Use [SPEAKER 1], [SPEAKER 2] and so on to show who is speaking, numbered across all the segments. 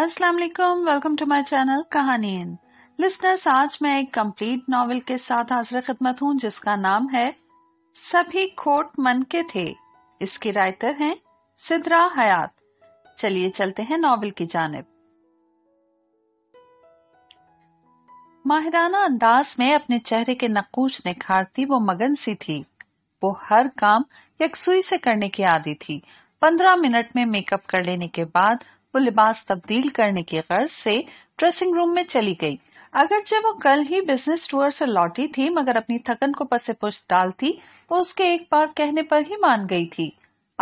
[SPEAKER 1] अस्सलाम वालेकुम welcome to my channel in listeners आज मैं एक कंप्लीट नॉवल के साथ हाजिर खिदमत हूँ जिसका नाम है सभी खोट मन के थे इसके राइटर हैं सिद्रा हयात चलिए चलते हैं नावल की जानब माहिराना अंदाज में अपने चेहरे के नक्कूश निखारती वो मगन सी थी वो हर काम यकसुई से करने की आदि थी पंद्रह मिनट में मेकअप कर लेने के बाद वो लिबास तब्दील करने की गर्ज से ड्रेसिंग रूम में चली गई जब वो कल ही बिजनेस टूर से लौटी थी मगर अपनी थकन को पसे पुछ डालती तो उसके एक बार कहने पर ही मान गई थी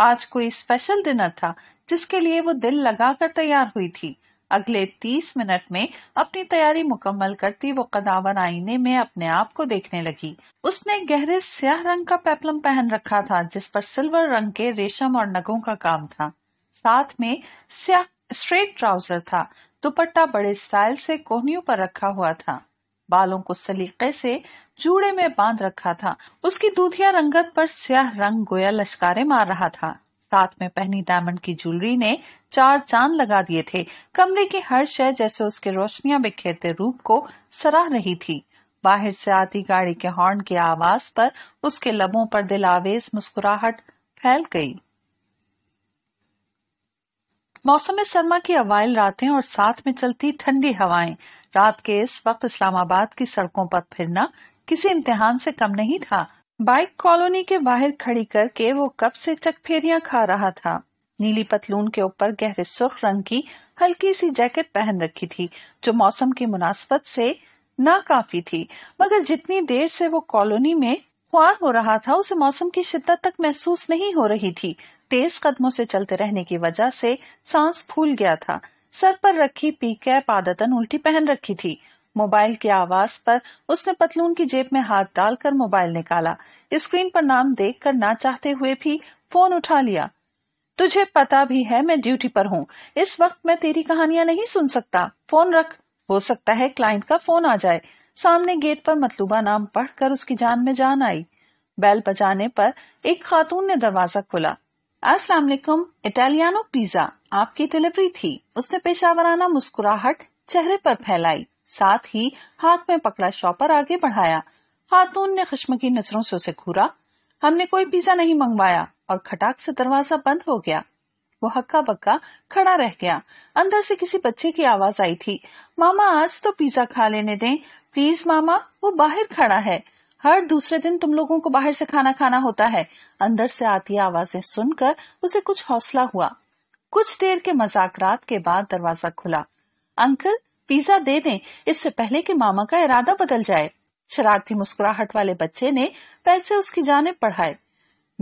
[SPEAKER 1] आज कोई स्पेशल डिनर था जिसके लिए वो दिल लगाकर तैयार हुई थी अगले तीस मिनट में अपनी तैयारी मुकम्मल करती वो कदावर आईने में अपने आप को देखने लगी उसने गहरे स्याह रंग का पेपलम पहन रखा था जिस पर सिल्वर रंग के रेशम और नगों का काम था साथ में स्याह स्ट्रेट ट्राउजर था दुपट्टा बड़े स्टाइल से कोहनियों पर रखा हुआ था बालों को सलीके से जूड़े में बांध रखा था उसकी दूधिया रंगत पर स्याह रंग गोया लश्कारे मार रहा था साथ में पहनी डायमंड की ज्वेलरी ने चार चांद लगा दिए थे कमरे की हर शय जैसे उसके रोशनियां बिखेरते रूप को सराह रही थी बाहर से आती गाड़ी के हॉर्न की आवाज पर उसके लबों पर दिलावेज मुस्कुराहट फैल गई मौसम सरमा की अवाइल रातें और साथ में चलती ठंडी हवाएं रात के इस वक्त इस्लामाबाद की सड़कों पर फिरना किसी इम्तिहान से कम नहीं था बाइक कॉलोनी के बाहर खड़ी करके वो कब से चकफेरियां खा रहा था नीली पतलून के ऊपर गहरे सुर्ख रंग की हल्की सी जैकेट पहन रखी थी जो मौसम की मुनासबत से ना काफी थी मगर जितनी देर से वो कॉलोनी में खुआर हो रहा था उसे मौसम की शिद्दत तक महसूस नहीं हो रही थी तेज कदमों से चलते रहने की वजह से सांस फूल गया था सर पर रखी पी कैप आदतन उल्टी पहन रखी थी मोबाइल की आवाज पर उसने पतलून की जेब में हाथ डालकर मोबाइल निकाला स्क्रीन पर नाम देखकर ना चाहते हुए भी फोन उठा लिया तुझे पता भी है मैं ड्यूटी पर हूँ इस वक्त मैं तेरी कहानियाँ नहीं सुन सकता फोन रख हो सकता है क्लाइंट का फोन आ जाए सामने गेट पर मतलूबा नाम पढ़कर उसकी जान में जान आई बैल बजाने पर एक खातून ने दरवाजा खोला अस्सलाम वालेकुम इटालियानो पिज्जा आपकी डिलीवरी थी उसने पेशावराना मुस्कुराहट चेहरे पर फैलाई साथ ही हाथ में पकड़ा शॉपर आगे बढ़ाया खातून ने खुशम की नजरों से उसे घूरा हमने कोई पिज्जा नहीं मंगवाया और खटाक से दरवाजा बंद हो गया वो हक्का बक्का खड़ा रह गया अंदर से किसी बच्चे की आवाज आई थी मामा आज तो पिज्जा खा लेने दें प्लीज मामा वो बाहर खड़ा है हर दूसरे दिन तुम लोगों को बाहर से खाना खाना होता है अंदर से आती आवाजें सुनकर उसे कुछ हौसला हुआ कुछ देर के रात के बाद दरवाजा खुला अंकल पिज्जा दे दें इससे पहले कि मामा का इरादा बदल जाए शरारती मुस्कुराहट वाले बच्चे ने पैसे उसकी जाने पढ़ाए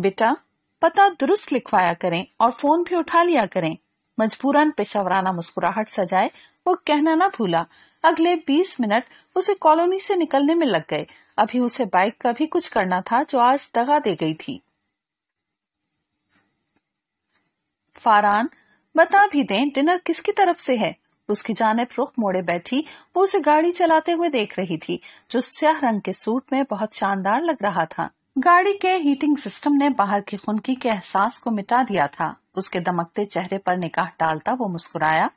[SPEAKER 1] बेटा पता दुरुस्त लिखवाया करें और फोन भी उठा लिया करें मजबूरन पेशावराना मुस्कुराहट सजाए वो कहना ना भूला अगले बीस मिनट उसे कॉलोनी से निकलने में लग गए अभी उसे बाइक का भी कुछ करना था जो आज दगा दे गई थी फारान बता भी दें डिनर किसकी तरफ से है उसकी जानब रुख मोड़े बैठी वो उसे गाड़ी चलाते हुए देख रही थी जो स्याह रंग के सूट में बहुत शानदार लग रहा था गाड़ी के हीटिंग सिस्टम ने बाहर की खुनकी के एहसास को मिटा दिया था उसके दमकते चेहरे पर निकाह डालता वो मुस्कुराया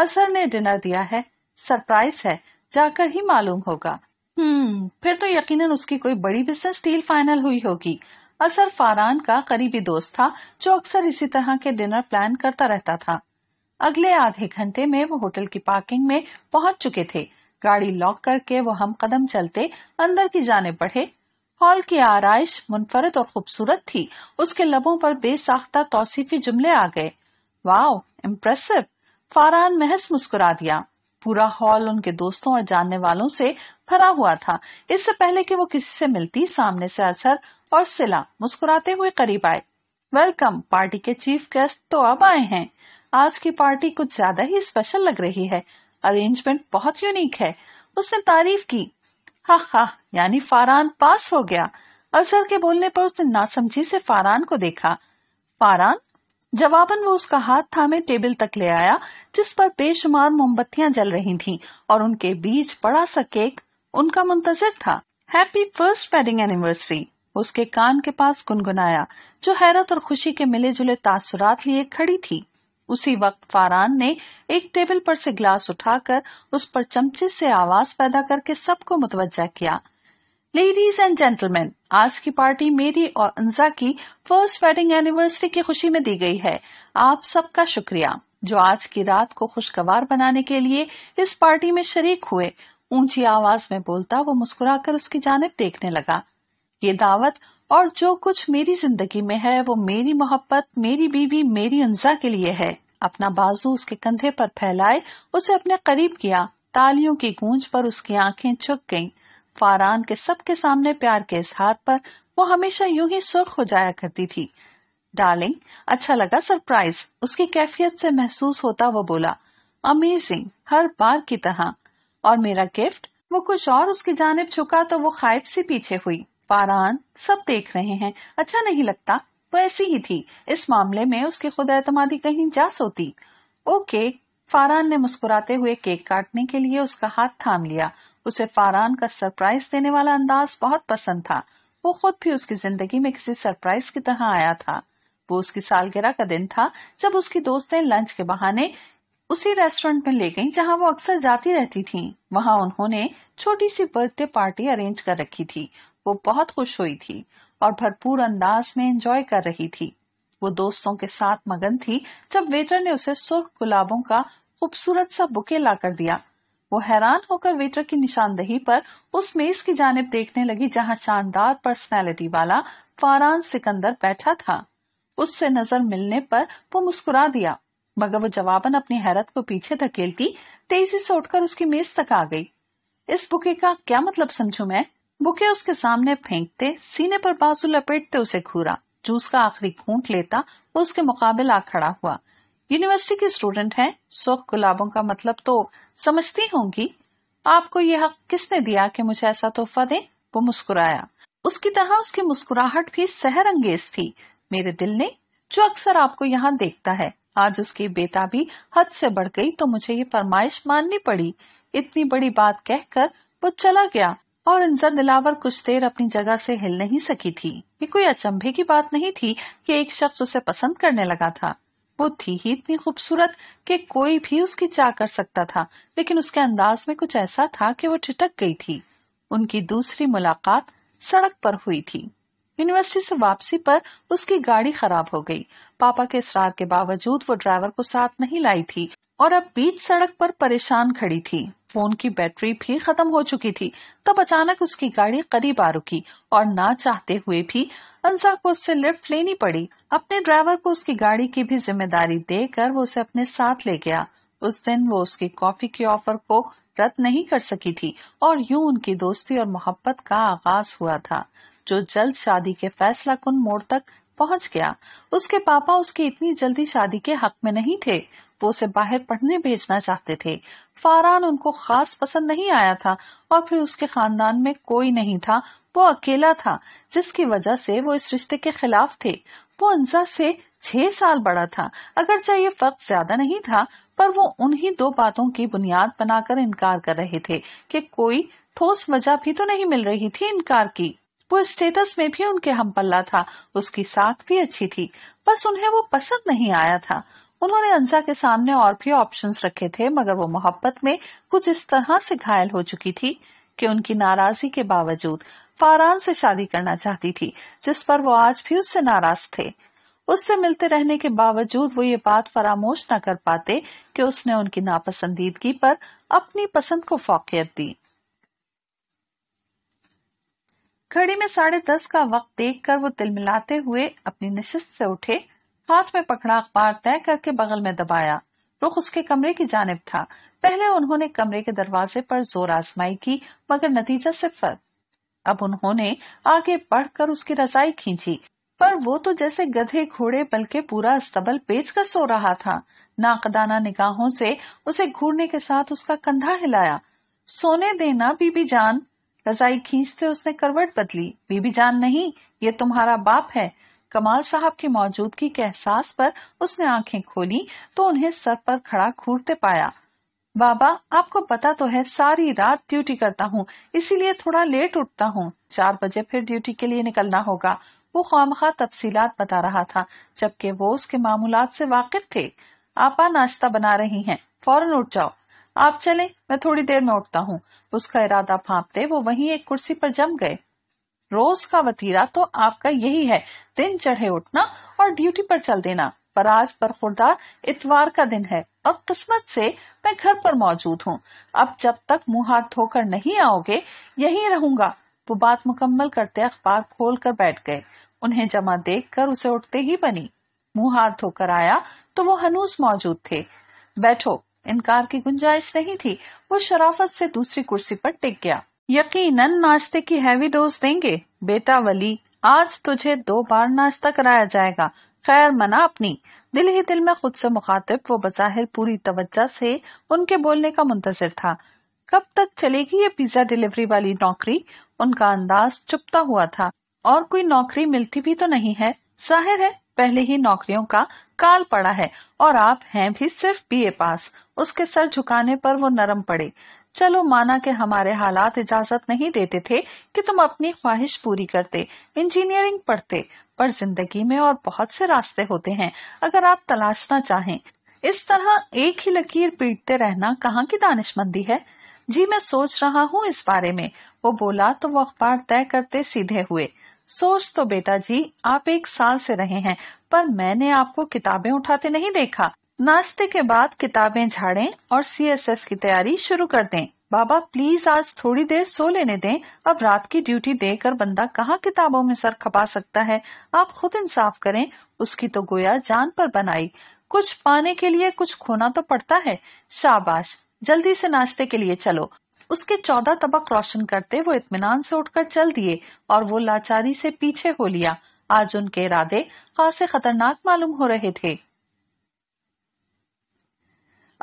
[SPEAKER 1] असर ने डिनर दिया है सरप्राइज है जाकर ही मालूम होगा हम्म फिर तो यकीनन उसकी कोई बड़ी बिजनेस डील फाइनल हुई होगी असर फारान का करीबी दोस्त था जो अक्सर इसी तरह के डिनर प्लान करता रहता था अगले आधे घंटे में वो होटल की पार्किंग में पहुंच चुके थे गाड़ी लॉक करके वो हम कदम चलते अंदर की जाने बढ़े हॉल की आरइश मुनफरद और खूबसूरत थी उसके लबों पर बेसाख्ता तौसीफी जुमले आ गए वाओ इम्प्रेसिव फारहान महस मुस्कुरा दिया पूरा हॉल उनके दोस्तों और जानने वालों से भरा हुआ था इससे पहले कि वो किसी से मिलती सामने से असर और सिला मुस्कुराते हुए करीब आए वेलकम पार्टी के चीफ गेस्ट तो अब आए हैं आज की पार्टी कुछ ज्यादा ही स्पेशल लग रही है अरेंजमेंट बहुत यूनिक है उसने तारीफ की हा हा यानी फारान पास हो गया असर के बोलने पर उसने नासमझी से फारान को देखा फारान जवाबन वो उसका हाथ थामे टेबल तक ले आया जिस पर बेशुमार मोमबत्तियां जल रही थीं और उनके बीच बड़ा सा केक उनका मुंतजर था हैप्पी फर्स्ट वेडिंग एनिवर्सरी उसके कान के पास गुनगुनाया जो हैरत और खुशी के मिले जुले तासुरात लिए खड़ी थी उसी वक्त फारान ने एक टेबल पर से ग्लास उठाकर उस पर चमचे से आवाज पैदा करके सबको मुतवजा किया लेडीज एंड जेंटलमैन आज की पार्टी मेरी और अंजा की फर्स्ट वेडिंग एनिवर्सरी की खुशी में दी गई है आप सबका शुक्रिया जो आज की रात को खुशगवार बनाने के लिए इस पार्टी में शरीक हुए ऊंची आवाज में बोलता वो मुस्कुराकर उसकी जानब देखने लगा ये दावत और जो कुछ मेरी जिंदगी में है वो मेरी मोहब्बत मेरी बीवी मेरी अंजा के लिए है अपना बाजू उसके कंधे पर फैलाए उसे अपने करीब किया तालियों की गूंज पर उसकी आंखें झुक गईं। फारान के सबके सामने प्यार के इजहार पर वो हमेशा यूं ही सुर्ख हो जाया करती थी डार्लिंग अच्छा लगा सरप्राइज उसकी कैफियत से महसूस होता वो बोला अमेजिंग हर बार की तरह और मेरा गिफ्ट वो कुछ और उसकी जानब चुका तो वो खाइफ से पीछे हुई फारान सब देख रहे हैं अच्छा नहीं लगता वो ऐसी ही थी इस मामले में उसकी खुद एतमादी कहीं जा सोती ओके फारान ने मुस्कुराते हुए केक काटने के लिए उसका हाथ थाम लिया उसे फारान का सरप्राइज देने वाला अंदाज बहुत पसंद था वो खुद भी उसकी जिंदगी में किसी सरप्राइज की तरह आया था वो उसकी सालगिरह का दिन था जब उसकी दोस्तें लंच के बहाने उसी रेस्टोरेंट में ले गईं जहां वो अक्सर जाती रहती थीं। वहां उन्होंने छोटी सी बर्थडे पार्टी अरेंज कर रखी थी वो बहुत खुश हुई थी और भरपूर अंदाज में एंजॉय कर रही थी वो दोस्तों के साथ मगन थी जब वेटर ने उसे सुर्ख गुलाबों का खूबसूरत सा बुके ला दिया वो हैरान होकर वेटर की निशानदही पर उस मेज की जानब देखने लगी जहाँ शानदार पर्सनैलिटी वाला फारान सिकंदर बैठा था उससे नजर मिलने पर वो मुस्कुरा दिया मगर वो जवाबन अपनी हैरत को पीछे धकेलती तेजी से उठकर उसकी मेज तक आ गई इस बुके का क्या मतलब समझू मैं बुके उसके सामने फेंकते सीने पर बाजू लपेटते उसे घूरा जूस का आखिरी घूट लेता वो उसके मुकाबले आ खड़ा हुआ यूनिवर्सिटी के स्टूडेंट हैं सुख गुलाबों का मतलब तो समझती होंगी आपको यह हक किसने दिया कि मुझे ऐसा तोहफा दे वो मुस्कुराया उसकी तरह उसकी मुस्कुराहट भी सहर अंगेज थी मेरे दिल ने जो अक्सर आपको यहाँ देखता है आज उसकी बेटा भी हद से बढ़ गई तो मुझे ये फरमाइश माननी पड़ी इतनी बड़ी बात कहकर वो चला गया और इंजर दिलावर कुछ देर अपनी जगह से हिल नहीं सकी थी ये कोई अचंभे की बात नहीं थी कि एक शख्स उसे पसंद करने लगा था वो थी ही इतनी खूबसूरत कि कोई भी उसकी चाह कर सकता था लेकिन उसके अंदाज में कुछ ऐसा था कि वो ठिटक गई थी उनकी दूसरी मुलाकात सड़क पर हुई थी यूनिवर्सिटी से वापसी पर उसकी गाड़ी खराब हो गई पापा के इसरार के बावजूद वो ड्राइवर को साथ नहीं लाई थी और अब बीच सड़क पर परेशान खड़ी थी फोन की बैटरी भी खत्म हो चुकी थी तब अचानक उसकी गाड़ी करीब आ रुकी और ना चाहते हुए भी अंसा को उससे लिफ्ट लेनी पड़ी अपने ड्राइवर को उसकी गाड़ी की भी जिम्मेदारी देकर वो उसे अपने साथ ले गया उस दिन वो उसकी कॉफी के ऑफर को रद्द नहीं कर सकी थी और यूं उनकी दोस्ती और मोहब्बत का आगाज हुआ था जो जल्द शादी के फैसला कुन मोड़ तक पहुंच गया उसके पापा उसकी इतनी जल्दी शादी के हक में नहीं थे वो उसे बाहर पढ़ने भेजना चाहते थे फारान उनको खास पसंद नहीं आया था और फिर उसके खानदान में कोई नहीं था वो अकेला था जिसकी वजह से वो इस रिश्ते के खिलाफ थे वो अंजा से छह साल बड़ा था अगर ये फर्क ज्यादा नहीं था पर वो उन्हीं दो बातों की बुनियाद बनाकर इनकार कर रहे थे कि कोई ठोस वजह भी तो नहीं मिल रही थी इनकार की वो स्टेटस में भी उनके हम पल्ला था उसकी साख भी अच्छी थी बस उन्हें वो पसंद नहीं आया था उन्होंने अंसा के सामने और भी ऑप्शंस रखे थे मगर वो मोहब्बत में कुछ इस तरह से घायल हो चुकी थी कि उनकी नाराजगी के बावजूद फारान से शादी करना चाहती थी जिस पर वो आज भी उससे नाराज थे उससे मिलते रहने के बावजूद वो ये बात फरामोश न कर पाते कि उसने उनकी नापसंदीदगी पर अपनी पसंद को फौकियत दी घड़ी में साढ़े दस का वक्त देखकर वो तिलमिलाते हुए अपनी नशस्त से उठे हाथ में पकड़ा अखबार तय करके बगल में दबाया रुख उसके कमरे की जानब था पहले उन्होंने कमरे के दरवाजे पर जोर आजमाई की मगर नतीजा सिफर अब उन्होंने आगे बढ़कर उसकी रजाई खींची पर वो तो जैसे गधे घोड़े बल्कि पूरा अस्तबल बेच कर सो रहा था नाकदाना निगाहों से उसे घूरने के साथ उसका कंधा हिलाया सोने देना बीबी जान रजाई खींचते उसने करवट बदली बीबी जान नहीं ये तुम्हारा बाप है कमाल साहब की मौजूदगी के एहसास पर उसने आंखें खोली तो उन्हें सर पर खड़ा घूरते पाया बाबा आपको पता तो है सारी रात ड्यूटी करता हूँ इसीलिए थोड़ा लेट उठता हूँ चार बजे फिर ड्यूटी के लिए निकलना होगा वो खाम खा तफसी बता रहा था जबकि वो उसके मामूलात से वाकिफ थे आपा नाश्ता बना रही हैं फौरन उठ जाओ आप चले मैं थोड़ी देर में उठता हूँ उसका इरादा फांपते वो वहीं एक कुर्सी पर जम गए रोज का वतीरा तो आपका यही है दिन चढ़े उठना और ड्यूटी पर चल देना पर आज बरखुरदार इतवार का दिन है अब किस्मत से मैं घर पर मौजूद हूँ अब जब तक मुंह हाथ धोकर नहीं आओगे यही रहूंगा वो बात मुकम्मल करते अखबार खोल कर बैठ गए उन्हें जमा देख कर उसे उठते ही बनी मुंह हाथ धोकर आया तो वो हनूस मौजूद थे बैठो इनकार की गुंजाइश नहीं थी वो शराफत से दूसरी कुर्सी पर टिक गया यकीनन नाश्ते की हैवी डोज देंगे बेटा वली आज तुझे दो बार नाश्ता कराया जाएगा खैर मना अपनी दिल ही दिल में खुद से मुखातिब वो बजाहिर पूरी तवज्जा से उनके बोलने का मुंतजर था कब तक चलेगी ये पिज्जा डिलीवरी वाली नौकरी उनका अंदाज चुपता हुआ था और कोई नौकरी मिलती भी तो नहीं है जाहिर है पहले ही नौकरियों का काल पड़ा है और आप हैं भी सिर्फ बीए पास उसके सर झुकाने पर वो नरम पड़े चलो माना कि हमारे हालात इजाजत नहीं देते थे कि तुम अपनी ख्वाहिश पूरी करते इंजीनियरिंग पढ़ते पर जिंदगी में और बहुत से रास्ते होते हैं अगर आप तलाशना चाहें इस तरह एक ही लकीर पीटते रहना कहाँ की दानिशमंदी है जी मैं सोच रहा हूँ इस बारे में वो बोला तो वो अखबार तय करते सीधे हुए सोच तो बेटा जी आप एक साल से रहे हैं पर मैंने आपको किताबें उठाते नहीं देखा नाश्ते के बाद किताबें झाड़ें और सीएसएस की तैयारी शुरू कर दें बाबा प्लीज आज थोड़ी देर सो लेने दें अब रात की ड्यूटी देकर बंदा कहाँ किताबों में सर खपा सकता है आप खुद इंसाफ करें उसकी तो गोया जान पर बनाई कुछ पाने के लिए कुछ खोना तो पड़ता है शाबाश जल्दी से नाश्ते के लिए चलो उसके चौदह तबक रोशन करते वो इतमान से उठकर चल दिए और वो लाचारी से पीछे हो लिया आज उनके इरादे खासे खतरनाक मालूम हो रहे थे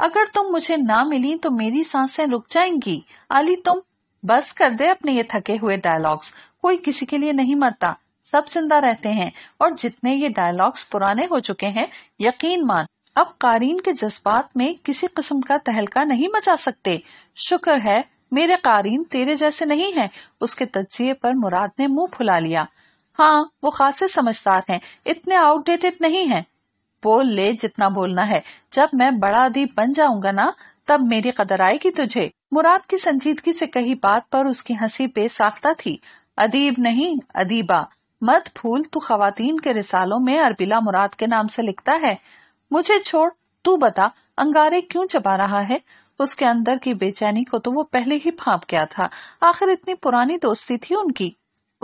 [SPEAKER 1] अगर तुम मुझे ना मिली तो मेरी सांसें रुक जाएंगी अली तुम बस कर दे अपने ये थके हुए डायलॉग्स कोई किसी के लिए नहीं मरता सब जिंदा रहते हैं और जितने ये डायलॉग्स पुराने हो चुके हैं यकीन मान अब कारीन के जज्बात में किसी किस्म का तहलका नहीं मचा सकते शुक्र है मेरे कारीन तेरे जैसे नहीं हैं। उसके तजिए पर मुराद ने मुंह फुला लिया हाँ वो खासे समझदार हैं, इतने आउटडेटेड नहीं हैं। बोल ले जितना बोलना है जब मैं बड़ा अदीब बन जाऊंगा ना तब मेरी कदर आएगी तुझे मुराद की संजीदगी से कही बात पर उसकी हंसी बेसाख्ता थी अदीब नहीं अदीबा मत फूल तू खीन के रिसालों में अरबिला मुराद के नाम से लिखता है मुझे छोड़ तू बता अंगारे क्यों चबा रहा है उसके अंदर की बेचैनी को तो वो पहले ही फांप गया था आखिर इतनी पुरानी दोस्ती थी उनकी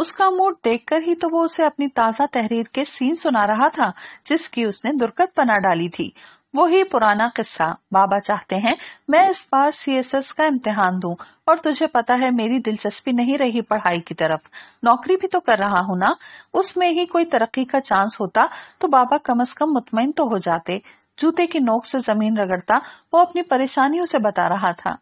[SPEAKER 1] उसका मूड देखकर ही तो वो उसे अपनी ताजा तहरीर के सीन सुना रहा था जिसकी उसने दुर्गत बना डाली थी वही पुराना किस्सा बाबा चाहते हैं मैं इस बार सीएसएस का इम्तिहान दूं और तुझे पता है मेरी दिलचस्पी नहीं रही पढ़ाई की तरफ नौकरी भी तो कर रहा हूं ना उसमें ही कोई तरक्की का चांस होता तो बाबा कम अज कम मुतमिन तो हो जाते जूते की नोक से जमीन रगड़ता वो अपनी परेशानियों से बता रहा था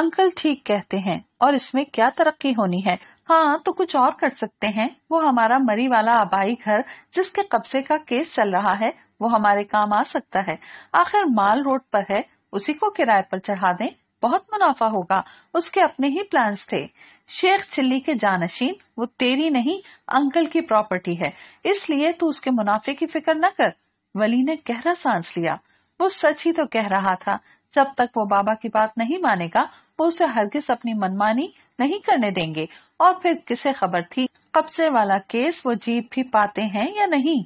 [SPEAKER 1] अंकल ठीक कहते हैं और इसमें क्या तरक्की होनी है हाँ तो कुछ और कर सकते हैं वो हमारा मरी वाला आबाई घर जिसके कब्जे का केस चल रहा है वो हमारे काम आ सकता है आखिर माल रोड पर है उसी को किराए पर चढ़ा दें बहुत मुनाफा होगा उसके अपने ही प्लान्स थे शेख चिल्ली के जानशीन वो तेरी नहीं अंकल की प्रॉपर्टी है इसलिए तू उसके मुनाफे की फिक्र न कर वली ने गहरा सांस लिया वो सच ही तो कह रहा था जब तक वो बाबा की बात नहीं मानेगा वो उसे हरगिज अपनी मनमानी नहीं करने देंगे और फिर किसे खबर थी कब्जे वाला केस वो जीत भी पाते हैं या नहीं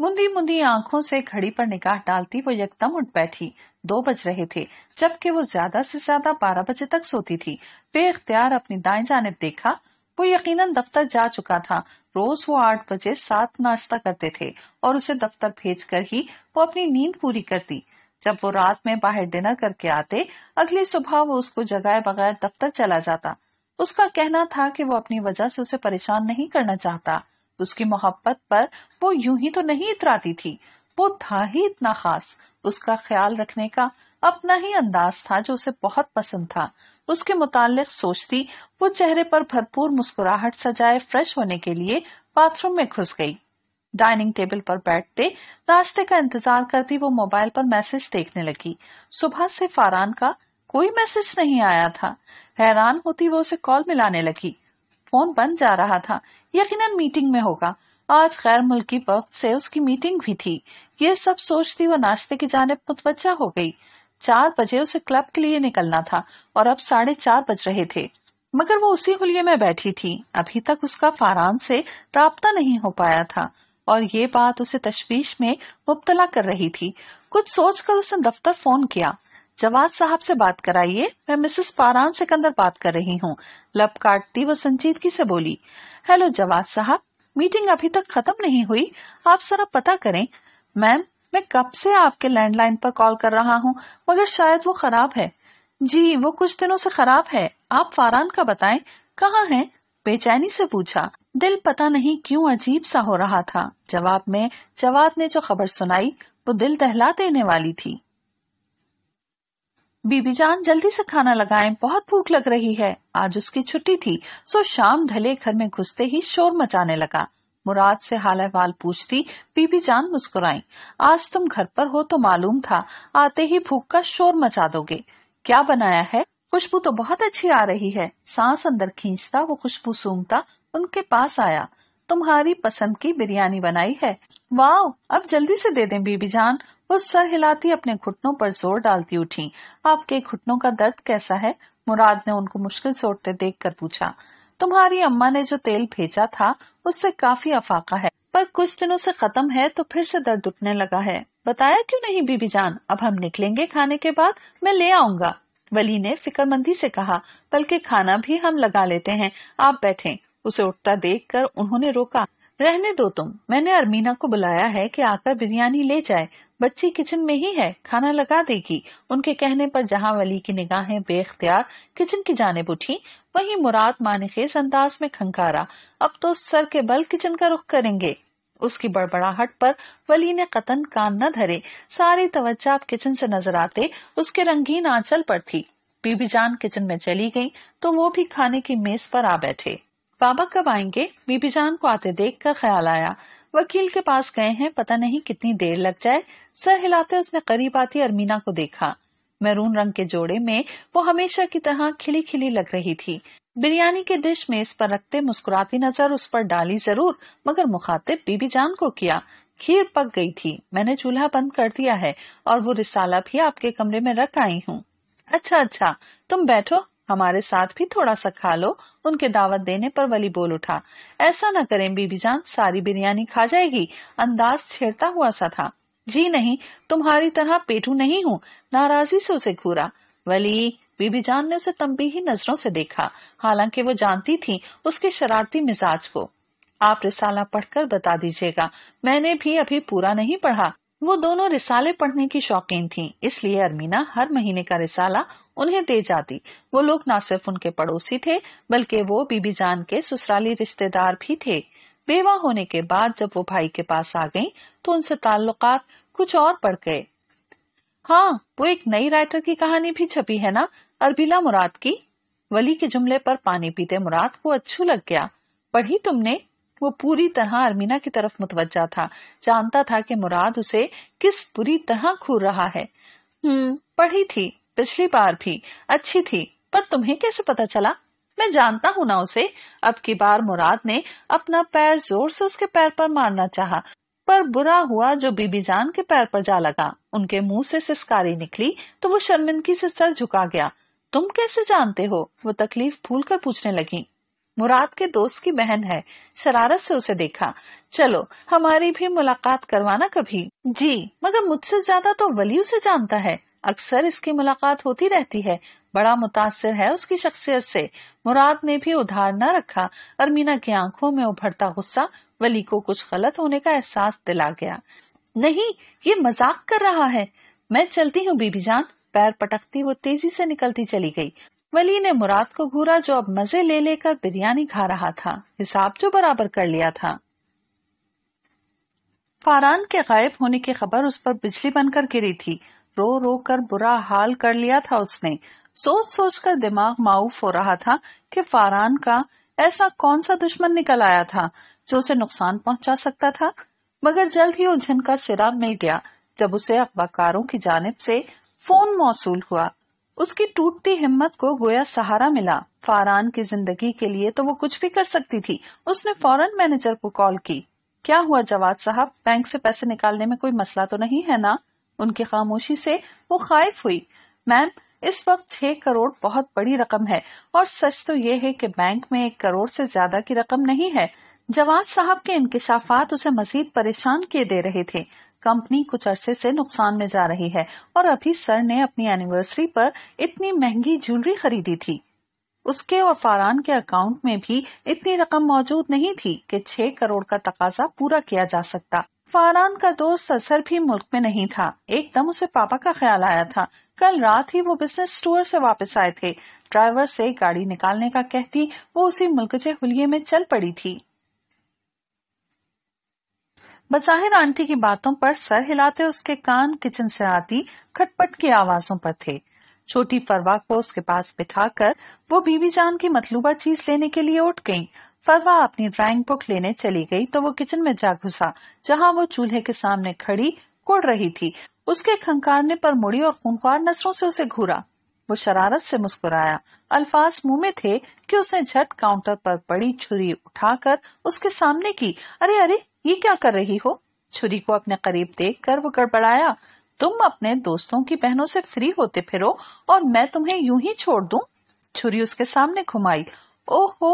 [SPEAKER 1] मुंदी मुंदी आंखों से घड़ी पर निगाह डालती वो यकदम उठ बैठी दो बज रहे थे जबकि वो ज्यादा से ज्यादा बारह बजे तक सोती थी बेख्तियार अपनी दाएं जानब देखा वो यकीनन दफ्तर जा चुका था रोज वो आठ बजे साथ नाश्ता करते थे और उसे दफ्तर भेजकर ही वो अपनी नींद पूरी करती जब वो रात में बाहर डिनर करके आते अगली सुबह वो उसको जगाए बगैर दफ्तर चला जाता उसका कहना था कि वो अपनी वजह से उसे परेशान नहीं करना चाहता उसकी मोहब्बत पर वो यूं ही तो नहीं इतराती थी वो था ही इतना खास उसका ख्याल रखने का अपना ही अंदाज था जो उसे बहुत पसंद था उसके मुतालिक सोचती वो चेहरे पर भरपूर मुस्कुराहट सजाए फ्रेश होने के लिए बाथरूम में घुस गई डाइनिंग टेबल पर बैठते नाश्ते का इंतजार करती वो मोबाइल पर मैसेज देखने लगी सुबह से फारान का कोई मैसेज नहीं आया था हैरान होती वो उसे कॉल मिलाने लगी फोन बंद जा रहा था यकीनन मीटिंग में होगा आज गैर मुल्की वक्त से उसकी मीटिंग भी थी ये सब सोचती वो नाश्ते की जानब मुतवजा हो गई चार बजे उसे क्लब के लिए निकलना था और अब साढ़े चार बज रहे थे मगर वो उसी हुलिये में बैठी थी अभी तक उसका फारान से रबता नहीं हो पाया था और ये बात उसे तश्वीश में मुबतला कर रही थी कुछ सोचकर उसने दफ्तर फोन किया जवाद साहब से बात कराइए मैं मिसेस पारान सिकंदर बात कर रही हूँ लब काटती वो संजीदगी से बोली हेलो जवाद साहब मीटिंग अभी तक खत्म नहीं हुई आप सरा पता करें मैम मैं कब से आपके लैंडलाइन पर कॉल कर रहा हूँ मगर शायद वो खराब है जी वो कुछ दिनों से खराब है आप फारान का बताएं कहाँ है बेचैनी से पूछा दिल पता नहीं क्यों अजीब सा हो रहा था जवाब में जवाद ने जो खबर सुनाई वो दिल दहला देने वाली थी बीबी जान जल्दी से खाना लगाएं बहुत भूख लग रही है आज उसकी छुट्टी थी सो शाम ढले घर में घुसते ही शोर मचाने लगा मुराद से हाल अहवाल पूछती बीबी जान मुस्कुराई आज तुम घर पर हो तो मालूम था आते ही भूख का शोर मचा दोगे क्या बनाया है खुशबू तो बहुत अच्छी आ रही है सांस अंदर खींचता वो खुशबू सूंघता उनके पास आया तुम्हारी पसंद की बिरयानी बनाई है वाह अब जल्दी से दे दें बीबी जान वो सर हिलाती अपने घुटनों पर जोर डालती उठी आपके घुटनों का दर्द कैसा है मुराद ने उनको मुश्किल से उठते देख कर पूछा तुम्हारी अम्मा ने जो तेल भेजा था उससे काफी अफाका है पर कुछ दिनों से खत्म है तो फिर से दर्द उठने लगा है बताया क्यों नहीं बीबी जान अब हम निकलेंगे खाने के बाद मैं ले आऊंगा वली ने फिक्रमंदी से कहा बल्कि खाना भी हम लगा लेते हैं आप बैठे उसे उठता देखकर उन्होंने रोका रहने दो तुम मैंने अरमीना को बुलाया है कि आकर बिरयानी ले जाए बच्ची किचन में ही है खाना लगा देगी उनके कहने पर जहां वली की निगाहें बेख्तियार किचन की जाने उठी वहीं मुराद खेस अंदाज में खंकारा अब तो सर के बल किचन का रुख करेंगे उसकी बड़बड़ाहट पर वली ने कतन कान न धरे सारी तवज्जा अब किचन से नजर आते उसके रंगीन आंचल पर थी बीबी जान किचन में चली गयी तो वो भी खाने की मेज पर आ बैठे बाबा कब आएंगे बीबी जान को आते देख कर ख्याल आया वकील के पास गए हैं पता नहीं कितनी देर लग जाए सर हिलाते उसने करीब आती अरमीना को देखा मैरून रंग के जोड़े में वो हमेशा की तरह खिली खिली लग रही थी बिरयानी के डिश में इस पर रखते मुस्कुराती नजर उस पर डाली जरूर मगर मुखातिब बीबी जान को किया खीर पक गई थी मैंने चूल्हा बंद कर दिया है और वो रिसाला भी आपके कमरे में रख आई हूँ अच्छा अच्छा तुम बैठो हमारे साथ भी थोड़ा सा खा लो उनके दावत देने पर वली बोल उठा ऐसा न करें बीबी जान सारी बिरयानी खा जाएगी अंदाज छेड़ता हुआ सा था जी नहीं तुम्हारी तरह पेटू नहीं हूँ नाराजी से उसे घूरा वली बीबी जान ने उसे ही नजरों से देखा हालांकि वो जानती थी उसके शरारती मिजाज को आप रिसाला पढ़कर बता दीजिएगा मैंने भी अभी पूरा नहीं पढ़ा वो दोनों रिसाले पढ़ने की शौकीन थी इसलिए अरमीना हर महीने का रिसाला उन्हें दे जाती वो लोग न सिर्फ उनके पड़ोसी थे बल्कि वो बीबी जान के ससुराली रिश्तेदार भी थे बेवा होने के बाद जब वो भाई के पास आ गई तो उनसे ताल्लुकात कुछ और बढ़ गए हाँ वो एक नई राइटर की कहानी भी छपी है ना अरबीला मुराद की वली के जुमले पर पानी पीते मुराद को अच्छू लग गया पढ़ी तुमने वो पूरी तरह अरमीना की तरफ मुतवजा था जानता था कि मुराद उसे किस बुरी तरह खूर रहा है हम्म पढ़ी थी पिछली बार भी अच्छी थी पर तुम्हें कैसे पता चला मैं जानता हूँ ना उसे अब की बार मुराद ने अपना पैर जोर से उसके पैर पर मारना चाहा, पर बुरा हुआ जो बीबी जान के पैर पर जा लगा उनके मुंह से सिस्कारी निकली तो वो शर्मिंदगी से सर झुका गया तुम कैसे जानते हो वो तकलीफ भूल कर पूछने लगी मुराद के दोस्त की बहन है शरारत से उसे देखा चलो हमारी भी मुलाकात करवाना कभी जी मगर मुझसे ज्यादा तो वली उसे जानता है अक्सर इसकी मुलाकात होती रहती है बड़ा मुतासर है उसकी शख्सियत से मुराद ने भी उधार न रखा अरमीना की आंखों में उभरता गुस्सा वली को कुछ गलत होने का एहसास दिला गया नहीं ये मजाक कर रहा है मैं चलती हूँ बीबी जान पैर पटकती वो तेजी से निकलती चली गई वली ने मुराद को घूरा जो अब मजे ले लेकर बिरयानी खा रहा था हिसाब जो बराबर कर लिया था फारान के गायब होने की खबर उस पर बिजली बनकर गिरी थी रो रो कर बुरा हाल कर लिया था उसने सोच सोच कर दिमाग माउफ हो रहा था कि फारान का ऐसा कौन सा दुश्मन निकल आया था जो उसे नुकसान पहुंचा सकता था मगर जल्द ही उलझन का सिरा मिल गया जब उसे अखबाकारों की जानब से फोन मौसूल हुआ उसकी टूटती हिम्मत को गोया सहारा मिला फारान की जिंदगी के लिए तो वो कुछ भी कर सकती थी उसने फौरन मैनेजर को कॉल की क्या हुआ जवाद साहब बैंक से पैसे निकालने में कोई मसला तो नहीं है ना उनकी खामोशी से वो खाइफ हुई मैम इस वक्त छह करोड़ बहुत बड़ी रकम है और सच तो ये है कि बैंक में एक करोड़ से ज्यादा की रकम नहीं है जवाद साहब के इंकशाफात उसे मजीद परेशान किए दे रहे थे कंपनी कुछ अरसे से नुकसान में जा रही है और अभी सर ने अपनी एनिवर्सरी पर इतनी महंगी ज्वेलरी खरीदी थी उसके और फारान के अकाउंट में भी इतनी रकम मौजूद नहीं थी कि छह करोड़ का तकाजा पूरा किया जा सकता फारान का दोस्त असर भी मुल्क में नहीं था एकदम उसे पापा का ख्याल आया था कल रात ही वो बिजनेस टूर से वापस आए थे ड्राइवर से गाड़ी निकालने का कहती वो उसी मुल्कचे हुए में चल पड़ी थी बजाहिर आंटी की बातों पर सर हिलाते उसके कान किचन से आती खटपट की आवाजों पर थे छोटी फरवा को उसके पास बिठाकर वो बीबी जान की मतलूबा चीज लेने के लिए उठ गयी फरवा अपनी ड्राइंग बुक लेने चली गई तो वो किचन में जा घुसा जहाँ वो चूल्हे के सामने खड़ी कुड़ रही थी उसके खंकारने पर मुड़ी और खूनखार नजरों से उसे घूरा वो शरारत से मुस्कुराया अल्फाज मुंह में थे कि उसने झट काउंटर पर पड़ी छुरी उठाकर उसके सामने की अरे अरे ये क्या कर रही हो छुरी को अपने करीब देख कर वो गड़बड़ाया तुम अपने दोस्तों की बहनों से फ्री होते फिरो और मैं तुम्हें यूं ही छोड़ दूं छुरी उसके सामने घुमाई ओहो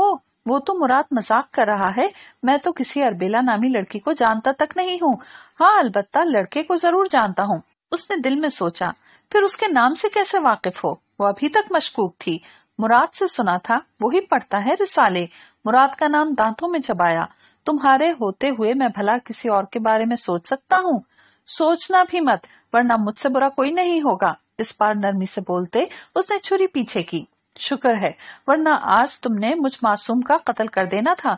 [SPEAKER 1] वो तो मुराद मजाक कर रहा है मैं तो किसी अरबेला नामी लड़की को जानता तक नहीं हूँ हाँ अलबत्ता लड़के को जरूर जानता हूँ उसने दिल में सोचा फिर उसके नाम से कैसे वाकिफ हो वो अभी तक मशकूक थी मुराद से सुना था वो ही पढ़ता है रिसाले मुराद का नाम दांतों में चबाया तुम्हारे होते हुए मैं भला किसी और के बारे में सोच सकता हूँ सोचना भी मत वरना मुझसे बुरा कोई नहीं होगा इस बार नरमी से बोलते उसने छुरी पीछे की शुक्र है वरना आज तुमने मुझ मासूम का कत्ल कर देना था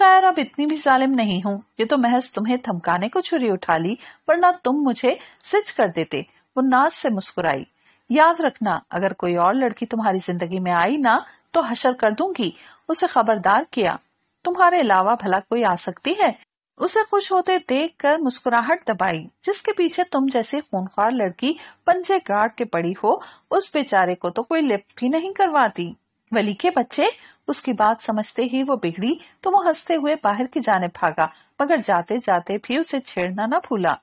[SPEAKER 1] खैर अब इतनी भी जालिम नहीं हूँ ये तो महज तुम्हें धमकाने को छुरी उठा ली वरना तुम मुझे सिच कर देते वो नाज से मुस्कुराई याद रखना अगर कोई और लड़की तुम्हारी जिंदगी में आई ना तो हशर कर दूंगी उसे खबरदार किया तुम्हारे अलावा भला कोई आ सकती है उसे खुश होते देख कर मुस्कुराहट दबाई जिसके पीछे तुम जैसी खूनखार लड़की पंजे गाड़ के पड़ी हो उस बेचारे को तो कोई लिफ्ट भी नहीं करवाती वली के बच्चे उसकी बात समझते ही वो बिगड़ी तो वो हंसते हुए बाहर की जाने भागा मगर जाते जाते भी उसे छेड़ना न भूला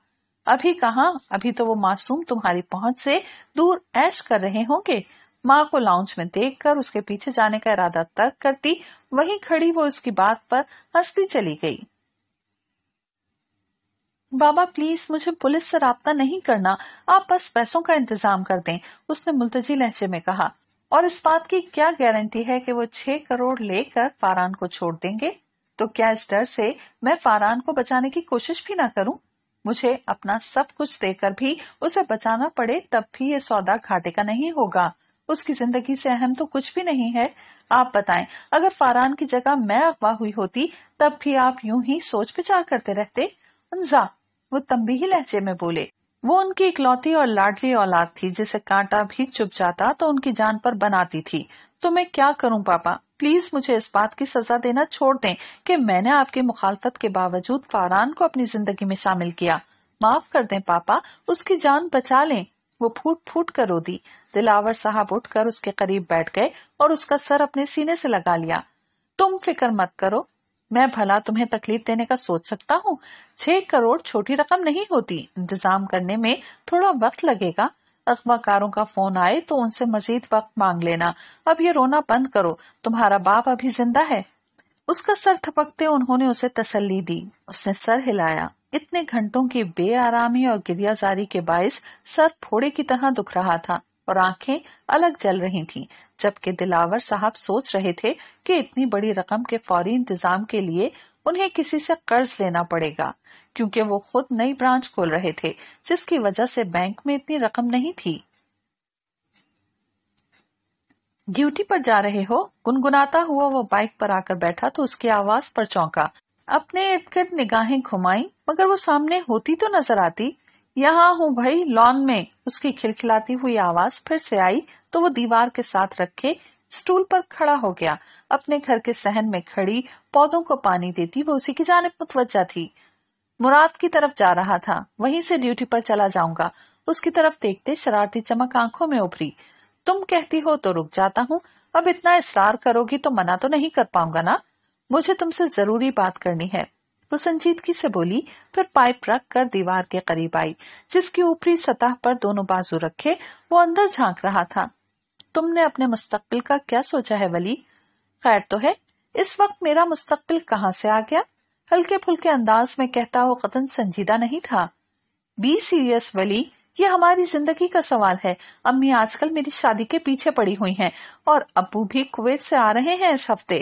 [SPEAKER 1] अभी कहा अभी तो वो मासूम तुम्हारी पहुँच से दूर ऐश कर रहे होंगे माँ को लाउंज में देखकर उसके पीछे जाने का इरादा तर्क करती वहीं खड़ी वो उसकी बात पर हंसती चली गई बाबा प्लीज मुझे पुलिस से रबता नहीं करना आप बस पैसों का इंतजाम कर दें उसने मुलतजी लहजे में कहा और इस बात की क्या गारंटी है कि वो छह करोड़ लेकर फारान को छोड़ देंगे तो क्या इस डर से मैं फारान को बचाने की कोशिश भी ना करूं मुझे अपना सब कुछ देकर भी उसे बचाना पड़े तब भी ये सौदा घाटे का नहीं होगा उसकी जिंदगी से अहम तो कुछ भी नहीं है आप बताएं अगर फारान की जगह मैं अगवा हुई होती तब भी आप यूं ही सोच विचार करते रहते अंजा वो तम्बी लहजे में बोले वो उनकी इकलौती और लाडली औलाद थी जिसे कांटा भी चुप जाता तो उनकी जान पर बनाती थी तो मैं क्या करूं पापा प्लीज मुझे इस बात की सजा देना छोड़ दें कि मैंने आपकी मुखालफत के बावजूद फारान को अपनी जिंदगी में शामिल किया माफ कर दें पापा उसकी जान बचा लें वो फूट फूट कर रो दी दिलावर साहब उठकर उसके करीब बैठ गए और उसका सर अपने सीने से लगा लिया तुम फिक्र मत करो मैं भला तुम्हें तकलीफ देने का सोच सकता हूँ छह करोड़ छोटी रकम नहीं होती इंतजाम करने में थोड़ा वक्त लगेगा अखबाकारों का फोन आए तो उनसे मजीद वक्त मांग लेना अब ये रोना बंद करो तुम्हारा बाप अभी जिंदा है उसका सर थपकते उन्होंने उसे तसल्ली दी उसने सर हिलाया इतने घंटों की बेआरामी और गिरियाजारी के बायस सर फोड़े की तरह दुख रहा था और आंखें अलग जल रही थीं। जबकि दिलावर साहब सोच रहे थे कि इतनी बड़ी रकम के फौरी इंतजाम के लिए उन्हें किसी से कर्ज लेना पड़ेगा क्योंकि वो खुद नई ब्रांच खोल रहे थे जिसकी वजह से बैंक में इतनी रकम नहीं थी ड्यूटी पर जा रहे हो गुनगुनाता हुआ वो बाइक पर आकर बैठा तो उसकी आवाज पर चौंका अपने इर्द गिर्द निगाहें घुमाई मगर वो सामने होती तो नजर आती यहाँ हूँ भाई लॉन में उसकी खिलखिलाती हुई आवाज फिर से आई तो वो दीवार के साथ रखे स्टूल पर खड़ा हो गया अपने घर के सहन में खड़ी पौधों को पानी देती वो उसी की जानब मुतवजा थी मुराद की तरफ जा रहा था वहीं से ड्यूटी पर चला जाऊंगा उसकी तरफ देखते शरारती चमक आंखों में उभरी तुम कहती हो तो रुक जाता हूँ अब इतना इसरार करोगी तो मना तो नहीं कर पाऊंगा ना मुझे तुमसे जरूरी बात करनी है वो संजीदगी से बोली फिर पाइप रख कर दीवार के करीब आई जिसकी ऊपरी सतह पर दोनों बाजू रखे वो अंदर झांक रहा था तुमने अपने मुस्तकबिल का क्या सोचा है वली खैर तो है इस वक्त मेरा मुस्तकबिल कहाँ से आ गया हल्के फुल्के अंदाज में कहता वो कतन संजीदा नहीं था बी सीरियस वली ये हमारी जिंदगी का सवाल है अम्मी आजकल मेरी शादी के पीछे पड़ी हुई हैं और अबू भी कुवैत से आ रहे हैं इस हफ्ते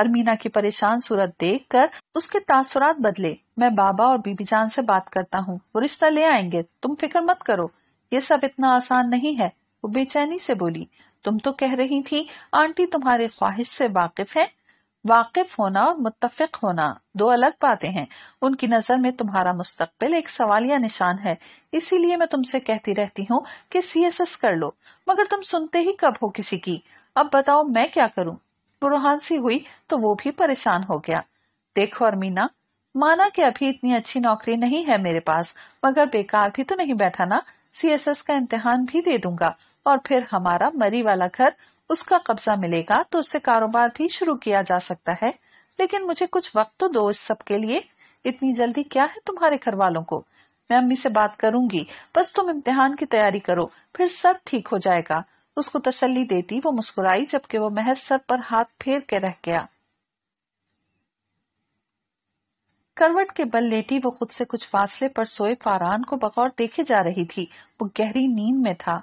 [SPEAKER 1] अरमीना की परेशान सूरत देख कर उसके तासुरात बदले मैं बाबा और बीबी जान से बात करता हूँ वो रिश्ता ले आएंगे तुम फिक्र मत करो ये सब इतना आसान नहीं है वो बेचैनी से बोली तुम तो कह रही थी आंटी तुम्हारी ख्वाहिश से वाकिफ है वाकिफ होना और मुतफिक होना दो अलग बातें हैं उनकी नजर में तुम्हारा मुस्तकबिल एक सवालिया निशान है इसीलिए मैं तुमसे कहती रहती हूँ कि सीएसएस कर लो मगर तुम सुनते ही कब हो किसी की अब बताओ मैं क्या करूँ सी हुई तो वो भी परेशान हो गया देखो अरमीना माना कि अभी इतनी अच्छी नौकरी नहीं है मेरे पास मगर बेकार भी तो नहीं बैठा ना सीएसएस का इम्तिहान भी दे दूंगा और फिर हमारा मरी वाला घर उसका कब्जा मिलेगा तो उससे कारोबार भी शुरू किया जा सकता है लेकिन मुझे कुछ वक्त तो दो इस सब के लिए इतनी जल्दी क्या है तुम्हारे घर वालों को मैं अम्मी से बात करूंगी बस तुम इम्तिहान की तैयारी करो फिर सब ठीक हो जाएगा उसको तसल्ली देती वो मुस्कुराई जबकि वो महज सर पर हाथ फेर के रह गया करवट के बल लेटी वो खुद से कुछ फासले पर सोए फारान को बगौर देखे जा रही थी वो गहरी नींद में था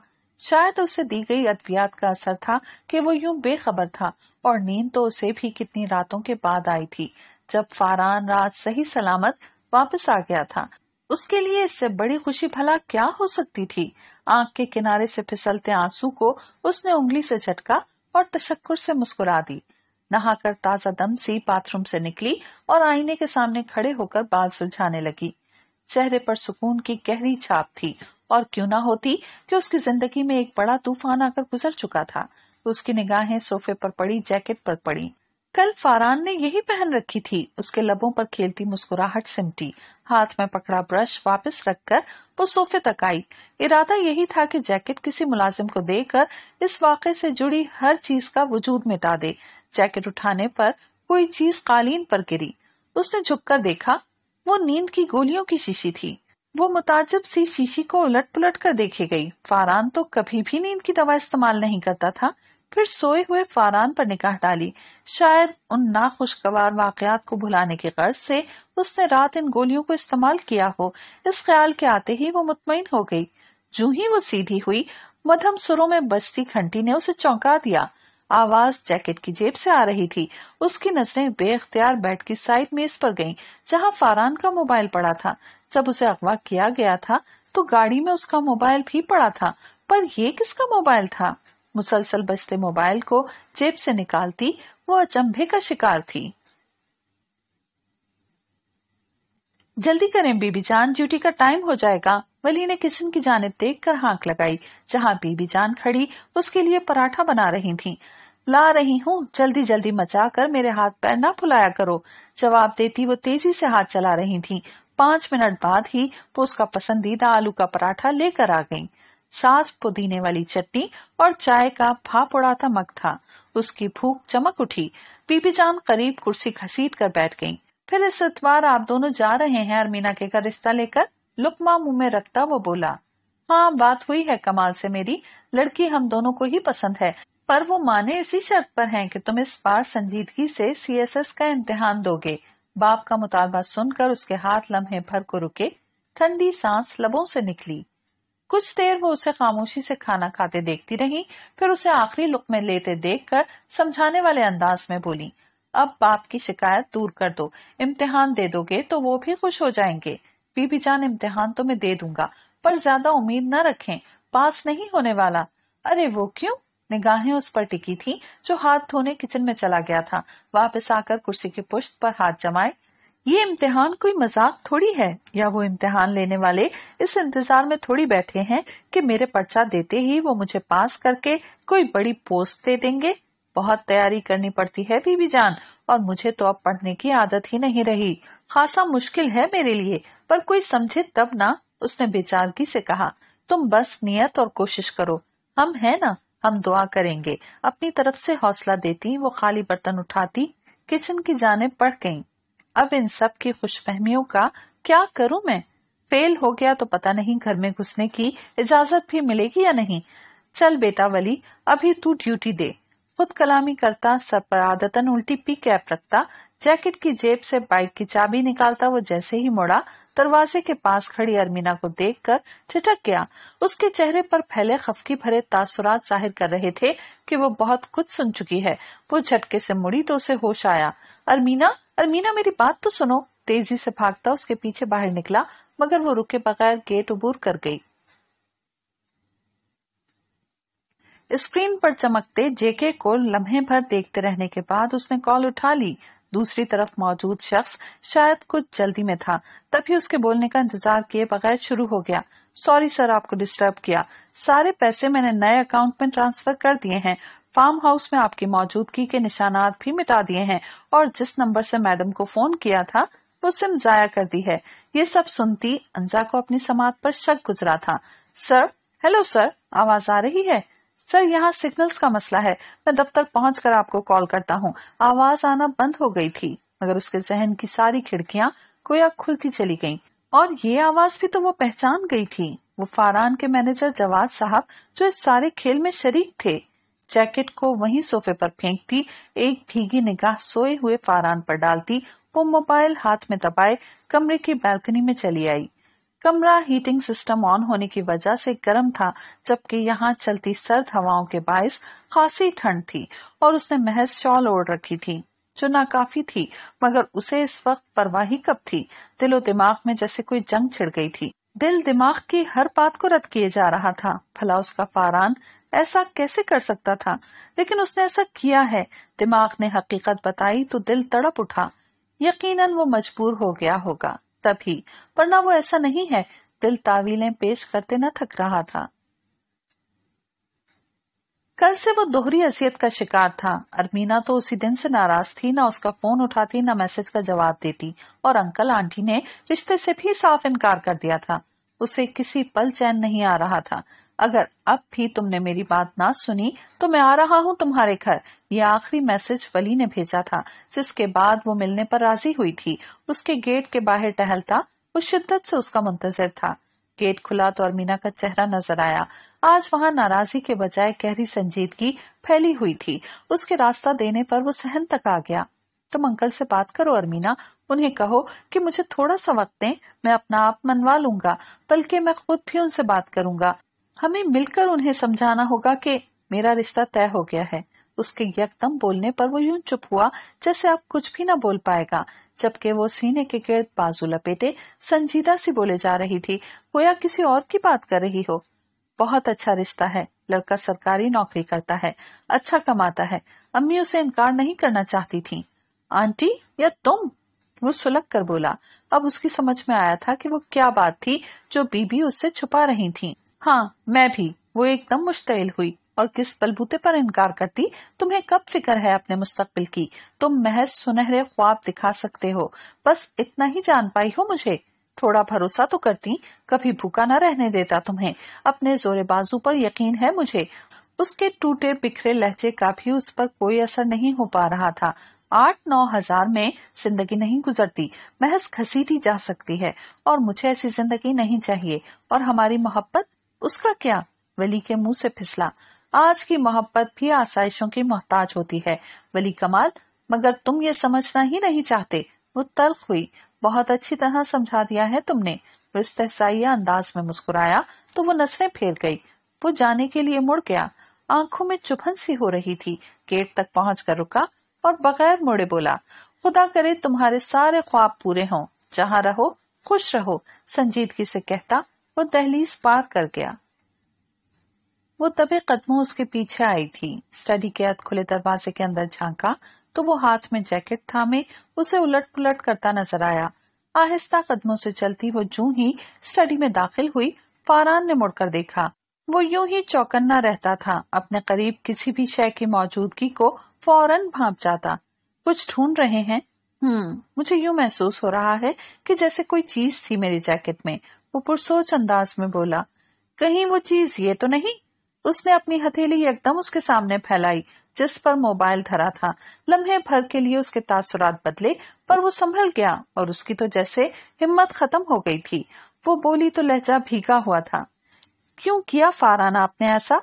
[SPEAKER 1] शायद उसे दी गई अद्वियात का असर था कि वो यूं बेखबर था और नींद तो उसे भी कितनी रातों के बाद आई थी जब फारान रात सही सलामत वापस आ गया था उसके लिए इससे बड़ी खुशी भला क्या हो सकती थी आंख के किनारे से फिसलते आंसू को उसने उंगली से झटका और तशक्कुर से मुस्कुरा दी नहाकर ताजा दम सी बाथरूम से निकली और आईने के सामने खड़े होकर बाल सुलझाने लगी चेहरे पर सुकून की गहरी छाप थी और क्यों ना होती कि उसकी जिंदगी में एक बड़ा तूफान आकर गुजर चुका था उसकी निगाहें सोफे पर पड़ी जैकेट पर पड़ी कल फारान ने यही पहन रखी थी उसके लबों पर खेलती मुस्कुराहट सिमटी हाथ में पकड़ा ब्रश वापस रखकर वो सोफे तक आई इरादा यही था कि जैकेट किसी मुलाजिम को देकर इस वाक से जुड़ी हर चीज का वजूद मिटा दे जैकेट उठाने पर कोई चीज कालीन पर गिरी उसने झुककर देखा वो नींद की गोलियों की शीशी थी वो मुताजब सी शीशी को उलट पुलट कर देखे गई फारान तो कभी भी नींद की दवा इस्तेमाल नहीं करता था फिर सोए हुए फारान पर निकाह डाली शायद उन नाखुशगवार वाकयात को भुलाने के गर्ज से उसने रात इन गोलियों को इस्तेमाल किया हो इस ख्याल के आते ही वो मुतमिन हो गई जू ही वो सीधी हुई मध्यम सुरों में बजती घंटी ने उसे चौंका दिया आवाज जैकेट की जेब से आ रही थी उसकी नजरें बेख्तियार बेड की साइड मेज पर गईं, जहां फारान का मोबाइल पड़ा था जब उसे अगवा किया गया था तो गाड़ी में उसका मोबाइल भी पड़ा था पर यह किसका मोबाइल था मुसलसल बजते मोबाइल को जेब से निकालती वो अचंभे का शिकार थी जल्दी करें बीबी जान ड्यूटी का टाइम हो जाएगा वली ने किचन की जानब देख कर हाँक लगाई जहाँ बीबी जान खड़ी उसके लिए पराठा बना रही थी ला रही हूँ जल्दी जल्दी मचा कर मेरे हाथ पैर ना फुलाया करो जवाब देती वो तेजी से हाथ चला रही थी पांच मिनट बाद ही वो उसका पसंदीदा आलू का पराठा लेकर आ गयी सास पुदीने वाली चटनी और चाय का भाप उड़ाता मग था उसकी भूख चमक उठी पीपी जान करीब कुर्सी घसीट कर बैठ गयी फिर इस इतवार आप दोनों जा रहे हैं अरमीना के घर रिश्ता लेकर लुकमा मुंह में रखता वो बोला हाँ बात हुई है कमाल से मेरी लड़की हम दोनों को ही पसंद है पर वो माने इसी शर्त पर हैं कि तुम इस बार संजीदगी से सीएसएस का इम्तिहान दोगे बाप का मुतालबा सुनकर उसके हाथ लम्हे भर को रुके ठंडी सांस लबों से निकली कुछ देर वो उसे खामोशी से खाना खाते देखती रही फिर उसे आखिरी लुकमे लेते देखकर समझाने वाले अंदाज में बोली अब बाप की शिकायत दूर कर दो इम्तिहान दे दोगे तो वो भी खुश हो जाएंगे बीबी जान इम्तिहान तो मैं दे दूंगा पर ज्यादा उम्मीद न रखें पास नहीं होने वाला अरे वो क्यों निगाहें उस पर टिकी थी जो हाथ धोने किचन में चला गया था वापस आकर कुर्सी की पुष्ट पर हाथ जमाए ये इम्तिहान कोई मजाक थोड़ी है या वो इम्तिहान लेने वाले इस इंतजार में थोड़ी बैठे हैं कि मेरे पर्चा देते ही वो मुझे पास करके कोई बड़ी पोस्ट दे देंगे बहुत तैयारी करनी पड़ती है बीबी जान और मुझे तो अब पढ़ने की आदत ही नहीं रही खासा मुश्किल है मेरे लिए पर कोई समझे तब ना उसने बेचारगी से कहा तुम बस नियत और कोशिश करो हम है ना हम दुआ करेंगे अपनी तरफ से हौसला देती वो खाली बर्तन उठाती किचन की जाने पड़ गयी अब इन सब की खुशफहमियों का क्या करूं मैं फेल हो गया तो पता नहीं घर में घुसने की इजाजत भी मिलेगी या नहीं चल बेटा वली अभी तू ड्यूटी दे खुद कलामी करता सर पर आदतन उल्टी पी कैप रखता जैकेट की जेब से बाइक की चाबी निकालता वो जैसे ही मुड़ा दरवाजे के पास खड़ी अरमीना को देखकर ठिठक गया उसके चेहरे पर फैले खफकी भरे तासुरात जाहिर कर रहे थे कि वो बहुत कुछ सुन चुकी है वो झटके से मुड़ी तो उसे होश आया अरमीना अरे मीना मेरी बात तो सुनो तेजी से भागता उसके पीछे बाहर निकला मगर वो रुके बगैर गेट उबूर कर गई स्क्रीन पर चमकते जेके को लम्हे भर देखते रहने के बाद उसने कॉल उठा ली दूसरी तरफ मौजूद शख्स शायद कुछ जल्दी में था तभी उसके बोलने का इंतजार किए बगैर शुरू हो गया सॉरी सर आपको डिस्टर्ब किया सारे पैसे मैंने नए अकाउंट में ट्रांसफर कर दिए हैं फार्म हाउस में आपकी मौजूदगी के निशानात भी मिटा दिए हैं और जिस नंबर से मैडम को फोन किया था वो सिम जाया कर दी है ये सब सुनती अंजा को अपनी समात पर शक गुजरा था सर हेलो सर आवाज आ रही है सर यहाँ सिग्नल्स का मसला है मैं दफ्तर पहुँच कर आपको कॉल करता हूँ आवाज आना बंद हो गयी थी मगर उसके जहन की सारी खिड़कियाँ कोया खुलती चली गयी और ये आवाज भी तो वो पहचान गई थी वो फारान के मैनेजर जवाद साहब जो इस सारे खेल में शरीक थे जैकेट को वहीं सोफे पर फेंकती एक भीगी निगाह सोए हुए फारान पर डालती वो मोबाइल हाथ में दबाए कमरे की बालकनी में चली आई कमरा हीटिंग सिस्टम ऑन होने की वजह से गर्म था जबकि यहाँ चलती सर्द हवाओं के बायस खासी ठंड थी और उसने महज शॉल ओढ़ रखी थी जो नाकाफी थी मगर उसे इस वक्त परवाही कब थी दिलो दिमाग में जैसे कोई जंग छिड़ गई थी दिल दिमाग की हर बात को रद्द किए जा रहा था भला उसका फारान ऐसा कैसे कर सकता था लेकिन उसने ऐसा किया है दिमाग ने हकीकत बताई तो दिल तड़प उठा यकीनन वो मजबूर हो गया होगा तभी ना वो ऐसा नहीं है दिल तावीलें पेश करते न थक रहा था कल से वो दोहरी असियत का शिकार था अरमीना तो उसी दिन से नाराज थी ना उसका फोन उठाती ना मैसेज का जवाब देती और अंकल आंटी ने रिश्ते से भी साफ इनकार कर दिया था उसे किसी पल चैन नहीं आ रहा था अगर अब भी तुमने मेरी बात ना सुनी तो मैं आ रहा हूँ तुम्हारे घर ये आखिरी मैसेज वली ने भेजा था जिसके बाद वो मिलने पर राजी हुई थी उसके गेट के बाहर टहलता वो शिद्दत से उसका मुंतजर था गेट खुला तो अरमीना का चेहरा नजर आया आज वहाँ नाराजगी के बजाय गहरी संजीदगी फैली हुई थी उसके रास्ता देने पर वो सहन तक आ गया तुम अंकल से बात करो अरमीना उन्हें कहो कि मुझे थोड़ा सा वक्त दें मैं अपना आप मनवा लूंगा बल्कि मैं खुद भी उनसे बात करूंगा हमें मिलकर उन्हें समझाना होगा कि मेरा रिश्ता तय हो गया है उसके यकदम बोलने पर वो यूं चुप हुआ जैसे आप कुछ भी ना बोल पाएगा जबकि वो सीने के गिर्द बाजू लपेटे संजीदा सी बोले जा रही थी या किसी और की बात कर रही हो बहुत अच्छा रिश्ता है लड़का सरकारी नौकरी करता है अच्छा कमाता है अम्मी उसे इनकार नहीं करना चाहती थी आंटी या तुम वो सुलग कर बोला अब उसकी समझ में आया था कि वो क्या बात थी जो बीबी उससे छुपा रही थी हाँ मैं भी वो एकदम मुश्तिल हुई और किस बलबूते पर इनकार करती तुम्हें कब फिक्र है अपने मुस्तकबिल की तुम महज सुनहरे ख्वाब दिखा सकते हो बस इतना ही जान पाई हो मुझे थोड़ा भरोसा तो करती कभी भूखा न रहने देता तुम्हें अपने जोरे बाजू पर यकीन है मुझे उसके टूटे बिखरे लहजे का भी उस पर कोई असर नहीं हो पा रहा था आठ नौ हजार में जिंदगी नहीं गुजरती महज घसीटी जा सकती है और मुझे ऐसी जिंदगी नहीं चाहिए और हमारी मोहब्बत उसका क्या वली के मुंह से फिसला आज की मोहब्बत भी आसाइशों की मोहताज होती है वली कमाल मगर तुम ये समझना ही नहीं चाहते वो तल्ख हुई बहुत अच्छी तरह समझा दिया है तुमने वो इस्तेसाइया अंदाज में मुस्कुराया तो वो नसरे फेर गई वो जाने के लिए मुड़ गया आंखों में चुभन सी हो रही थी गेट तक पहुँच कर रुका और बगैर मुड़े बोला खुदा करे तुम्हारे सारे ख्वाब पूरे हों जहाँ रहो खुश रहो संजीदगी से कहता वो दहलीज पार कर गया वो तबे कदमों उसके पीछे आई थी स्टडी के हाथ खुले दरवाजे के अंदर झांका तो वो हाथ में जैकेट थामे उसे उलट पुलट करता नजर आया आहिस्ता कदमों से चलती वो जू ही स्टडी में दाखिल हुई फारान ने मुड़कर देखा वो यूं ही चौकन्ना रहता था अपने करीब किसी भी शय की मौजूदगी को फौरन भाप जाता कुछ ढूंढ रहे हैं हम्म मुझे यूं महसूस हो रहा है कि जैसे कोई चीज थी मेरी जैकेट में वो पुरसोच अंदाज में बोला कहीं वो चीज ये तो नहीं उसने अपनी हथेली एकदम उसके सामने फैलाई जिस पर मोबाइल धरा था लम्हे भर के लिए उसके तासुरात बदले पर वो संभल गया और उसकी तो जैसे हिम्मत खत्म हो गई थी वो बोली तो लहजा भीगा हुआ था क्यों किया फाराना आपने ऐसा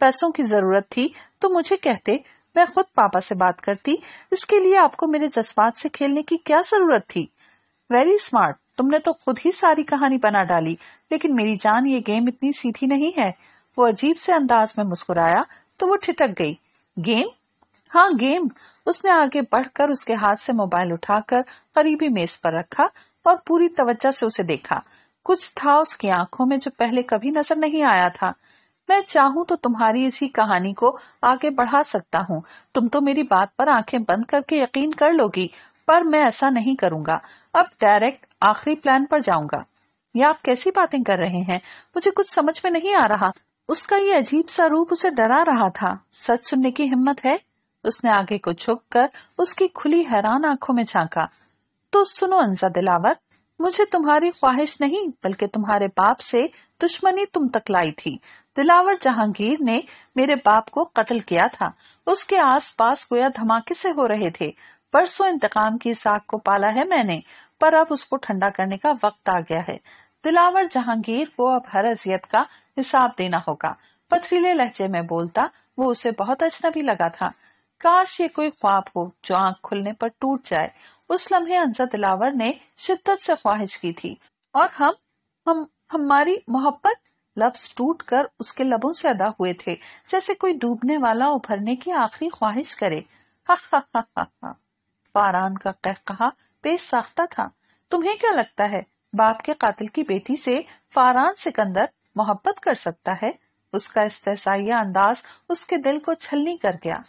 [SPEAKER 1] पैसों की जरूरत थी तो मुझे कहते मैं खुद पापा से बात करती इसके लिए आपको मेरे जज्बात से खेलने की क्या जरूरत थी वेरी स्मार्ट तुमने तो खुद ही सारी कहानी बना डाली लेकिन मेरी जान ये गेम इतनी सीधी नहीं है वो अजीब से अंदाज में मुस्कुराया तो वो ठिटक गई गेम हाँ गेम उसने आगे बढ़कर उसके हाथ से मोबाइल उठाकर करीबी मेज पर रखा और पूरी तवज्जा से उसे देखा कुछ था उसकी आंखों में जो पहले कभी नजर नहीं आया था मैं चाहूं तो तुम्हारी इसी कहानी को आगे बढ़ा सकता हूँ तुम तो मेरी बात पर आंखें बंद करके यकीन कर लोगी पर मैं ऐसा नहीं करूंगा अब डायरेक्ट आखिरी प्लान पर जाऊंगा यह आप कैसी बातें कर रहे हैं मुझे कुछ समझ में नहीं आ रहा उसका ये अजीब सा रूप उसे डरा रहा था सच सुनने की हिम्मत है उसने आगे को झुक कर उसकी खुली हैरान आंखों में झांका तो सुनो अंजा दिलावर मुझे तुम्हारी ख्वाहिश नहीं बल्कि तुम्हारे बाप से दुश्मनी तुम तक लाई थी दिलावर जहांगीर ने मेरे बाप को कत्ल किया था उसके आसपास गोया धमाके से हो रहे थे परसों इंतकाम की साख को पाला है मैंने पर अब उसको ठंडा करने का वक्त आ गया है दिलावर जहांगीर को अब हर अजियत का हिसाब देना होगा पथरीले लहजे में बोलता वो उसे बहुत अजनबी लगा था काश ये कोई ख्वाब हो जो आंख खुलने पर टूट जाए उस लम्हे अंसर दिलावर ने शिद्दत से ख्वाहिश की थी और हम हम हमारी मोहब्बत लफ्ज टूट कर उसके लबों से अदा हुए थे जैसे कोई डूबने वाला उभरने की आखिरी ख्वाहिश करे हा हा हा हा हा फारान का कह कहा पेश साख्ता था तुम्हें क्या लगता है बाप के कातिल की बेटी से फारान सिकंदर मोहब्बत कर सकता है उसका इस्तेसाइया अंदाज उसके दिल को छलनी कर गया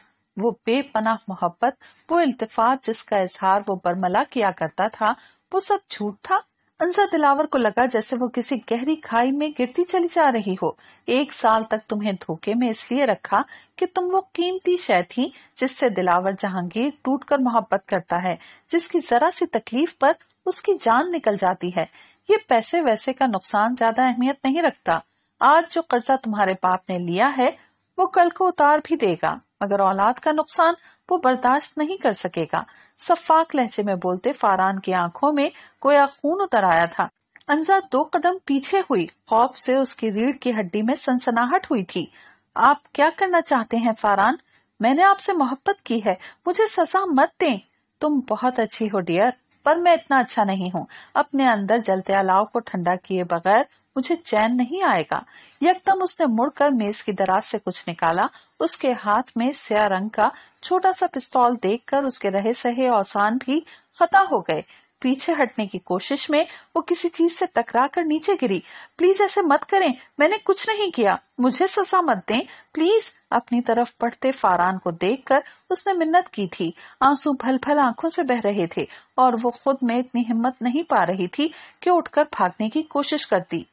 [SPEAKER 1] वो बेपनाह मोहब्बत वो इल्तफात जिसका इजहार वो बरमला किया करता था वो सब झूठ था अंसा दिलावर को लगा जैसे वो किसी गहरी खाई में गिरती चली जा रही हो एक साल तक तुम्हें धोखे में इसलिए रखा कि तुम वो कीमती शय थी जिससे दिलावर जहांगीर टूटकर मोहब्बत करता है जिसकी जरा सी तकलीफ पर उसकी जान निकल जाती है ये पैसे वैसे का नुकसान ज्यादा अहमियत नहीं रखता आज जो कर्जा तुम्हारे बाप ने लिया है वो कल को उतार भी देगा मगर औलाद का नुकसान वो बर्दाश्त नहीं कर सकेगा सफाक लहजे में बोलते फारान की आंखों में कोया खून उतर आया था अंजा दो कदम पीछे हुई खौफ से उसकी रीढ़ की हड्डी में सनसनाहट हुई थी आप क्या करना चाहते हैं फारान मैंने आपसे मोहब्बत की है मुझे सजा मत दें तुम बहुत अच्छी हो डियर पर मैं इतना अच्छा नहीं हूँ अपने अंदर जलते अलाव को ठंडा किए बगैर मुझे चैन नहीं आएगा यकदम उसने मुड़कर मेज की दराज से कुछ निकाला उसके हाथ में स्या रंग का छोटा सा पिस्तौल देखकर उसके रहे सहे औसान भी खता हो गए पीछे हटने की कोशिश में वो किसी चीज से टकरा कर नीचे गिरी प्लीज ऐसे मत करें मैंने कुछ नहीं किया मुझे सजा मत दें प्लीज अपनी तरफ पढ़ते फारान को देखकर उसने मिन्नत की थी आंसू भल भल आंखों से बह रहे थे और वो खुद में इतनी हिम्मत नहीं पा रही थी कि उठकर भागने की कोशिश करती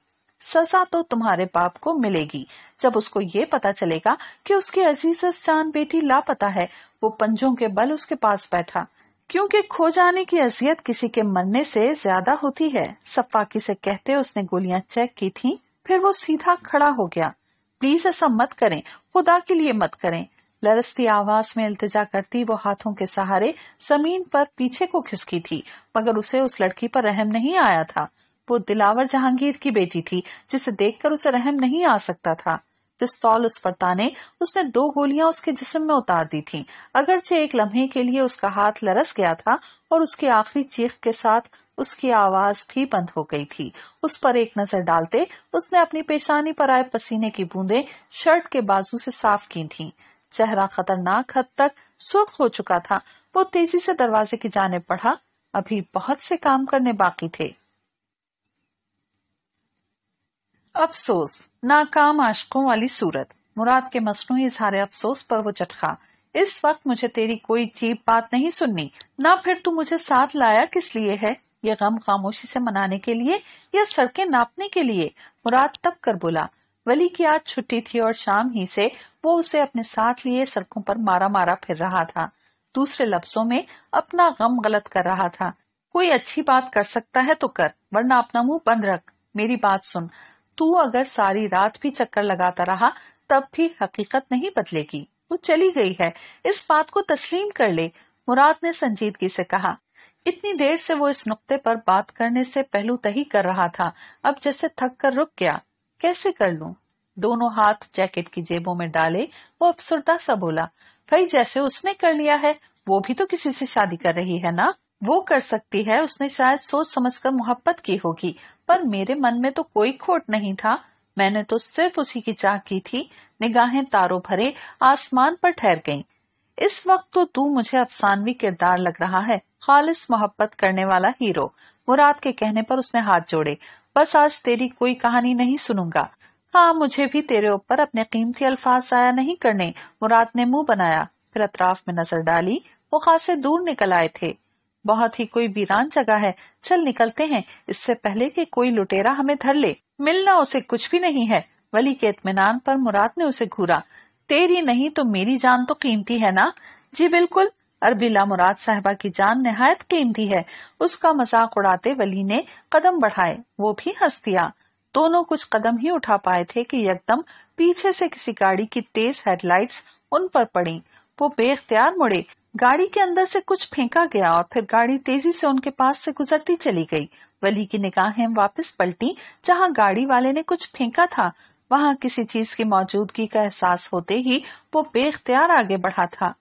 [SPEAKER 1] सजा तो तुम्हारे बाप को मिलेगी जब उसको ये पता चलेगा कि उसकी अजीज जान बेटी लापता है वो पंजों के बल उसके पास बैठा क्योंकि खो जाने की अजियत किसी के मरने से ज्यादा होती है सफाकी से कहते उसने गोलियां चेक की थी फिर वो सीधा खड़ा हो गया प्लीज ऐसा मत करें खुदा के लिए मत करें लरसती आवाज में इल्तजा करती वो हाथों के सहारे जमीन पर पीछे को खिसकी थी मगर उसे उस लड़की पर रहम नहीं आया था वो दिलावर जहांगीर की बेटी थी जिसे देखकर उसे रहम नहीं आ सकता था पिस्तौल उस पर ताने उसने दो गोलियां उसके जिस्म में उतार दी थी अगरचे एक लम्हे के लिए उसका हाथ लरस गया था और उसकी आखिरी चीख के साथ उसकी आवाज भी बंद हो गई थी उस पर एक नजर डालते उसने अपनी पेशानी पर आए पसीने की बूंदे शर्ट के बाजू से साफ की थी चेहरा खतरनाक हद तक सुर्ख हो चुका था वो तेजी से दरवाजे की जाने पढ़ा अभी बहुत से काम करने बाकी थे अफसोस नाकाम आशकों वाली सूरत मुराद के मसनू इजहार अफसोस पर वो चटखा इस वक्त मुझे तेरी कोई चीप बात नहीं सुननी ना फिर तू मुझे साथ लाया किस लिए है ये गम खामोशी से मनाने के लिए या सड़कें नापने के लिए मुराद तब कर बोला वली की आज छुट्टी थी और शाम ही से वो उसे अपने साथ लिए सड़कों पर मारा मारा फिर रहा था दूसरे लफ्जों में अपना गम गलत कर रहा था कोई अच्छी बात कर सकता है तो कर वरना अपना मुंह बंद रख मेरी बात सुन तू अगर सारी रात भी चक्कर लगाता रहा तब भी हकीकत नहीं बदलेगी वो चली गई है इस बात को तस्लीम कर ले मुराद ने संजीदगी से कहा इतनी देर से वो इस नुक्ते पर बात करने से पहलू तही कर रहा था अब जैसे थक कर रुक गया कैसे कर लू दोनों हाथ जैकेट की जेबों में डाले वो अफसरदा सा बोला भाई जैसे उसने कर लिया है वो भी तो किसी से शादी कर रही है ना वो कर सकती है उसने शायद सोच समझकर मोहब्बत की होगी पर मेरे मन में तो कोई खोट नहीं था मैंने तो सिर्फ उसी की चाह की थी निगाहें तारों भरे आसमान पर ठहर गईं। इस वक्त तो तू मुझे अफसानवी किरदार लग रहा है खालिस मोहब्बत करने वाला हीरो मुराद के कहने पर उसने हाथ जोड़े बस आज तेरी कोई कहानी नहीं सुनूंगा हाँ मुझे भी तेरे ऊपर अपने कीमती अल्फाज आया नहीं करने मुराद ने मुंह बनाया फिर अतराफ में नजर डाली वो खासे दूर निकल आए थे बहुत ही कोई वीरान जगह है चल निकलते हैं इससे पहले कि कोई लुटेरा हमें धर ले मिलना उसे कुछ भी नहीं है वली के इतमान पर मुराद ने उसे घूरा तेरी नहीं तो मेरी जान तो कीमती है ना जी बिल्कुल अरबिला मुराद साहबा की जान नहायत कीमती है उसका मजाक उड़ाते वली ने कदम बढ़ाए वो भी हंस दिया दोनों कुछ कदम ही उठा पाए थे कि यकदम पीछे से किसी गाड़ी की तेज हेडलाइट्स उन पर पड़ी वो बेख्तियार मुड़े गाड़ी के अंदर से कुछ फेंका गया और फिर गाड़ी तेजी से उनके पास से गुजरती चली गई वली की निगाहें वापस पलटी जहां गाड़ी वाले ने कुछ फेंका था वहां किसी चीज की मौजूदगी का एहसास होते ही वो बेख्तियार आगे बढ़ा था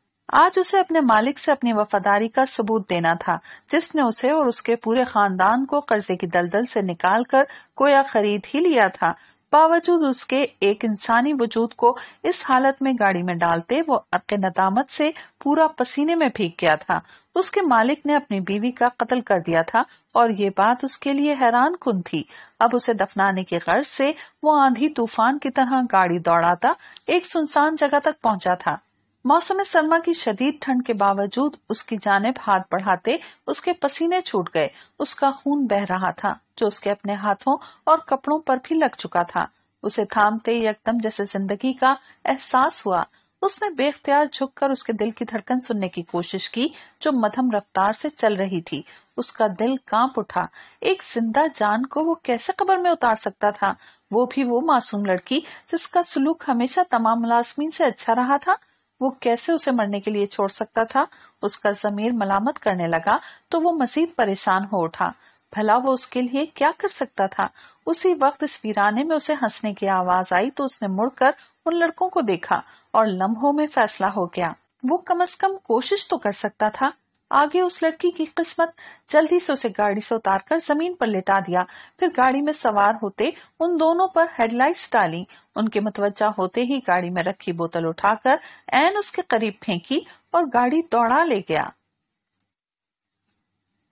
[SPEAKER 1] आज उसे अपने मालिक से अपनी वफादारी का सबूत देना था जिसने उसे और उसके पूरे खानदान को कर्जे की दलदल से निकालकर कोया खरीद ही लिया था बावजूद उसके एक इंसानी वजूद को इस हालत में गाड़ी में डालते वो अपने नदामत से पूरा पसीने में भीग गया था उसके मालिक ने अपनी बीवी का कत्ल कर दिया था और ये बात उसके लिए हैरान कुन थी अब उसे दफनाने की गर्ज से वो आंधी तूफान की तरह गाड़ी दौड़ाता एक सुनसान जगह तक पहुंचा था मौसम सरमा की शदीद ठंड के बावजूद उसकी जानब हाथ बढ़ाते उसके पसीने छूट गए उसका खून बह रहा था जो उसके अपने हाथों और कपड़ों पर भी लग चुका था उसे थामते यकदम जैसे जिंदगी का एहसास हुआ उसने बेख्तियार झुककर उसके दिल की धड़कन सुनने की कोशिश की जो मध्यम रफ्तार से चल रही थी उसका दिल कांप उठा एक जिंदा जान को वो कैसे कबर में उतार सकता था वो भी वो मासूम लड़की जिसका सलूक हमेशा तमाम मुलाजमीन से अच्छा रहा था वो कैसे उसे मरने के लिए छोड़ सकता था उसका जमीर मलामत करने लगा तो वो मजीद परेशान हो उठा भला वो उसके लिए क्या कर सकता था उसी वक्त इस वीराने में उसे हंसने की आवाज आई तो उसने मुड़कर उन लड़कों को देखा और लम्हों में फैसला हो गया वो कम अज कम कोशिश तो कर सकता था आगे उस लड़की की किस्मत जल्दी से उसे गाड़ी से उतारकर जमीन पर लेटा दिया फिर गाड़ी में सवार होते उन दोनों पर हेडलाइट्स डाली उनके मतवजा होते ही गाड़ी में रखी बोतल उठाकर एन उसके करीब फेंकी और गाड़ी दौड़ा ले गया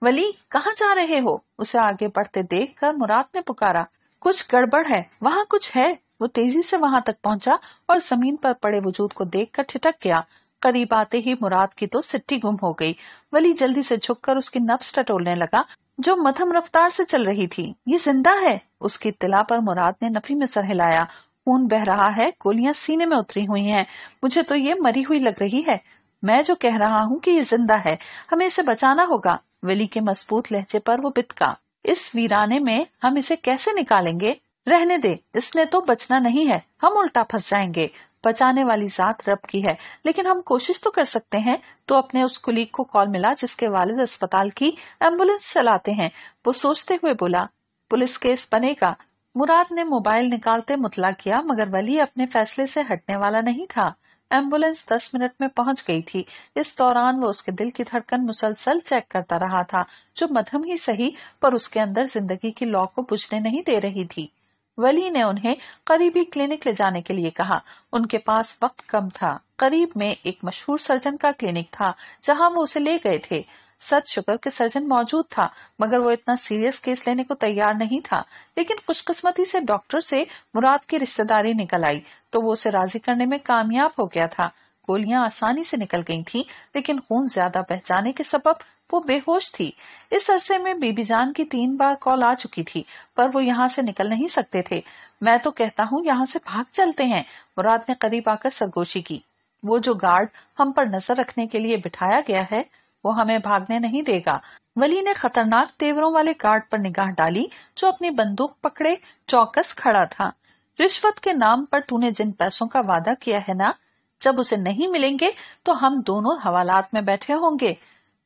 [SPEAKER 1] वली कहाँ जा रहे हो उसे आगे बढ़ते कर मुराद ने पुकारा कुछ गड़बड़ है वहाँ कुछ है वो तेजी से वहां तक पहुंचा और जमीन पर पड़े वजूद को देखकर ठिटक गया करीब आते ही मुराद की तो सिट्टी गुम हो गई वली जल्दी से झुककर उसकी नब्स टटोलने लगा जो मथम रफ्तार से चल रही थी ये जिंदा है उसकी तिला पर मुराद ने नफी में सर हिलाया खून बह रहा है गोलियां सीने में उतरी हुई हैं मुझे तो ये मरी हुई लग रही है मैं जो कह रहा हूँ कि ये जिंदा है हमें इसे बचाना होगा वली के मजबूत लहजे पर वो बितका इस वीराने में हम इसे कैसे निकालेंगे रहने दे इसने तो बचना नहीं है हम उल्टा फंस जाएंगे बचाने वाली जात रब की है लेकिन हम कोशिश तो कर सकते हैं तो अपने उस कुलीग को कॉल मिला जिसके वालिद अस्पताल की एम्बुलेंस चलाते हैं वो सोचते हुए बोला पुलिस केस बनेगा मुराद ने मोबाइल निकालते मुतला किया मगर वली अपने फैसले से हटने वाला नहीं था एम्बुलेंस दस मिनट में पहुंच गई थी इस दौरान वो उसके दिल की धड़कन मुसलसल चेक करता रहा था जो मध्यम ही सही पर उसके अंदर जिंदगी की लॉ को बुझने नहीं दे रही थी वली ने उन्हें करीबी क्लिनिक ले जाने के लिए कहा उनके पास वक्त कम था करीब में एक मशहूर सर्जन का क्लिनिक था जहां वो उसे ले गए थे सच शुगर के सर्जन मौजूद था मगर वो इतना सीरियस केस लेने को तैयार नहीं था लेकिन खुशकिस्मती से डॉक्टर से मुराद की रिश्तेदारी निकल आई तो वो उसे राजी करने में कामयाब हो गया था गोलियां आसानी से निकल गई थी लेकिन खून ज्यादा बह जाने के सबब वो बेहोश थी इस अरसे में बीबी जान की तीन बार कॉल आ चुकी थी पर वो यहाँ से निकल नहीं सकते थे मैं तो कहता हूँ यहाँ से भाग चलते हैं मुराद ने करीब आकर सरगोशी की वो जो गार्ड हम पर नजर रखने के लिए बिठाया गया है वो हमें भागने नहीं देगा वली ने खतरनाक तेवरों वाले गार्ड पर निगाह डाली जो अपनी बंदूक पकड़े चौकस खड़ा था रिश्वत के नाम पर तूने जिन पैसों का वादा किया है ना जब उसे नहीं मिलेंगे तो हम दोनों हवालात में बैठे होंगे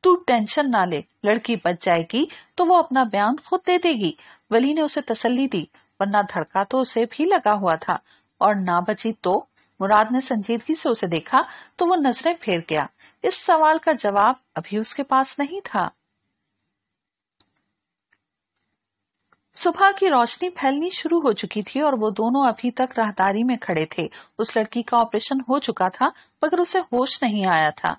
[SPEAKER 1] तू टेंशन ना ले लड़की बच जाएगी तो वो अपना बयान खुद दे देगी वली ने उसे तसल्ली दी वरना धड़का तो उसे भी लगा हुआ था और ना बची तो मुराद ने संजीदगी से उसे देखा तो वो नजरें फेर गया इस सवाल का जवाब अभी उसके पास नहीं था सुबह की रोशनी फैलनी शुरू हो चुकी थी और वो दोनों अभी तक राहदारी में खड़े थे उस लड़की का ऑपरेशन हो चुका था मगर उसे होश नहीं आया था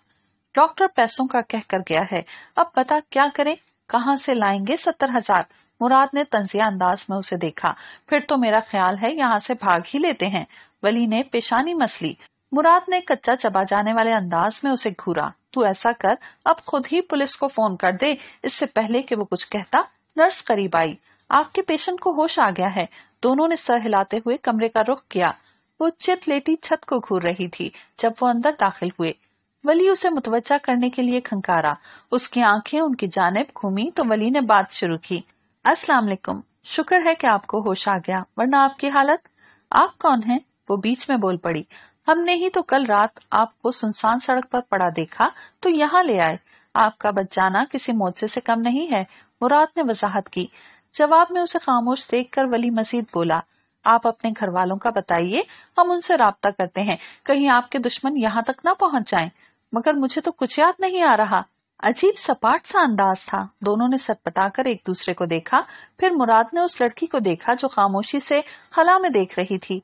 [SPEAKER 1] डॉक्टर पैसों का कह कर गया है अब पता क्या करें कहाँ से लाएंगे सत्तर हजार मुराद ने तंजिया अंदाज में उसे देखा फिर तो मेरा ख्याल है यहाँ से भाग ही लेते हैं वली ने पेशानी मसली मुराद ने कच्चा चबा जाने वाले अंदाज में उसे घूरा तू ऐसा कर अब खुद ही पुलिस को फोन कर दे इससे पहले कि वो कुछ कहता नर्स करीब आई आपके पेशेंट को होश आ गया है दोनों ने सर हिलाते हुए कमरे का रुख किया वो चित लेटी छत को घूर रही थी जब वो अंदर दाखिल हुए वली उसे मुतवजा करने के लिए खंकारा उसकी आंखें उनकी जानब घूमी तो वली ने बात शुरू की असलाम शुक्र है कि आपको होश आ गया वरना आपकी हालत आप कौन हैं वो बीच में बोल पड़ी हमने ही तो कल रात आपको सुनसान सड़क पर पड़ा देखा तो यहाँ ले आए आपका बच जाना किसी मोर्चे से कम नहीं है मुराद ने वजाहत की जवाब में उसे खामोश देखकर वली मजीद बोला आप अपने घर वालों का बताइए हम उनसे रबता करते हैं कहीं आपके दुश्मन यहाँ तक ना पहुँच जाए मगर मुझे तो कुछ याद नहीं आ रहा अजीब सपाट सा अंदाज था दोनों ने सटपटाकर एक दूसरे को देखा फिर मुराद ने उस लड़की को देखा जो खामोशी से खला में देख रही थी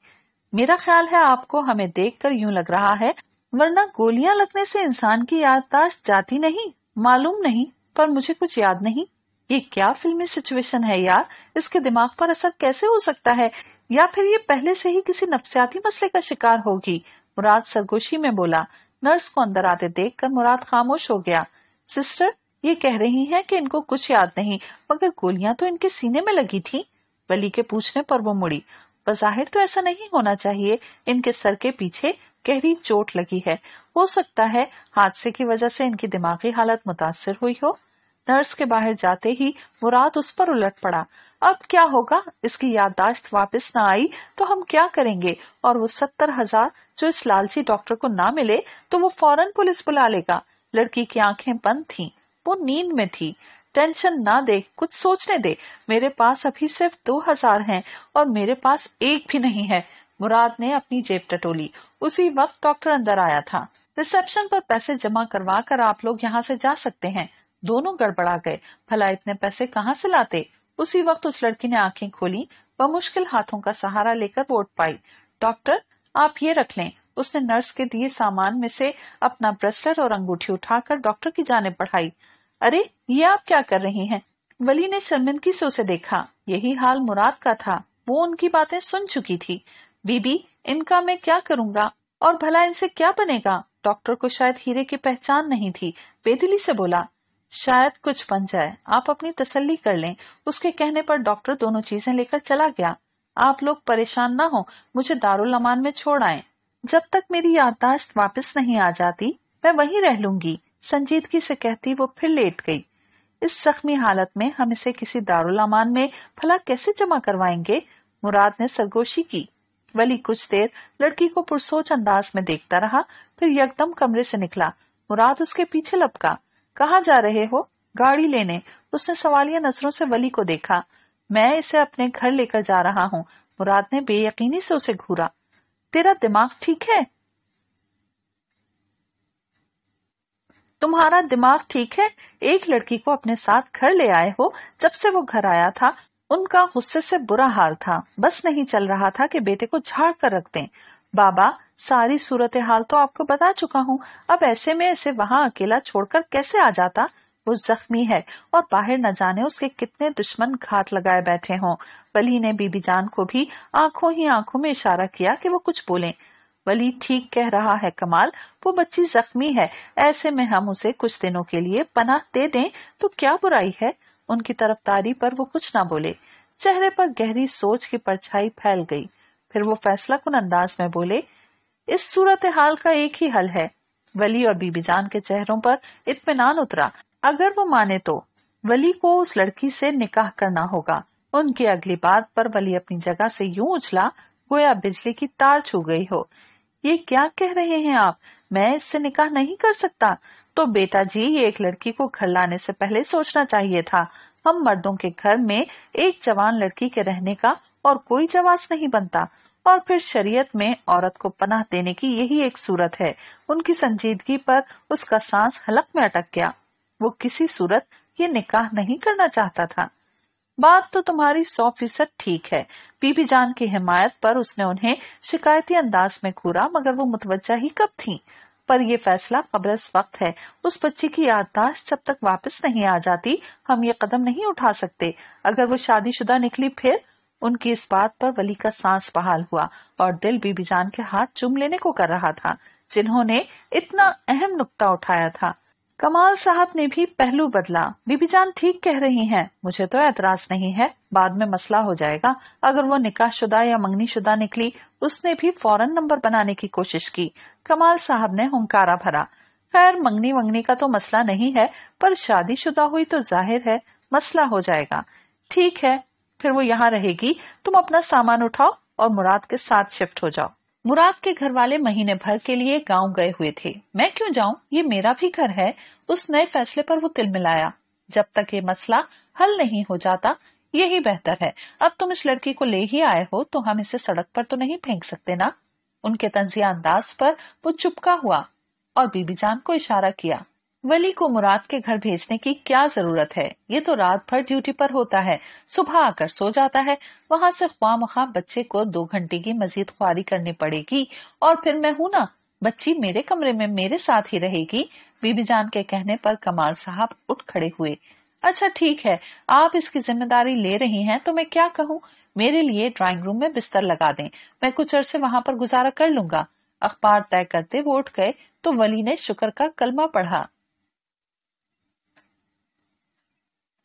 [SPEAKER 1] मेरा ख्याल है आपको हमें देखकर यूं लग रहा है वरना गोलियां लगने से इंसान की याददाश्त जाती नहीं मालूम नहीं पर मुझे कुछ याद नहीं ये क्या फिल्मी सिचुएशन है यार इसके दिमाग पर असर कैसे हो सकता है या फिर ये पहले से ही किसी नफसियाती मसले का शिकार होगी मुराद सरगोशी में बोला नर्स को अंदर आते देख कर मुराद खामोश हो गया सिस्टर ये कह रही हैं कि इनको कुछ याद नहीं मगर गोलियां तो इनके सीने में लगी थी वली के पूछने पर वो मुड़ी बाहिर तो ऐसा नहीं होना चाहिए इनके सर के पीछे गहरी चोट लगी है हो सकता है हादसे की वजह से इनकी दिमागी हालत मुतासर हुई हो नर्स के बाहर जाते ही मुराद उस पर उलट पड़ा अब क्या होगा इसकी याददाश्त वापस ना आई तो हम क्या करेंगे और वो सत्तर हजार जो इस लालची डॉक्टर को ना मिले तो वो फौरन पुलिस बुला लेगा लड़की की आंखें बंद थी वो नींद में थी टेंशन ना दे कुछ सोचने दे मेरे पास अभी सिर्फ दो हजार है और मेरे पास एक भी नहीं है मुराद ने अपनी जेब टटोली उसी वक्त डॉक्टर अंदर आया था रिसेप्शन पर पैसे जमा करवा कर आप लोग यहाँ से जा सकते हैं दोनों गड़बड़ा गए भला इतने पैसे कहाँ से लाते उसी वक्त उस लड़की ने आंखें खोली व मुश्किल हाथों का सहारा लेकर वोट पाई डॉक्टर आप ये रख लें उसने नर्स के दिए सामान में से अपना ब्रेसलेट और अंगूठी उठाकर डॉक्टर की जाने पढ़ाई अरे ये आप क्या कर रही हैं वली ने शर्मिंदगी से उसे देखा यही हाल मुराद का था वो उनकी बातें सुन चुकी थी बीबी इनका मैं क्या करूँगा और भला इनसे क्या बनेगा डॉक्टर को शायद हीरे की पहचान नहीं थी बेदिली से बोला शायद कुछ बन जाए आप अपनी तसल्ली कर लें उसके कहने पर डॉक्टर दोनों चीजें लेकर चला गया आप लोग परेशान ना हो मुझे दारुल अमान में छोड़ आए जब तक मेरी याददाश्त वापस नहीं आ जाती मैं वहीं रह लूंगी संजीदगी से कहती वो फिर लेट गई इस जख्मी हालत में हम इसे किसी दारुल अमान में फला कैसे जमा करवाएंगे मुराद ने सरगोशी की वली कुछ देर लड़की को पुरसोच अंदाज में देखता रहा फिर यकदम कमरे से निकला मुराद उसके पीछे लपका कहा जा रहे हो गाड़ी लेने उसने सवालिया नजरों से वली को देखा मैं इसे अपने घर लेकर जा रहा हूँ मुराद ने बेयकीनी से उसे घूरा तेरा दिमाग ठीक है तुम्हारा दिमाग ठीक है एक लड़की को अपने साथ घर ले आए हो जब से वो घर आया था उनका गुस्से से बुरा हाल था बस नहीं चल रहा था कि बेटे को झाड़ कर रख दें बाबा सारी सूरत हाल तो आपको बता चुका हूँ अब ऐसे में इसे वहाँ अकेला छोड़कर कैसे आ जाता वो जख्मी है और बाहर न जाने उसके कितने दुश्मन घात लगाए बैठे हों वली ने बीबी जान को भी आंखों ही आंखों में इशारा किया कि वो कुछ बोले वली ठीक कह रहा है कमाल वो बच्ची जख्मी है ऐसे में हम उसे कुछ दिनों के लिए पनाह दे दें तो क्या बुराई है उनकी तरफदारी पर वो कुछ ना बोले चेहरे पर गहरी सोच की परछाई फैल गई फिर वो फैसला कुन अंदाज में बोले इस सूरत हाल का एक ही हल है वली और बीबी जान के चेहरों पर इतमान उतरा अगर वो माने तो वली को उस लड़की से निकाह करना होगा उनकी अगली बात पर वली अपनी जगह से यूं उछला गोया बिजली की तार छू गई हो ये क्या कह रहे हैं आप मैं इससे निकाह नहीं कर सकता तो बेटा जी ये एक लड़की को घर लाने से पहले सोचना चाहिए था हम मर्दों के घर में एक जवान लड़की के रहने का और कोई जवाब नहीं बनता और फिर शरीयत में औरत को पनाह देने की यही एक सूरत है उनकी संजीदगी पर उसका सांस हलक में अटक गया वो किसी सूरत ये निकाह नहीं करना चाहता था बात तो तुम्हारी सौ फीसद ठीक है बीबी जान की हिमायत पर उसने उन्हें शिकायती अंदाज में घूरा मगर वो मुतवजा ही कब थी पर यह फैसला कब्रस वक्त है उस बच्ची की याददाश्त जब तक वापस नहीं आ जाती हम ये कदम नहीं उठा सकते अगर वो शादीशुदा निकली फिर उनकी इस बात पर वली का सांस बहाल हुआ और दिल बीबी जान के हाथ चुम लेने को कर रहा था जिन्होंने इतना अहम नुकता उठाया था कमाल साहब ने भी पहलू बदला बीबी जान ठीक कह रही हैं मुझे तो ऐतराज नहीं है बाद में मसला हो जाएगा अगर वो निकाह शुदा या मंगनी शुदा निकली उसने भी फौरन नंबर बनाने की कोशिश की कमाल साहब ने हंकारा भरा खैर मंगनी वंगनी का तो मसला नहीं है पर शादी शुदा हुई तो जाहिर है मसला हो जाएगा ठीक है फिर वो यहाँ रहेगी तुम अपना सामान उठाओ और मुराद के साथ शिफ्ट हो जाओ मुराद के घर वाले महीने भर के लिए गांव गए हुए थे मैं क्यों जाऊं ये मेरा भी घर है उस नए फैसले पर वो तिल मिलाया जब तक ये मसला हल नहीं हो जाता यही बेहतर है अब तुम इस लड़की को ले ही आए हो तो हम इसे सड़क पर तो नहीं फेंक सकते ना उनके तंजिया अंदाज पर वो चुपका हुआ और बीबी जान को इशारा किया वली को मुराद के घर भेजने की क्या जरूरत है ये तो रात भर ड्यूटी पर होता है सुबह आकर सो जाता है वहाँ से ख्वा मखा बच्चे को दो घंटे की मजीद ख्वारी करनी पड़ेगी और फिर मैं हूँ ना बच्ची मेरे कमरे में मेरे साथ ही रहेगी बीबी जान के कहने पर कमाल साहब उठ खड़े हुए अच्छा ठीक है आप इसकी जिम्मेदारी ले रही हैं तो मैं क्या कहूँ मेरे लिए ड्राइंग रूम में बिस्तर लगा दें मैं कुछ अरसे वहाँ पर गुजारा कर लूंगा अखबार तय करते वो उठ गए तो वली ने शुक्र का कलमा पढ़ा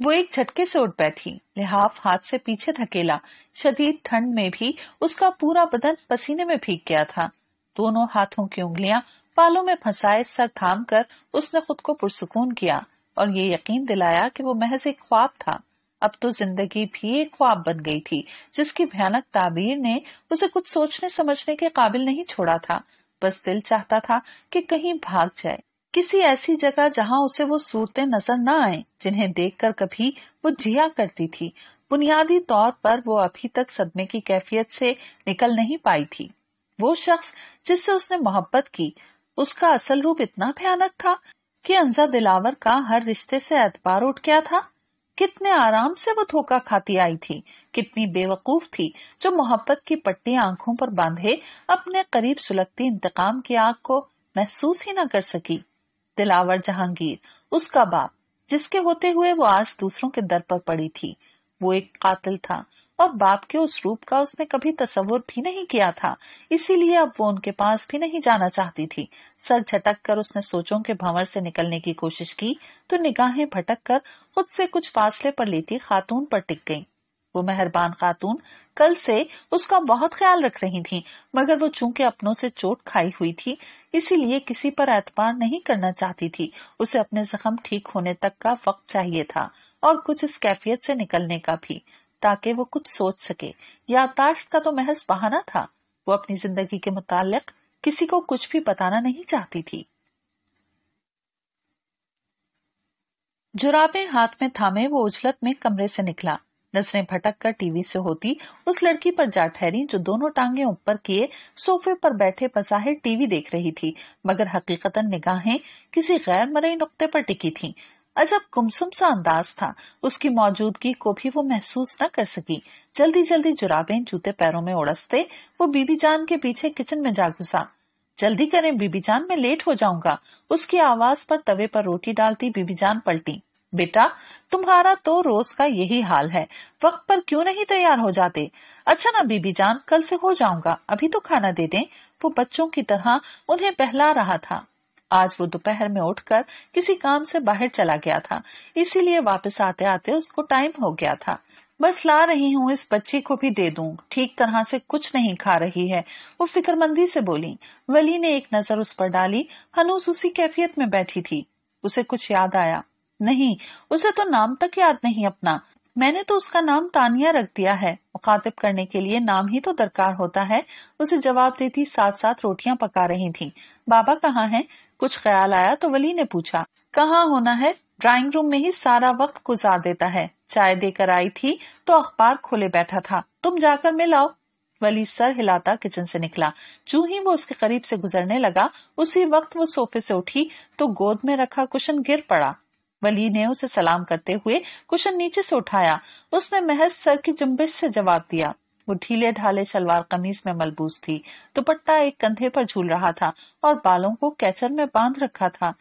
[SPEAKER 1] वो एक झटके से उठ बैठी लिहाफ हाथ से पीछे धकेला शदीद ठंड में भी उसका पूरा बदन पसीने में भीग गया था दोनों हाथों की उंगलियां पालों में फंसाए सर थाम कर उसने खुद को पुरसकून किया और ये यकीन दिलाया कि वो महज एक ख्वाब था अब तो जिंदगी भी एक ख्वाब बन गई थी जिसकी भयानक ताबीर ने उसे कुछ सोचने समझने के काबिल नहीं छोड़ा था बस दिल चाहता था कि कहीं भाग जाए किसी ऐसी जगह जहां उसे वो सूरतें नजर न आए जिन्हें देखकर कभी वो जिया करती थी बुनियादी तौर पर वो अभी तक सदमे की कैफियत से निकल नहीं पाई थी वो शख्स जिससे उसने मोहब्बत की उसका असल रूप इतना भयानक था कि अंजा दिलावर का हर रिश्ते से एतबार उठ गया था कितने आराम से वो धोखा खाती आई थी कितनी बेवकूफ थी जो मोहब्बत की पट्टी आंखों पर बांधे अपने करीब सुलगती इंतकाम की आग को महसूस ही न कर सकी दिलावर जहांगीर उसका बाप जिसके होते हुए वो आज दूसरों के दर पर पड़ी थी वो एक कातिल था और बाप के उस रूप का उसने कभी तस्वुर भी नहीं किया था इसीलिए अब वो उनके पास भी नहीं जाना चाहती थी सर झटक कर उसने सोचों के भंवर से निकलने की कोशिश की तो निगाहें भटक कर खुद से कुछ फासले पर लेती खातून पर टिक गई वो मेहरबान खातून कल से उसका बहुत ख्याल रख रही थी मगर वो चूंकि अपनों से चोट खाई हुई थी इसीलिए किसी पर एतबार नहीं करना चाहती थी उसे अपने जख्म ठीक होने तक का वक्त चाहिए था और कुछ इस कैफियत से निकलने का भी ताकि वो कुछ सोच सके यादाश्त का तो महज बहाना था वो अपनी जिंदगी के मुतालिक किसी को कुछ भी बताना नहीं चाहती थी जुराबे हाथ में थामे वो उजलत में कमरे से निकला नजरें भटक कर टीवी से होती उस लड़की पर जा ठहरी जो दोनों टांगे ऊपर किए सोफे पर बैठे पसाहे टीवी देख रही थी मगर हकीकतन निगाहें किसी गैर मरई नुकते पर टिकी थी अजब गुमसुम सा अंदाज था उसकी मौजूदगी को भी वो महसूस न कर सकी जल्दी जल्दी जुराबे जूते पैरों में उड़सते वो बीबी जान के पीछे किचन में जा घुसा जल्दी करें बीबी जान मैं लेट हो जाऊंगा उसकी आवाज पर तवे पर रोटी डालती बीबी जान पलटी बेटा तुम्हारा तो रोज का यही हाल है वक्त पर क्यों नहीं तैयार हो जाते अच्छा ना बीबी जान कल से हो जाऊंगा अभी तो खाना दे दें वो बच्चों की तरह उन्हें बहला रहा था आज वो दोपहर में उठकर किसी काम से बाहर चला गया था इसीलिए वापस आते आते उसको टाइम हो गया था बस ला रही हूँ इस बच्ची को भी दे दूँ ठीक तरह से कुछ नहीं खा रही है वो फिक्रमंदी से बोली वली ने एक नजर उस पर डाली हनुस उसी कैफियत में बैठी थी उसे कुछ याद आया नहीं उसे तो नाम तक याद नहीं अपना मैंने तो उसका नाम तानिया रख दिया है मुखातिब करने के लिए नाम ही तो दरकार होता है उसे जवाब देती साथ साथ रोटियां पका रही थी बाबा कहाँ हैं कुछ ख्याल आया तो वली ने पूछा कहाँ होना है ड्राइंग रूम में ही सारा वक्त गुजार देता है चाय देकर आई थी तो अखबार खोले बैठा था तुम जाकर मिलाओ वली सर हिलाता किचन से निकला जू ही वो उसके करीब से गुजरने लगा उसी वक्त वो सोफे से उठी तो गोद में रखा कुशन गिर पड़ा वली ने उसे सलाम करते हुए कुशन नीचे से उठाया उसने महज सर की जुम्बिश से जवाब दिया वो ढीले ढाले शलवार कमीज में मलबूस थी दुपट्टा एक कंधे पर झूल रहा था और बालों को कैचर में बांध रखा था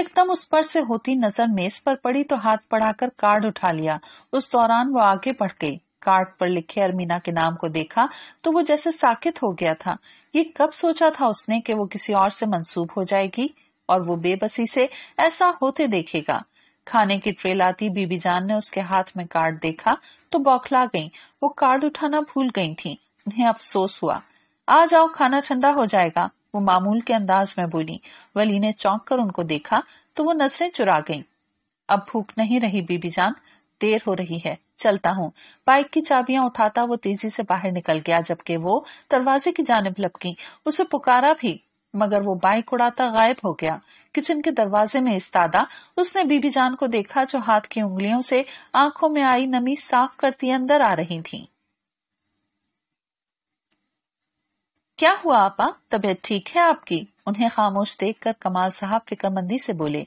[SPEAKER 1] एकदम उस पर से होती नजर मेज पर पड़ी तो हाथ बढ़ाकर कार्ड उठा लिया उस दौरान वो आगे बढ़ गई कार्ड पर लिखे अरमीना के नाम को देखा तो वो जैसे साकित हो गया था ये कब सोचा था उसने कि वो किसी और से मंसूब हो जाएगी और वो बेबसी से ऐसा होते देखेगा खाने की ट्रे लाती बीबी जान ने उसके हाथ में कार्ड देखा तो बौखला गई वो कार्ड उठाना भूल गई थी उन्हें अफसोस हुआ आ जाओ खाना ठंडा हो जाएगा वो मामूल के अंदाज में बोली वली ने चौंक कर उनको देखा तो वो नजरें चुरा गई अब भूख नहीं रही बीबी जान देर हो रही है चलता हूँ बाइक की चाबियां उठाता वो तेजी से बाहर निकल गया जबकि वो दरवाजे की जानब लपकी उसे पुकारा भी मगर वो बाइक उड़ाता गायब हो गया किचन के दरवाजे में इस्तादा उसने बीबी जान को देखा जो हाथ की उंगलियों से आंखों में आई नमी साफ करती अंदर आ रही थी क्या हुआ आपा तबीयत ठीक है आपकी उन्हें खामोश देखकर कमाल साहब फिक्रमंदी से बोले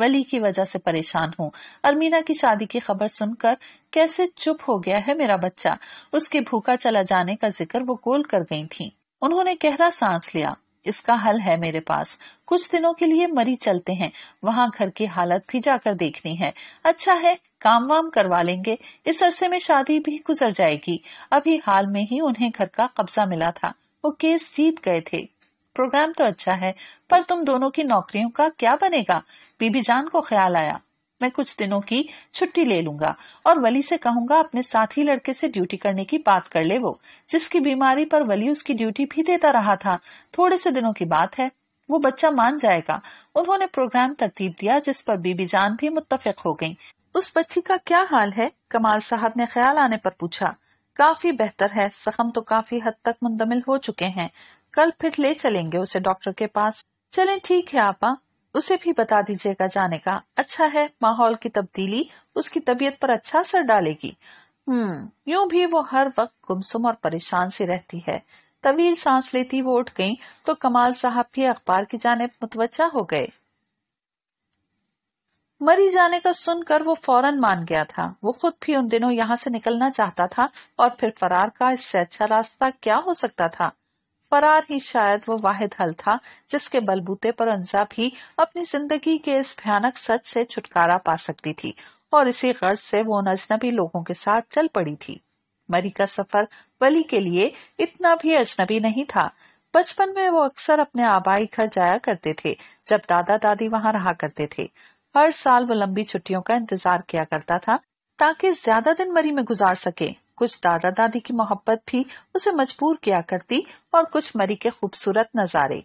[SPEAKER 1] वली की वजह से परेशान हूँ अरमीना की शादी की खबर सुनकर कैसे चुप हो गया है मेरा बच्चा उसके भूखा चला जाने का जिक्र वो गोल कर गई थी उन्होंने गहरा सांस लिया इसका हल है मेरे पास कुछ दिनों के लिए मरी चलते हैं वहाँ घर की हालत भी जाकर देखनी है अच्छा है काम वाम करवा लेंगे इस अरसे में शादी भी गुजर जाएगी अभी हाल में ही उन्हें घर का कब्जा मिला था वो केस जीत गए थे प्रोग्राम तो अच्छा है पर तुम दोनों की नौकरियों का क्या बनेगा बीबी जान को ख्याल आया मैं कुछ दिनों की छुट्टी ले लूंगा और वली से कहूंगा अपने साथी लड़के से ड्यूटी करने की बात कर ले वो जिसकी बीमारी पर वली उसकी ड्यूटी भी देता रहा था थोड़े से दिनों की बात है वो बच्चा मान जाएगा उन्होंने प्रोग्राम तरतीब दिया जिस पर बीबी जान भी मुतफिक हो गयी उस बच्ची का क्या हाल है कमाल साहब ने ख्याल आने पर पूछा काफी बेहतर है सखम तो काफी हद तक मुंतमिल हो चुके हैं कल फिर ले चलेंगे उसे डॉक्टर के पास चलें ठीक है आपा उसे भी बता दीजिएगा जाने का अच्छा है माहौल की तब्दीली उसकी तबीयत पर अच्छा असर डालेगी हम्म यूं भी वो हर वक्त गुमसुम और परेशान सी रहती है तवील सांस लेती वो उठ गई तो कमाल साहब भी अखबार की जानब मुतवजा हो गए मरी जाने का सुनकर वो फौरन मान गया था वो खुद भी उन दिनों यहाँ से निकलना चाहता था और फिर फरार का इससे अच्छा रास्ता क्या हो सकता था फरार ही शायद वो वाहिद हल था जिसके बलबूते पर अंजा भी अपनी जिंदगी के इस भयानक सच से छुटकारा पा सकती थी और इसी गर्ज से वो उन अजनबी लोगों के साथ चल पड़ी थी मरी का सफर वली के लिए इतना भी अजनबी नहीं था बचपन में वो अक्सर अपने आबाई घर जाया करते थे जब दादा दादी वहाँ रहा करते थे हर साल वो लंबी छुट्टियों का इंतजार किया करता था ताकि ज्यादा दिन मरी में गुजार सके कुछ दादा दादी की मोहब्बत भी उसे मजबूर किया करती और कुछ मरी के खूबसूरत नजारे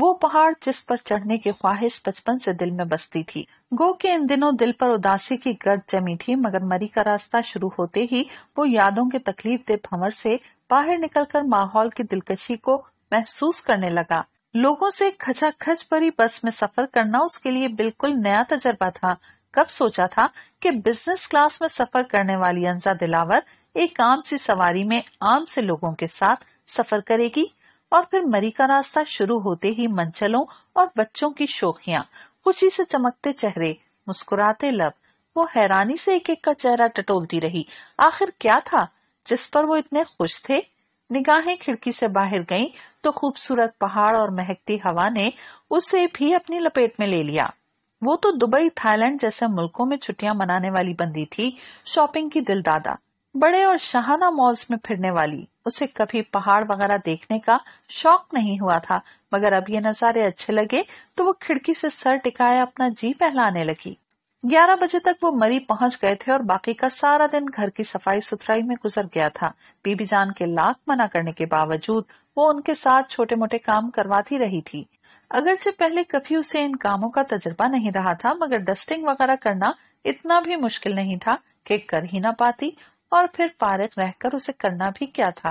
[SPEAKER 1] वो पहाड़ जिस पर चढ़ने की ख्वाहिश बचपन से दिल में बसती थी गो के इन दिनों दिल पर उदासी की गर्द जमी थी मगर मरी का रास्ता शुरू होते ही वो यादों के तकलीफ दे भंवर से बाहर निकलकर माहौल की दिलकशी को महसूस करने लगा लोगों से पर भरी बस में सफर करना उसके लिए बिल्कुल नया तजर्बा था कब सोचा था कि बिजनेस क्लास में सफर करने वाली अंजा दिलावर एक आम सी सवारी में आम से लोगों के साथ सफर करेगी और फिर मरी का रास्ता शुरू होते ही मंचलों और बच्चों की शोखिया खुशी से चमकते चेहरे मुस्कुराते लब वो हैरानी से एक एक का चेहरा टटोलती रही आखिर क्या था जिस पर वो इतने खुश थे निगाहें खिड़की से बाहर गईं तो खूबसूरत पहाड़ और महकती हवा ने उसे भी अपनी लपेट में ले लिया वो तो दुबई थाईलैंड जैसे मुल्कों में छुट्टियां मनाने वाली बंदी थी शॉपिंग की दिलदादा बड़े और शहाना मॉल्स में फिरने वाली उसे कभी पहाड़ वगैरह देखने का शौक नहीं हुआ था मगर अब ये नजारे अच्छे लगे तो वो खिड़की से सर टिकाए अपना जी पहलाने लगी ग्यारह बजे तक वो मरी पहुंच गए थे और बाकी का सारा दिन घर की सफाई सुथराई में गुजर गया था बीबी जान के लाख मना करने के बावजूद वो उनके साथ छोटे मोटे काम करवाती रही थी अगर से पहले कभी उसे इन कामों का तजर्बा नहीं रहा था मगर डस्टिंग वगैरह करना इतना भी मुश्किल नहीं था कि कर ही ना पाती और फिर पारक रहकर उसे करना भी क्या था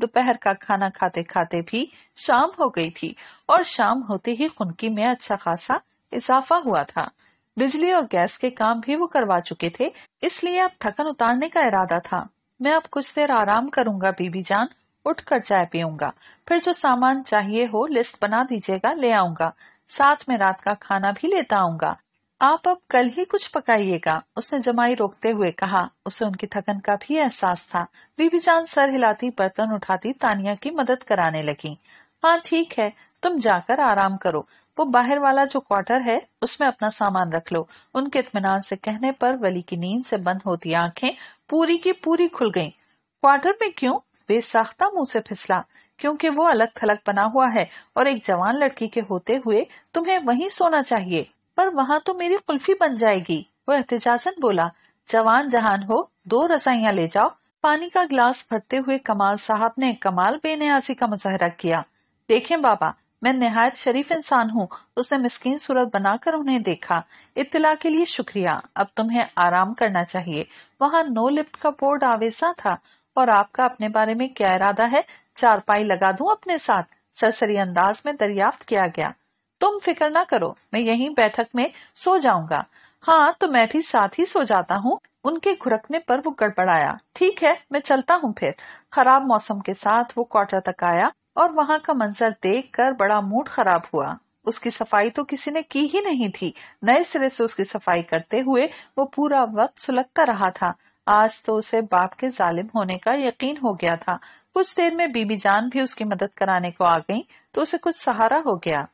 [SPEAKER 1] दोपहर का खाना खाते खाते भी शाम हो गई थी और शाम होते ही खुनकी में अच्छा खासा इजाफा हुआ था बिजली और गैस के काम भी वो करवा चुके थे इसलिए अब थकन उतारने का इरादा था मैं अब कुछ देर आराम करूंगा बीबी जान उठ कर चाय पीऊंगा फिर जो सामान चाहिए हो लिस्ट बना दीजिएगा ले आऊंगा साथ में रात का खाना भी लेता आऊंगा आप अब कल ही कुछ पकाइएगा उसने जमाई रोकते हुए कहा उसे उनकी थकन का भी एहसास था बीबी जान सर हिलाती बर्तन उठाती तानिया की मदद कराने लगी हाँ ठीक है तुम जाकर आराम करो वो बाहर वाला जो क्वार्टर है उसमें अपना सामान रख लो उनके इतमान से कहने पर वली की नींद से बंद होती आंखें पूरी की पूरी खुल गईं। क्वार्टर में क्यों बेसाख्ता मुंह से फिसला क्योंकि वो अलग थलग बना हुआ है और एक जवान लड़की के होते हुए तुम्हें वहीं सोना चाहिए पर वहाँ तो मेरी कुल्फी बन जाएगी वो एहतजाजन बोला जवान जहान हो दो रसाइयाँ ले जाओ पानी का गिलास भरते हुए कमाल साहब ने कमाल बेनयासी का मुजाहरा किया देखें बाबा मैं नहायत शरीफ इंसान हूँ उसने मिस्किन सूरत बनाकर उन्हें देखा इतला के लिए शुक्रिया अब तुम्हें आराम करना चाहिए वहाँ नो लिफ्ट का बोर्ड आवेसा था और आपका अपने बारे में क्या इरादा है चारपाई लगा दूं अपने साथ सरसरी अंदाज में दरियाफ्त किया गया तुम फिक्र ना करो मैं यहीं बैठक में सो जाऊंगा हाँ तो मैं भी साथ ही सो जाता हूँ उनके घुरकने पर वो गड़बड़ाया ठीक है मैं चलता हूँ फिर खराब मौसम के साथ वो क्वार्टर तक आया और वहाँ का मंजर देख कर बड़ा मूड खराब हुआ उसकी सफाई तो किसी ने की ही नहीं थी नए सिरे से उसकी सफाई करते हुए वो पूरा वक्त सुलगता रहा था आज तो उसे बाप के जालिम होने का यकीन हो गया था कुछ देर में बीबी जान भी उसकी मदद कराने को आ गई तो उसे कुछ सहारा हो गया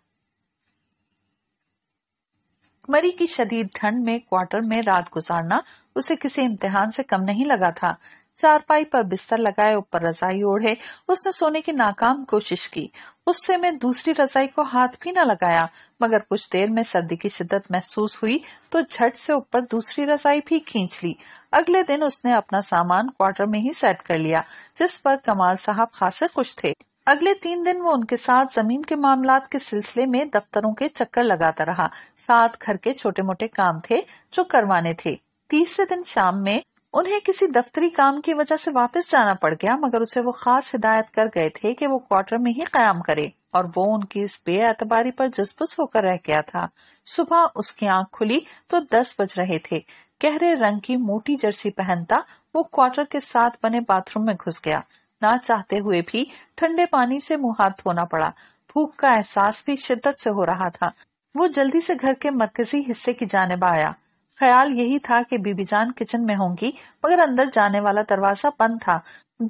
[SPEAKER 1] मरी की शदीद ठंड में क्वार्टर में रात गुजारना उसे किसी इम्तिहान से कम नहीं लगा था चारपाई पर बिस्तर लगाए ऊपर रजाई ओढ़े उसने सोने की नाकाम कोशिश की उससे मैं दूसरी रजाई को हाथ भी न लगाया मगर कुछ देर में सर्दी की शिद्दत महसूस हुई तो झट से ऊपर दूसरी रजाई भी खींच ली अगले दिन उसने अपना सामान क्वार्टर में ही सेट कर लिया जिस पर कमाल साहब खासे खुश थे अगले तीन दिन वो उनके साथ जमीन के मामला के सिलसिले में दफ्तरों के चक्कर लगाता रहा साथ घर के छोटे मोटे काम थे जो करवाने थे तीसरे दिन शाम में उन्हें किसी दफ्तरी काम की वजह से वापस जाना पड़ गया मगर उसे वो खास हिदायत कर गए थे कि वो क्वार्टर में ही क्याम करे और वो उनकी इस बेअतबारी पर जसबुस होकर रह गया था सुबह उसकी आँख खुली तो दस बज रहे थे गहरे रंग की मोटी जर्सी पहनता वो क्वार्टर के साथ बने बाथरूम में घुस गया ना चाहते हुए भी ठंडे पानी से मुंह हाथ धोना पड़ा भूख का एहसास भी शिद्दत से हो रहा था वो जल्दी से घर के मरकजी हिस्से की जानब आया ख्याल यही था कि बीबी जान किचन में होंगी मगर अंदर जाने वाला दरवाजा बंद था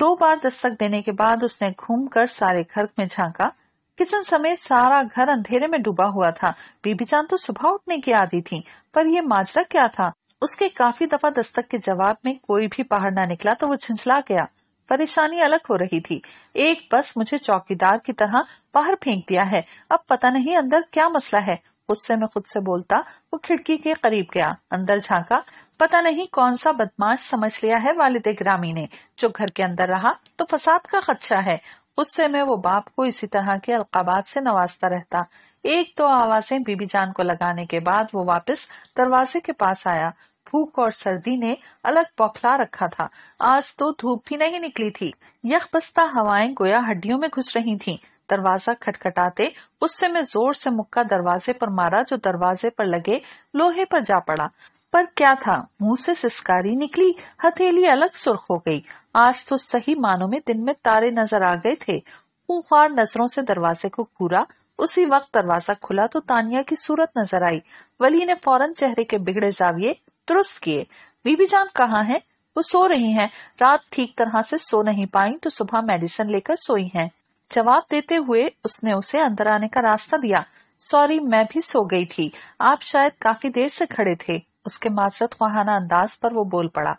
[SPEAKER 1] दो बार दस्तक देने के बाद उसने घूमकर सारे घर में झांका किचन समेत सारा घर अंधेरे में डूबा हुआ था बीबी जान तो सुबह उठने की आदि थी पर यह माजरा क्या था उसके काफी दफा दस्तक के जवाब में कोई भी बाहर ना निकला तो वो छिंचला गया परेशानी अलग हो रही थी एक बस मुझे चौकीदार की तरह बाहर फेंक दिया है अब पता नहीं अंदर क्या मसला है गुस्से में खुद से बोलता वो खिड़की के करीब गया अंदर झांका पता नहीं कौन सा बदमाश समझ लिया है वालिद ग्रामी ने जो घर के अंदर रहा तो फसाद का खदशा है गुस्से में वो बाप को इसी तरह के अलकाबाद से नवाजता रहता एक दो तो आवाजें बीबी जान को लगाने के बाद वो वापस दरवाजे के पास आया भूख और सर्दी ने अलग बौखला रखा था आज तो धूप भी नहीं निकली थी यख बस्ता हवाएं गोया हड्डियों में घुस रही थीं। दरवाजा खटखटाते उससे मैं जोर से मुक्का दरवाजे पर मारा जो दरवाजे पर लगे लोहे पर जा पड़ा पर क्या था मुंह से सिस्कारी निकली हथेली अलग सुर्ख हो गई आज तो सही मानो में दिन में तारे नजर आ गए थे खूखार नजरों से दरवाजे को घूरा उसी वक्त दरवाजा खुला तो तानिया की सूरत नजर आई वली ने फौरन चेहरे के बिगड़े जाविये दुरुस्त किए बीबी जान कहा है वो सो रही हैं रात ठीक तरह से सो नहीं पाई तो सुबह मेडिसिन लेकर सोई हैं जवाब देते हुए उसने उसे अंदर आने का रास्ता दिया सॉरी मैं भी सो गई थी आप शायद काफी देर से खड़े थे उसके माजरत खाना अंदाज पर वो बोल पड़ा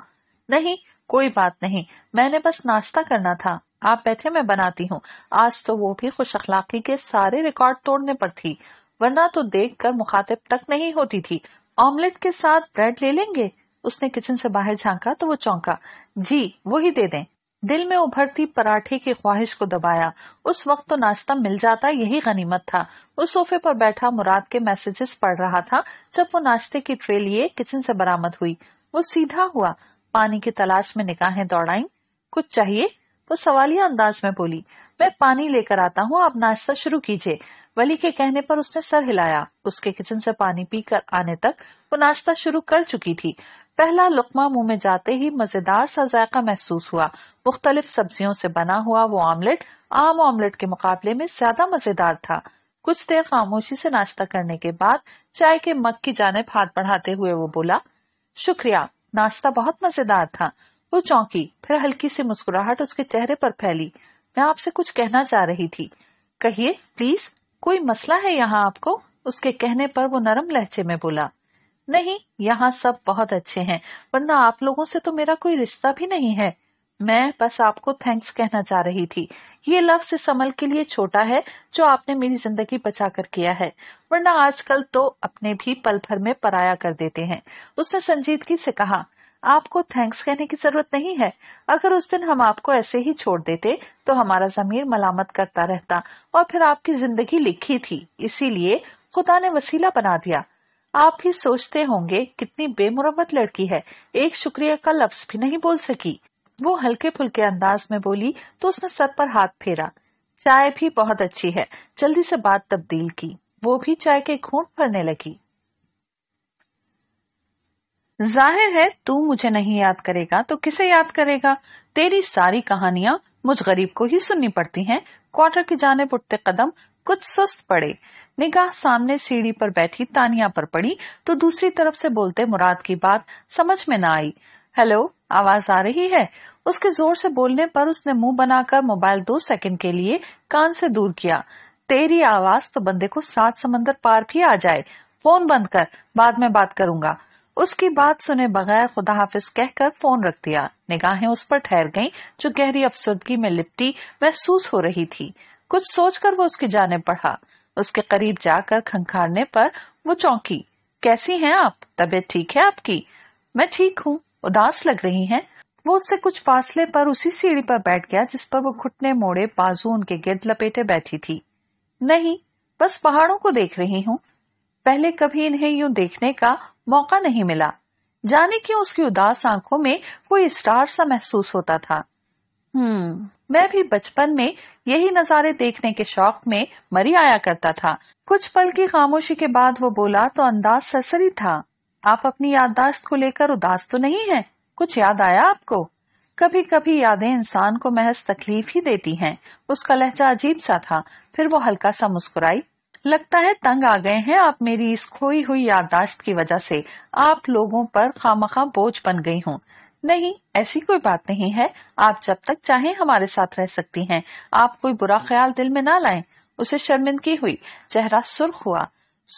[SPEAKER 1] नहीं कोई बात नहीं मैंने बस नाश्ता करना था आप बैठे मैं बनाती हूँ आज तो वो भी खुश अखलाकी के सारे रिकॉर्ड तोड़ने पर थी वरना तो देख कर मुखातिब तक नहीं होती थी ऑमलेट के साथ ब्रेड ले लेंगे उसने किचन से बाहर झांका तो वो चौंका जी वो ही दे दें दिल में उभरती पराठे की ख्वाहिश को दबाया उस वक्त तो नाश्ता मिल जाता यही गनीमत था उस सोफे पर बैठा मुराद के मैसेजेस पढ़ रहा था जब वो नाश्ते की ट्रे लिए किचन से बरामद हुई वो सीधा हुआ पानी की तलाश में निकाहें दौड़ाई कुछ चाहिए वो सवालिया अंदाज में बोली मैं पानी लेकर आता हूँ आप नाश्ता शुरू कीजिए वली के कहने पर उसने सर हिलाया उसके किचन से पानी पीकर आने तक वो नाश्ता शुरू कर चुकी थी पहला लुकमा मुंह में जाते ही मजेदार सा जायका महसूस हुआ मुख्तलिफ सब्जियों से बना हुआ वो ऑमलेट आम ऑमलेट के मुकाबले में ज्यादा मजेदार था कुछ देर खामोशी से नाश्ता करने के बाद चाय के मग की जानब हाथ बढ़ाते हुए वो बोला शुक्रिया नाश्ता बहुत मजेदार था वो चौंकी फिर हल्की सी मुस्कुराहट उसके चेहरे पर फैली मैं आपसे कुछ कहना चाह रही थी कहिए प्लीज कोई मसला है यहाँ आपको उसके कहने पर वो नरम लहजे में बोला नहीं यहाँ सब बहुत अच्छे हैं वरना आप लोगों से तो मेरा कोई रिश्ता भी नहीं है मैं बस आपको थैंक्स कहना चाह रही थी ये लफ्ज इस अमल के लिए छोटा है जो आपने मेरी जिंदगी बचा कर किया है वरना आजकल तो अपने भी पल भर में पराया कर देते हैं उसने संजीदगी से कहा आपको थैंक्स कहने की जरूरत नहीं है अगर उस दिन हम आपको ऐसे ही छोड़ देते तो हमारा जमीर मलामत करता रहता और फिर आपकी जिंदगी लिखी थी इसीलिए खुदा ने वसीला बना दिया आप भी सोचते होंगे कितनी बेमुरम्मत लड़की है एक शुक्रिया का लफ्ज भी नहीं बोल सकी वो हल्के फुल्के अंदाज में बोली तो उसने सर पर हाथ फेरा चाय भी बहुत अच्छी है जल्दी से बात तब्दील की वो भी चाय के घूट भरने लगी जाहिर है तू मुझे नहीं याद करेगा तो किसे याद करेगा तेरी सारी कहानियाँ मुझ गरीब को ही सुननी पड़ती हैं क्वार्टर की जाने उठते कदम कुछ सुस्त पड़े निगाह सामने सीढ़ी पर बैठी तानिया पर पड़ी तो दूसरी तरफ से बोलते मुराद की बात समझ में न आई हेलो आवाज आ रही है उसके जोर से बोलने पर उसने मुंह बनाकर मोबाइल दो सेकंड के लिए कान से दूर किया तेरी आवाज तो बंदे को सात समंदर पार भी आ जाए फोन बंद कर बाद में बात करूंगा उसकी बात सुने बगैर खुदा हाफिज कहकर फोन रख दिया निगाहें उस पर ठहर गईं जो गहरी अफसरदगी में लिपटी महसूस हो रही थी कुछ सोचकर वो उसकी जाने पढ़ा उसके करीब जाकर खंखारने पर वो चौंकी कैसी हैं आप तबीयत ठीक है आपकी मैं ठीक हूँ उदास लग रही है वो उससे कुछ फासले पर उसी सीढ़ी पर बैठ गया जिस पर वो घुटने मोड़े बाजू उनके गिर्द लपेटे बैठी थी नहीं बस पहाड़ों को देख रही हूँ पहले कभी इन्हें यूं देखने का मौका नहीं मिला जाने क्यों उसकी उदास आंखों में कोई स्टार सा महसूस होता था हम्म मैं भी बचपन में यही नजारे देखने के शौक में मरी आया करता था कुछ पल की खामोशी के बाद वो बोला तो अंदाज सरसरी था आप अपनी याददाश्त को लेकर उदास तो नहीं है कुछ याद आया आपको कभी कभी यादें इंसान को महज तकलीफ ही देती हैं उसका लहजा अजीब सा था फिर वो हल्का सा मुस्कुराई लगता है तंग आ गए हैं आप मेरी इस खोई हुई याददाश्त की वजह से आप लोगों पर खामखा बोझ बन गई हूँ नहीं ऐसी कोई बात नहीं है आप जब तक चाहें हमारे साथ रह सकती हैं आप कोई बुरा ख्याल दिल में ना लाएं उसे शर्मिंदगी हुई चेहरा सुर्ख हुआ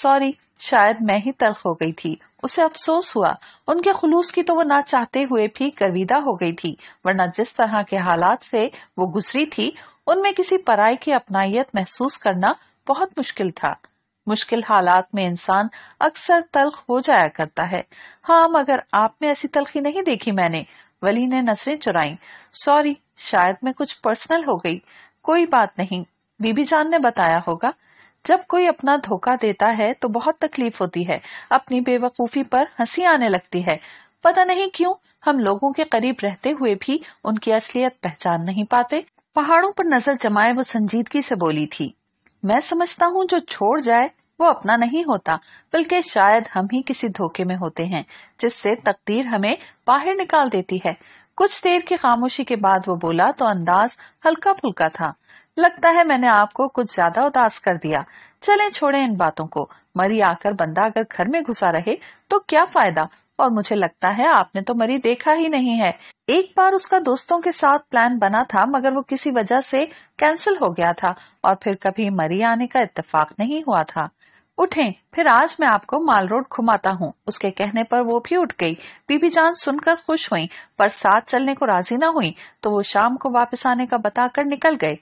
[SPEAKER 1] सॉरी शायद मैं ही तलख हो गई थी उसे अफसोस हुआ उनके खुलूस की तो वो ना चाहते हुए भी गर्विदा हो गई थी वरना जिस तरह के हालात से वो गुजरी थी उनमें किसी पराई की अपनायत महसूस करना बहुत मुश्किल था मुश्किल हालात में इंसान अक्सर तलख हो जाया करता है हाँ मगर आप में ऐसी तलखी नहीं देखी मैंने वली ने नजरें चुराई सॉरी शायद मैं कुछ पर्सनल हो गई कोई बात नहीं बीबी जान ने बताया होगा जब कोई अपना धोखा देता है तो बहुत तकलीफ होती है अपनी बेवकूफी पर हंसी आने लगती है पता नहीं क्यों हम लोगों के करीब रहते हुए भी उनकी असलियत पहचान नहीं पाते पहाड़ों पर नजर जमाए वो संजीदगी से बोली थी मैं समझता हूँ जो छोड़ जाए वो अपना नहीं होता बल्कि शायद हम ही किसी धोखे में होते हैं जिससे तकदीर हमें बाहर निकाल देती है कुछ देर की खामोशी के बाद वो बोला तो अंदाज हल्का फुल्का था लगता है मैंने आपको कुछ ज्यादा उदास कर दिया चलें छोड़ें इन बातों को मरी आकर बंदा अगर घर में घुसा रहे तो क्या फायदा और मुझे लगता है आपने तो मरी देखा ही नहीं है एक बार उसका दोस्तों के साथ प्लान बना था मगर वो किसी वजह से कैंसिल हो गया था और फिर कभी मरी आने का इत्तेफाक नहीं हुआ था उठें फिर आज मैं आपको माल रोड घुमाता हूँ उसके कहने पर वो भी उठ गई बीबी जान सुनकर खुश हुई पर साथ चलने को राजी न हुई तो वो शाम को वापस आने का बताकर निकल गए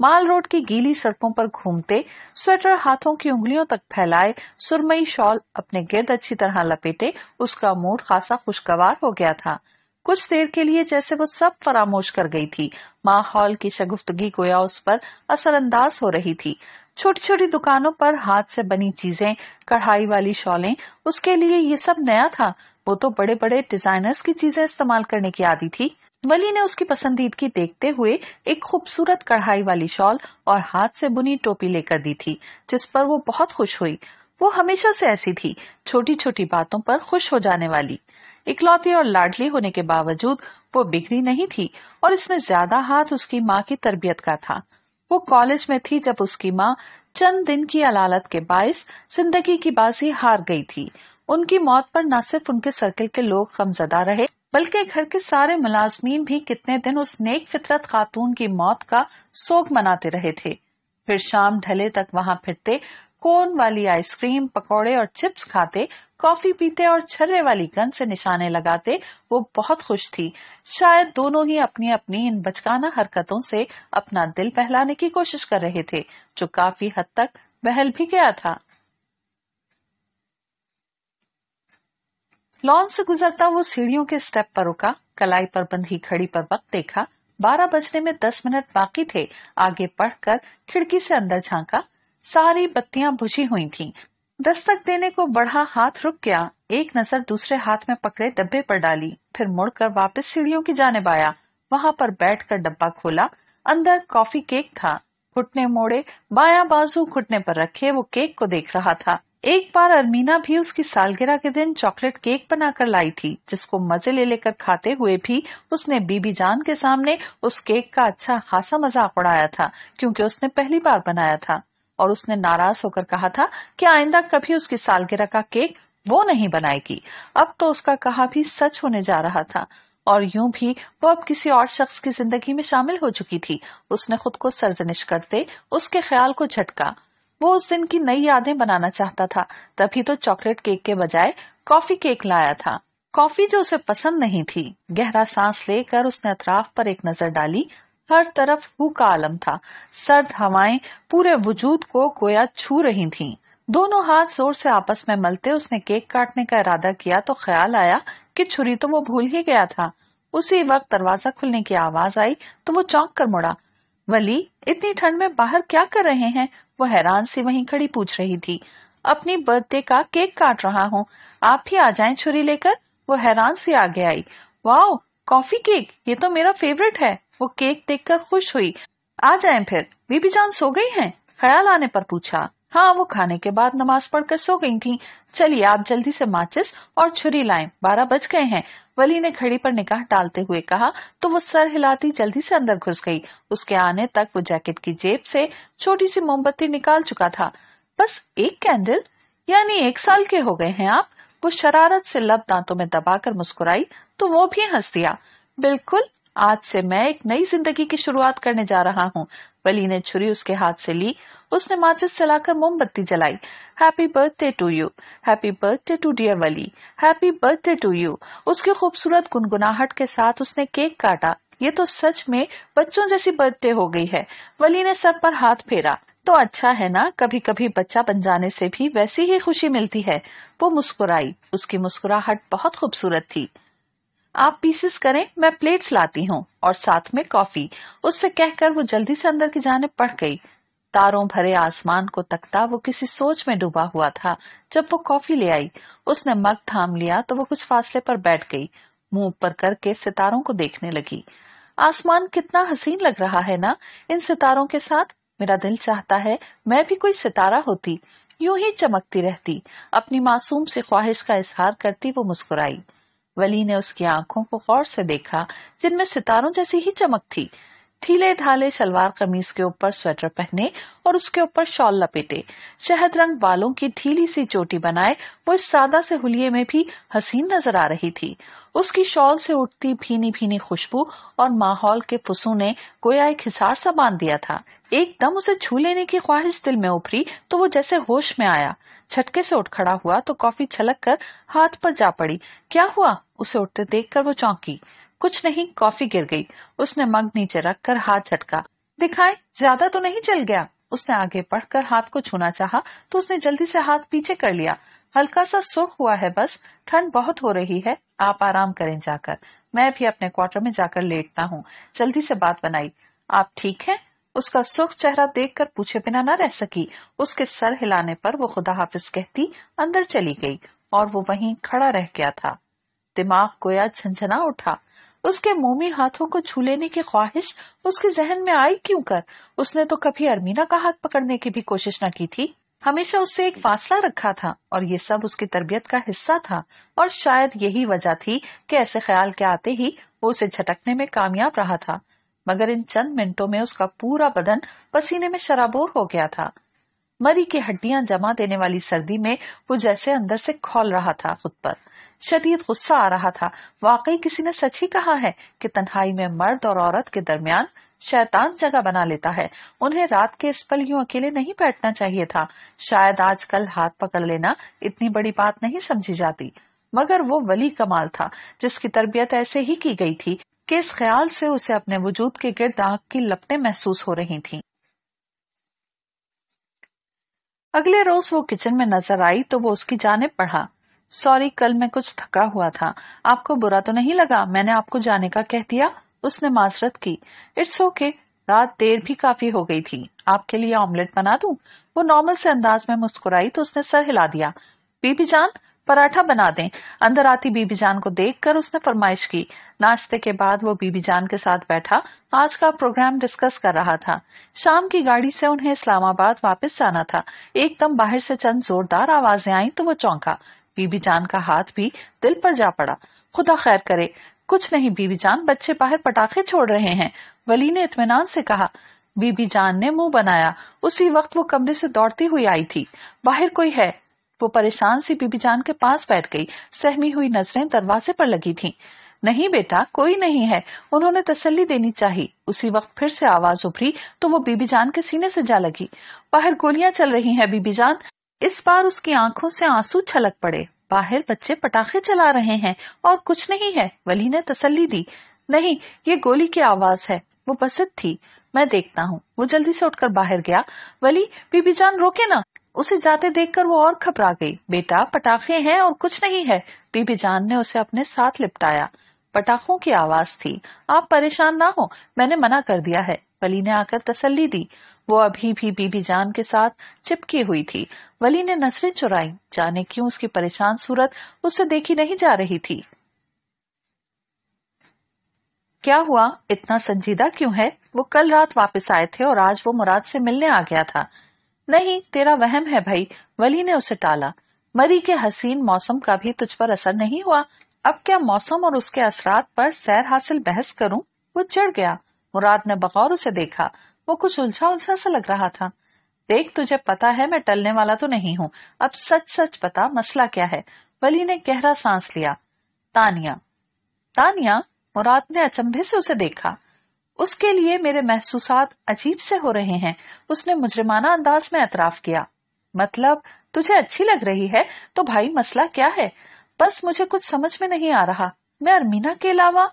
[SPEAKER 1] माल रोड की गीली सड़कों पर घूमते स्वेटर हाथों की उंगलियों तक फैलाए सुरमई शॉल अपने गिर्द अच्छी तरह लपेटे उसका मूड खासा खुशगवार हो गया था कुछ देर के लिए जैसे वो सब फरामोश कर गई थी माहौल की शगुफ्तगी गोया उस पर असरअंदाज हो रही थी छोटी छोटी दुकानों पर हाथ से बनी चीजें कढ़ाई वाली शॉलें उसके लिए ये सब नया था वो तो बड़े बड़े डिजाइनर्स की चीजें इस्तेमाल करने की आदि थी वली ने उसकी पसंदीदगी देखते हुए एक खूबसूरत कढ़ाई वाली शॉल और हाथ से बुनी टोपी लेकर दी थी जिस पर वो बहुत खुश हुई वो हमेशा से ऐसी थी छोटी छोटी बातों पर खुश हो जाने वाली इकलौती और लाडली होने के बावजूद वो बिगड़ी नहीं थी और इसमें ज्यादा हाथ उसकी माँ की तरबियत का था वो कॉलेज में थी जब उसकी माँ चंद दिन की अलालत के बायस जिंदगी की बाजी हार गई थी उनकी मौत पर न सिर्फ उनके सर्कल के लोग गमजदा रहे बल्कि घर के सारे मुलाजमीन भी कितने दिन उस नेक फितरत खातून की मौत का सोग मनाते रहे थे फिर शाम ढले तक वहां फिरते कोन वाली आइसक्रीम पकौड़े और चिप्स खाते कॉफी पीते और छर्रे वाली गन से निशाने लगाते वो बहुत खुश थी शायद दोनों ही अपनी अपनी इन बचकाना हरकतों से अपना दिल बहलाने की कोशिश कर रहे थे जो काफी हद तक बहल भी गया था लॉन से गुजरता वो सीढ़ियों के स्टेप पर रुका कलाई पर बंधी खड़ी पर वक्त देखा बारह बजने में दस मिनट बाकी थे आगे पढ़कर खिड़की से अंदर झांका सारी बत्तियां बुझी हुई थीं। दस्तक देने को बढ़ा हाथ रुक गया एक नजर दूसरे हाथ में पकड़े डब्बे पर डाली फिर मुड़कर वापस सीढ़ियों की जानब आया वहां पर बैठकर डब्बा खोला अंदर कॉफी केक था घुटने मोड़े बाया बाजू घुटने पर रखे वो केक को देख रहा था एक बार अरमीना भी उसकी सालगिरह के दिन चॉकलेट केक बनाकर लाई थी जिसको मजे ले लेकर खाते हुए भी उसने बीबी जान के सामने उस केक का अच्छा खासा मजाक उड़ाया था क्योंकि उसने पहली बार बनाया था और उसने नाराज होकर कहा था कि आइंदा कभी उसकी सालगिरह का केक वो नहीं बनाएगी अब तो उसका कहा भी सच होने जा रहा था और यूं भी वो अब किसी और शख्स की जिंदगी में शामिल हो चुकी थी उसने खुद को सरजनिश करते उसके ख्याल को झटका वो उस दिन की नई यादें बनाना चाहता था तभी तो चॉकलेट केक के बजाय कॉफी केक लाया था कॉफी जो उसे पसंद नहीं थी गहरा सांस लेकर उसने अतराफ पर एक नजर डाली हर तरफ हु का आलम था सर्द हवाएं पूरे वजूद को गोया छू रही थीं। दोनों हाथ जोर से आपस में मलते उसने केक काटने का इरादा किया तो ख्याल आया कि छुरी तो वो भूल ही गया था उसी वक्त दरवाजा खुलने की आवाज आई तो वो चौंक कर मुड़ा वली इतनी ठंड में बाहर क्या कर रहे हैं वो हैरान से वहीं खड़ी पूछ रही थी अपनी बर्थडे का केक काट रहा हूँ आप ही आ जाए छुरी लेकर वो हैरान से आगे आई वाओ कॉफी केक ये तो मेरा फेवरेट है वो केक देखकर खुश हुई आ जाए फिर बीबी जान सो गई हैं ख्याल आने पर पूछा हाँ वो खाने के बाद नमाज पढ़कर सो गई थी चलिए आप जल्दी से माचिस और छुरी लाएं बारह बज गए हैं वली ने खड़ी पर निकाह डालते हुए कहा तो वो सर हिलाती जल्दी से अंदर घुस गई उसके आने तक वो जैकेट की जेब से छोटी सी मोमबत्ती निकाल चुका था बस एक कैंडल यानी एक साल के हो गए हैं आप वो शरारत से लब दांतों में दबा मुस्कुराई तो वो भी हंस दिया बिल्कुल आज से मैं एक नई जिंदगी की शुरुआत करने जा रहा हूँ वली ने छुरी उसके हाथ से ली उसने माचिस चलाकर मोमबत्ती जलाई happy birthday to you happy birthday to dear Wali happy birthday to you उसकी खूबसूरत गुनगुनाहट के साथ उसने केक काटा ये तो सच में बच्चों जैसी बर्थडे हो गई है वली ने सर पर हाथ फेरा तो अच्छा है ना कभी कभी बच्चा बन जाने से भी वैसी ही खुशी मिलती है वो मुस्कुराई उसकी मुस्कुराहट बहुत खूबसूरत थी आप पीसेस करें मैं प्लेट्स लाती हूँ और साथ में कॉफी उससे कहकर वो जल्दी से अंदर की जाने पड़ गई तारों भरे आसमान को तकता वो किसी सोच में डूबा हुआ था जब वो कॉफी ले आई उसने मग थाम लिया तो वो कुछ फासले पर बैठ गई मुंह ऊपर करके सितारों को देखने लगी आसमान कितना हसीन लग रहा है ना इन सितारों के साथ मेरा दिल चाहता है मैं भी कोई सितारा होती यूं ही चमकती रहती अपनी मासूम से ख्वाहिश का इजहार करती वो मुस्कुराई वली ने उसकी आंखों को गौर से देखा जिनमें सितारों जैसी ही चमक थी ढीले ढाले शलवार कमीज के ऊपर स्वेटर पहने और उसके ऊपर शॉल लपेटे शहद रंग बालों की ढीली सी चोटी बनाए वो इस सादा से हुलिये में भी हसीन नजर आ रही थी उसकी शॉल से उठती भीनी भीनी खुशबू और माहौल के ने गोया एक हिसार सा बांध दिया था एकदम उसे छू लेने की ख्वाहिश दिल में उभरी तो वो जैसे होश में आया छटके से उठ खड़ा हुआ तो कॉफी छलक कर हाथ पर जा पड़ी क्या हुआ उसे उठते देख कर वो चौंकी कुछ नहीं कॉफी गिर गई उसने मग नीचे रख कर हाथ झटका दिखाए ज्यादा तो नहीं चल गया उसने आगे बढ़कर हाथ को छूना चाहा तो उसने जल्दी से हाथ पीछे कर लिया हल्का सा सुख हुआ है बस ठंड बहुत हो रही है आप आराम करें जाकर मैं भी अपने क्वार्टर में जाकर लेटता हूँ जल्दी से बात बनाई आप ठीक है उसका सुख चेहरा देखकर पूछे बिना न रह सकी उसके सर हिलाने पर वो खुदा हाफिज कहती अंदर चली गई और वो वहीं खड़ा रह गया था दिमाग गोया झंझना उठा उसके मोमी हाथों को छू लेने की ख्वाहिश उसके जहन में आई क्यों कर उसने तो कभी अरमीना का हाथ पकड़ने की भी कोशिश न की थी हमेशा उससे एक फासला रखा था और ये सब उसकी तरबियत का हिस्सा था और शायद यही वजह थी कि ऐसे ख्याल के आते ही वो उसे झटकने में कामयाब रहा था मगर इन चंद मिनटों में उसका पूरा बदन पसीने में शराबोर हो गया था मरी की हड्डियां जमा देने वाली सर्दी में वो जैसे अंदर से खोल रहा था खुद पर शदीद गुस्सा आ रहा था वाकई किसी ने सच ही कहा है कि तन्हाई में मर्द और औरत के दरमियान शैतान जगह बना लेता है उन्हें रात के इस पल यूं अकेले नहीं बैठना चाहिए था शायद आजकल हाथ पकड़ लेना इतनी बड़ी बात नहीं समझी जाती मगर वो वली कमाल था जिसकी तरबियत ऐसे ही की गई थी कि इस ख्याल से उसे अपने वजूद के गिरद आग की लपटें महसूस हो रही थीं। अगले रोज वो किचन में नजर आई तो वो उसकी जानब पढ़ा सॉरी कल मैं कुछ थका हुआ था आपको बुरा तो नहीं लगा मैंने आपको जाने का कह दिया उसने माजरत की इट्स ओके okay, रात देर भी काफी हो गई थी आपके लिए ऑमलेट बना दू वो नॉर्मल से अंदाज में मुस्कुराई तो उसने सर हिला दिया बीबी जान पराठा बना दें अंदर आती बीबी जान को देखकर उसने फरमाइश की नाश्ते के बाद वो बीबी जान के साथ बैठा आज का प्रोग्राम डिस्कस कर रहा था शाम की गाड़ी से उन्हें इस्लामाबाद वापस जाना था एकदम बाहर से चंद जोरदार आवाजें आईं तो वो चौंका बीबी जान का हाथ भी दिल पर जा पड़ा खुदा खैर करे कुछ नहीं बीबी जान बच्चे बाहर पटाखे छोड़ रहे हैं वली ने इतमान से कहा बीबी जान ने मुंह बनाया उसी वक्त वो कमरे से दौड़ती हुई आई थी बाहर कोई है वो परेशान सी बीबी जान के पास बैठ गई सहमी हुई नजरें दरवाजे पर लगी थी नहीं बेटा कोई नहीं है उन्होंने तसल्ली देनी चाहिए उसी वक्त फिर से आवाज उभरी तो वो बीबी जान के सीने से जा लगी बाहर गोलियां चल रही हैं बीबी जान इस बार उसकी आंखों से आंसू छलक पड़े बाहर बच्चे पटाखे चला रहे हैं और कुछ नहीं है वली ने तसल्ली दी नहीं ये गोली की आवाज है वो बसित थी मैं देखता हूँ वो जल्दी से उठकर बाहर गया वली बीबी जान रोके ना उसे जाते देखकर वो और खबरा गई बेटा पटाखे हैं और कुछ नहीं है बीबी जान ने उसे अपने साथ लिपटाया पटाखों की आवाज थी आप परेशान ना हो मैंने मना कर दिया है वली ने आकर तसल्ली दी वो अभी भी बीबी जान के साथ चिपकी हुई थी वली ने नसरें चुराई जाने क्यों उसकी परेशान सूरत उससे देखी नहीं जा रही थी क्या हुआ इतना संजीदा क्यों है वो कल रात वापस आए थे और आज वो मुराद से मिलने आ गया था नहीं तेरा वहम है भाई वली ने उसे टाला मरी के हसीन मौसम का भी तुझ पर असर नहीं हुआ अब क्या मौसम और उसके असरात पर सैर हासिल बहस करूं वो चढ़ गया मुराद ने बगौर उसे देखा वो कुछ उलझा उलझा सा लग रहा था देख तुझे पता है मैं टलने वाला तो नहीं हूँ अब सच सच पता मसला क्या है वली ने गहरा सांस लिया तानिया तानिया मुराद ने अचंभे से उसे देखा उसके लिए मेरे महसूस अजीब से हो रहे हैं उसने मुजरिमाना अंदाज में एतराफ किया मतलब तुझे अच्छी लग रही है तो भाई मसला क्या है बस मुझे कुछ समझ में नहीं आ रहा मैं अरमीना के अलावा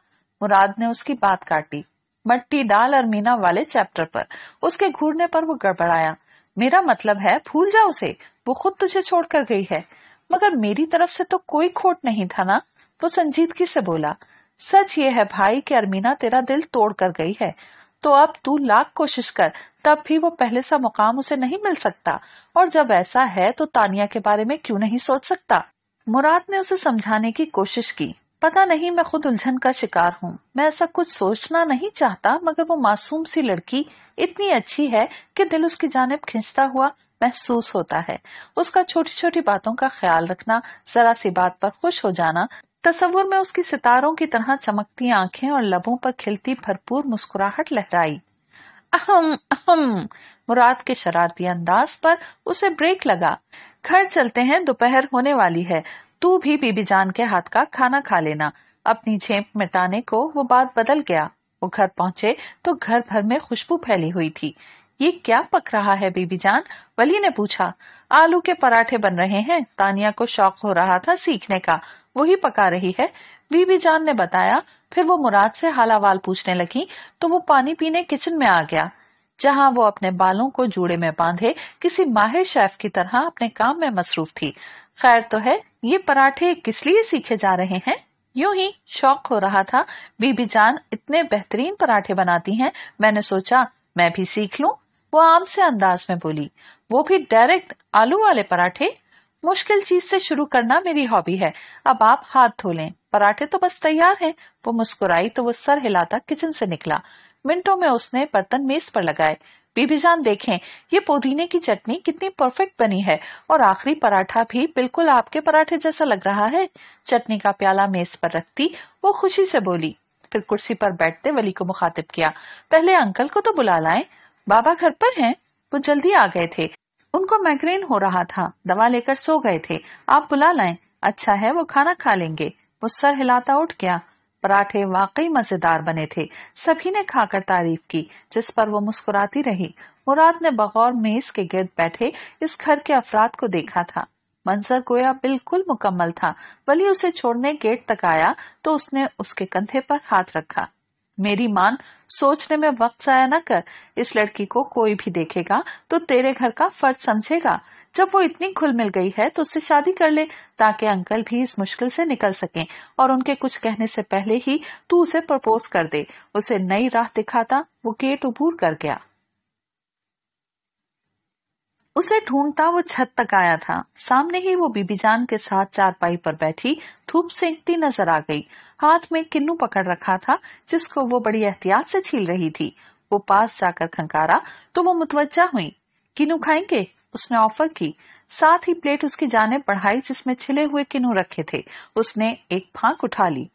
[SPEAKER 1] मुराद ने उसकी बात काटी मट्टी दाल और मीना वाले चैप्टर पर उसके घूरने पर वो गड़बड़ाया मेरा मतलब है भूल जाओ उसे वो खुद तुझे छोड़कर गई है मगर मेरी तरफ से तो कोई खोट नहीं था ना वो संजीदगी से बोला सच ये है भाई कि अरमीना तेरा दिल तोड़ कर गई है तो अब तू लाख कोशिश कर तब भी वो पहले सा मुकाम उसे नहीं मिल सकता और जब ऐसा है तो तानिया के बारे में क्यों नहीं सोच सकता मुराद ने उसे समझाने की कोशिश की पता नहीं मैं खुद उलझन का शिकार हूँ मैं ऐसा कुछ सोचना नहीं चाहता मगर वो मासूम सी लड़की इतनी अच्छी है कि दिल उसकी जानब खिंचता हुआ महसूस होता है उसका छोटी छोटी बातों का ख्याल रखना जरा सी बात पर खुश हो जाना तस्वुर में उसकी सितारों की तरह चमकती आंखें और लबों पर खिलती भरपूर मुस्कुराहट लहराई अहम अहम मुराद के शरारती अंदाज पर उसे ब्रेक लगा घर चलते हैं दोपहर होने वाली है तू भी बीबी जान के हाथ का खाना खा लेना अपनी झेप मिटाने को वो बात बदल गया वो घर पहुंचे तो घर भर में खुशबू फैली हुई थी ये क्या पक रहा है बीबी जान वली ने पूछा आलू के पराठे बन रहे हैं तानिया को शौक हो रहा था सीखने का वही पका रही है बीबी जान ने बताया फिर वो मुराद से हालावाल पूछने लगी तो वो पानी पीने किचन में आ गया जहाँ वो अपने बालों को जूड़े में बांधे किसी माहिर शेफ की तरह अपने काम में मसरूफ थी खैर तो है ये पराठे किस लिए सीखे जा रहे हैं यूं ही शौक हो रहा था बीबी जान इतने बेहतरीन पराठे बनाती हैं मैंने सोचा मैं भी सीख लूं वो आम से अंदाज में बोली वो भी डायरेक्ट आलू वाले पराठे मुश्किल चीज से शुरू करना मेरी हॉबी है अब आप हाथ धो लें पराठे तो बस तैयार हैं वो मुस्कुराई तो वो सर हिलाता किचन से निकला मिनटों में उसने बर्तन मेज पर लगाए बीबीजान देखें ये पुदीने की चटनी कितनी परफेक्ट बनी है और आखिरी पराठा भी बिल्कुल आपके पराठे जैसा लग रहा है चटनी का प्याला मेज पर रखती वो खुशी से बोली फिर कुर्सी पर बैठते वली को मुखातिब किया पहले अंकल को तो बुला लाए बाबा घर पर हैं वो जल्दी आ गए थे उनको माइग्रेन हो रहा था दवा लेकर सो गए थे आप बुला लाए अच्छा है वो खाना खा लेंगे वो सर हिलाता उठ गया पराठे वाकई मजेदार बने थे सभी ने खाकर तारीफ की जिस पर वो मुस्कुराती रही मुराद ने बगौर मेज के गिर्द बैठे इस घर के अफराद को देखा था मंजर गोया बिल्कुल मुकम्मल था वली उसे छोड़ने गेट तक आया तो उसने उसके कंधे पर हाथ रखा मेरी मान सोचने में वक्त जाया न कर इस लड़की को कोई भी देखेगा तो तेरे घर का फर्ज समझेगा जब वो इतनी खुल मिल गई है तो उससे शादी कर ले ताकि अंकल भी इस मुश्किल से निकल सके और उनके कुछ कहने से पहले ही तू उसे प्रपोज कर दे उसे नई राह दिखाता वो गेट उबूर कर गया उसे ढूंढता वो छत तक आया था सामने ही वो बीबीजान के साथ चारपाई पर बैठी धूप सेंकती नजर आ गई हाथ में किन्नू पकड़ रखा था जिसको वो बड़ी एहतियात से छील रही थी वो पास जाकर खंकारा तो वो मुतवजा हुई किन्नू खाएंगे उसने ऑफर की साथ ही प्लेट उसकी जाने पढ़ाई जिसमें छिले हुए किन्नू रखे थे उसने एक फांक उठा ली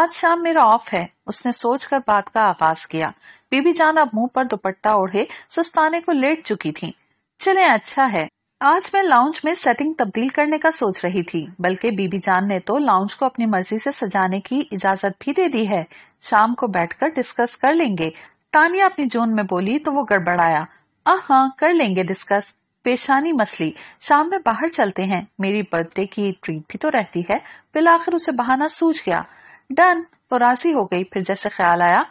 [SPEAKER 1] आज शाम मेरा ऑफ है उसने सोचकर बात का आगाज किया बीबी जान अब मुंह पर दुपट्टा ओढ़े सस्ताने को लेट चुकी थी चले अच्छा है आज मैं लाउंज में सेटिंग तब्दील करने का सोच रही थी बल्कि बीबी जान ने तो लाउंज को अपनी मर्जी से सजाने की इजाजत भी दे दी है शाम को बैठकर डिस्कस कर लेंगे तानिया अपनी जोन में बोली तो वो गड़बड़ाया आ हाँ कर लेंगे डिस्कस पेशानी मसली शाम में बाहर चलते हैं मेरी बर्थडे की ट्रीट भी तो रहती है बिल आखिर उसे बहाना सूझ गया डन वो राजी हो गई फिर जैसे ख्याल आया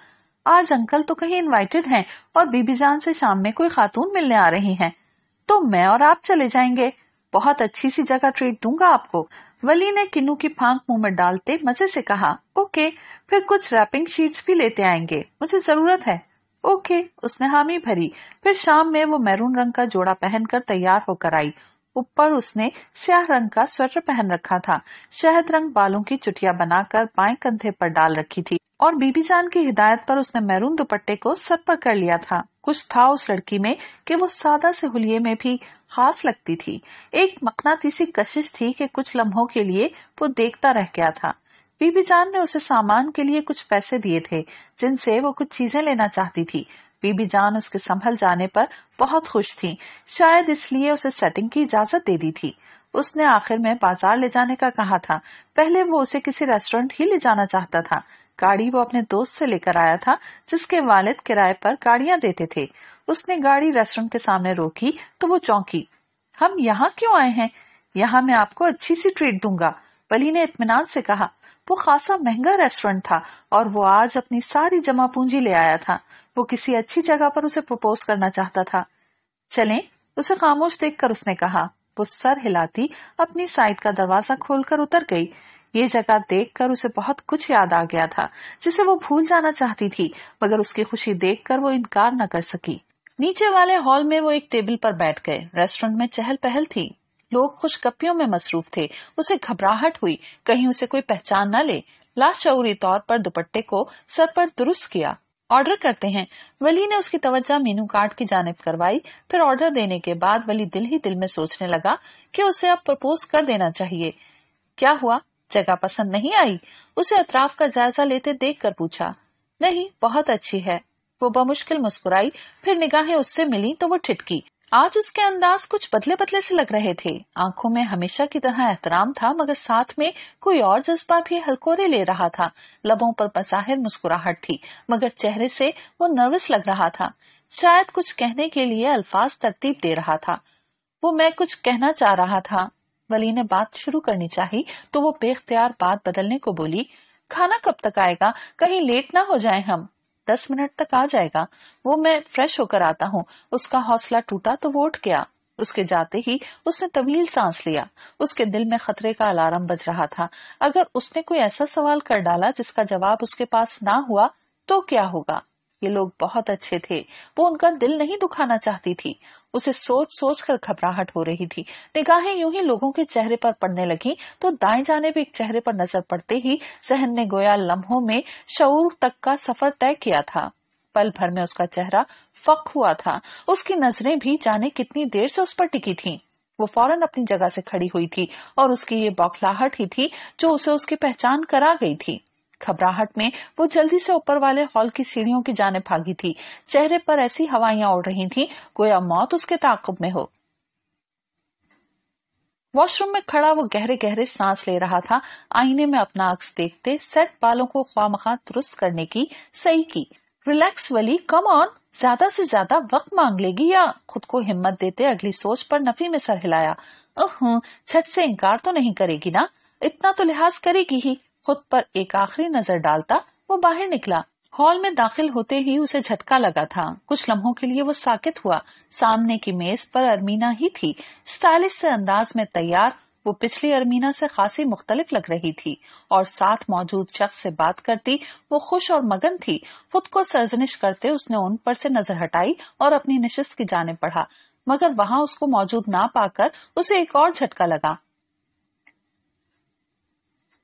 [SPEAKER 1] आज अंकल तो कहीं इन्वाइटेड है और बीबी जान से शाम में कोई खातून मिलने आ रही है तो मैं और आप चले जाएंगे बहुत अच्छी सी जगह ट्रीट दूंगा आपको वली ने किन्नू की फांक मुंह में डालते मजे से कहा ओके फिर कुछ रैपिंग शीट्स भी लेते आएंगे मुझे जरूरत है ओके उसने हामी भरी फिर शाम में वो मैरून रंग का जोड़ा पहनकर तैयार होकर आई ऊपर उसने स्याह रंग का स्वेटर पहन रखा था शहद रंग बालों की चुटिया बनाकर बाएं कंधे पर डाल रखी थी और बीबी जान की हिदायत पर उसने मैरून दुपट्टे को सर पर कर लिया था कुछ था उस लड़की में कि वो सादा से हुलिये में भी खास लगती थी एक मकनातीसी कशिश थी कि कुछ लम्हों के लिए वो देखता रह गया था बीबी जान ने उसे सामान के लिए कुछ पैसे दिए थे जिनसे वो कुछ चीजें लेना चाहती थी बीबी जान उसके संभल जाने पर बहुत खुश थी शायद इसलिए उसे सेटिंग की इजाजत दे दी थी उसने आखिर में बाजार ले जाने का कहा था पहले वो उसे किसी रेस्टोरेंट ही ले जाना चाहता था गाड़ी वो अपने दोस्त से लेकर आया था जिसके वालिद किराए पर गाड़ियां देते थे उसने गाड़ी रेस्टोरेंट के सामने रोकी तो वो चौंकी हम यहाँ क्यों आए हैं यहाँ मैं आपको अच्छी सी ट्रीट दूंगा वली ने इतमान से कहा वो खासा महंगा रेस्टोरेंट था और वो आज अपनी सारी जमा पूंजी ले आया था वो किसी अच्छी जगह पर उसे प्रपोज करना चाहता था चलें उसे खामोश देखकर उसने कहा वो सर हिलाती अपनी साइड का दरवाजा खोलकर उतर गई ये जगह देखकर उसे बहुत कुछ याद आ गया था जिसे वो भूल जाना चाहती थी मगर उसकी खुशी देखकर वो इनकार न कर सकी नीचे वाले हॉल में वो एक टेबल पर बैठ गए रेस्टोरेंट में चहल पहल थी लोग कपियों में मसरूफ थे उसे घबराहट हुई कहीं उसे कोई पहचान न ले लाशरी तौर पर दुपट्टे को सर पर दुरुस्त किया ऑर्डर करते हैं वली ने उसकी तवज्जा मेनू कार्ड की जानब करवाई फिर ऑर्डर देने के बाद वली दिल ही दिल में सोचने लगा कि उसे अब प्रपोज कर देना चाहिए क्या हुआ जगह पसंद नहीं आई उसे अतराफ का जायजा लेते देख कर पूछा नहीं बहुत अच्छी है वो बमुश्किल मुस्कुराई फिर निगाहें उससे मिली तो वो ठिटकी आज उसके अंदाज कुछ बदले बदले से लग रहे थे आंखों में हमेशा की तरह एहतराम था मगर साथ में कोई और जज्बा भी हलकोरे ले रहा था लबों पर बसाहिर मुस्कुराहट थी मगर चेहरे से वो नर्वस लग रहा था शायद कुछ कहने के लिए अल्फाज तरतीब दे रहा था वो मैं कुछ कहना चाह रहा था वली ने बात शुरू करनी चाहिए तो वो बेख्तियार बात बदलने को बोली खाना कब तक आएगा कहीं लेट ना हो जाए हम दस मिनट तक आ जाएगा वो मैं फ्रेश होकर आता हूँ उसका हौसला टूटा तो वो उठ गया उसके जाते ही उसने तवील सांस लिया उसके दिल में खतरे का अलार्म बज रहा था अगर उसने कोई ऐसा सवाल कर डाला जिसका जवाब उसके पास ना हुआ तो क्या होगा ये लोग बहुत अच्छे थे वो उनका दिल नहीं दुखाना चाहती थी उसे सोच सोच कर घबराहट हो रही थी निगाहें यूं ही लोगों के चेहरे पर पड़ने लगी तो दाएं जाने पर एक चेहरे पर नजर पड़ते ही सहन ने गोया लम्हों में शऊर तक का सफर तय किया था पल भर में उसका चेहरा फक हुआ था उसकी नजरें भी जाने कितनी देर से उस पर टिकी थी वो फौरन अपनी जगह से खड़ी हुई थी और उसकी ये बौखलाहट ही थी जो उसे उसकी पहचान करा गई थी घबराहट में वो जल्दी से ऊपर वाले हॉल की सीढ़ियों की जाने भागी थी चेहरे पर ऐसी हवाइयां उड़ रही थीं गोया मौत उसके ताकुब में हो वॉशरूम में खड़ा वो गहरे गहरे सांस ले रहा था आईने में अपना अक्स देखते सेट बालों को ख्वामखा दुरुस्त करने की सही की रिलैक्स वाली कम ऑन ज्यादा से ज्यादा वक्त मांग लेगी या खुद को हिम्मत देते अगली सोच पर नफी में सर हिलाया छठ से इनकार तो नहीं करेगी ना इतना तो लिहाज करेगी ही खुद पर एक आखिरी नजर डालता वो बाहर निकला हॉल में दाखिल होते ही उसे झटका लगा था कुछ लम्हों के लिए वो साकित हुआ सामने की मेज पर अरमीना ही थी स्टाइलिश से अंदाज में तैयार वो पिछली अरमीना से खासी मुख्तलिफ लग रही थी और साथ मौजूद शख्स से बात करती वो खुश और मगन थी खुद को सर्जनिश करते उसने उन पर से नजर हटाई और अपनी निशस्त की जाने पढ़ा मगर वहाँ उसको मौजूद ना पाकर उसे एक और झटका लगा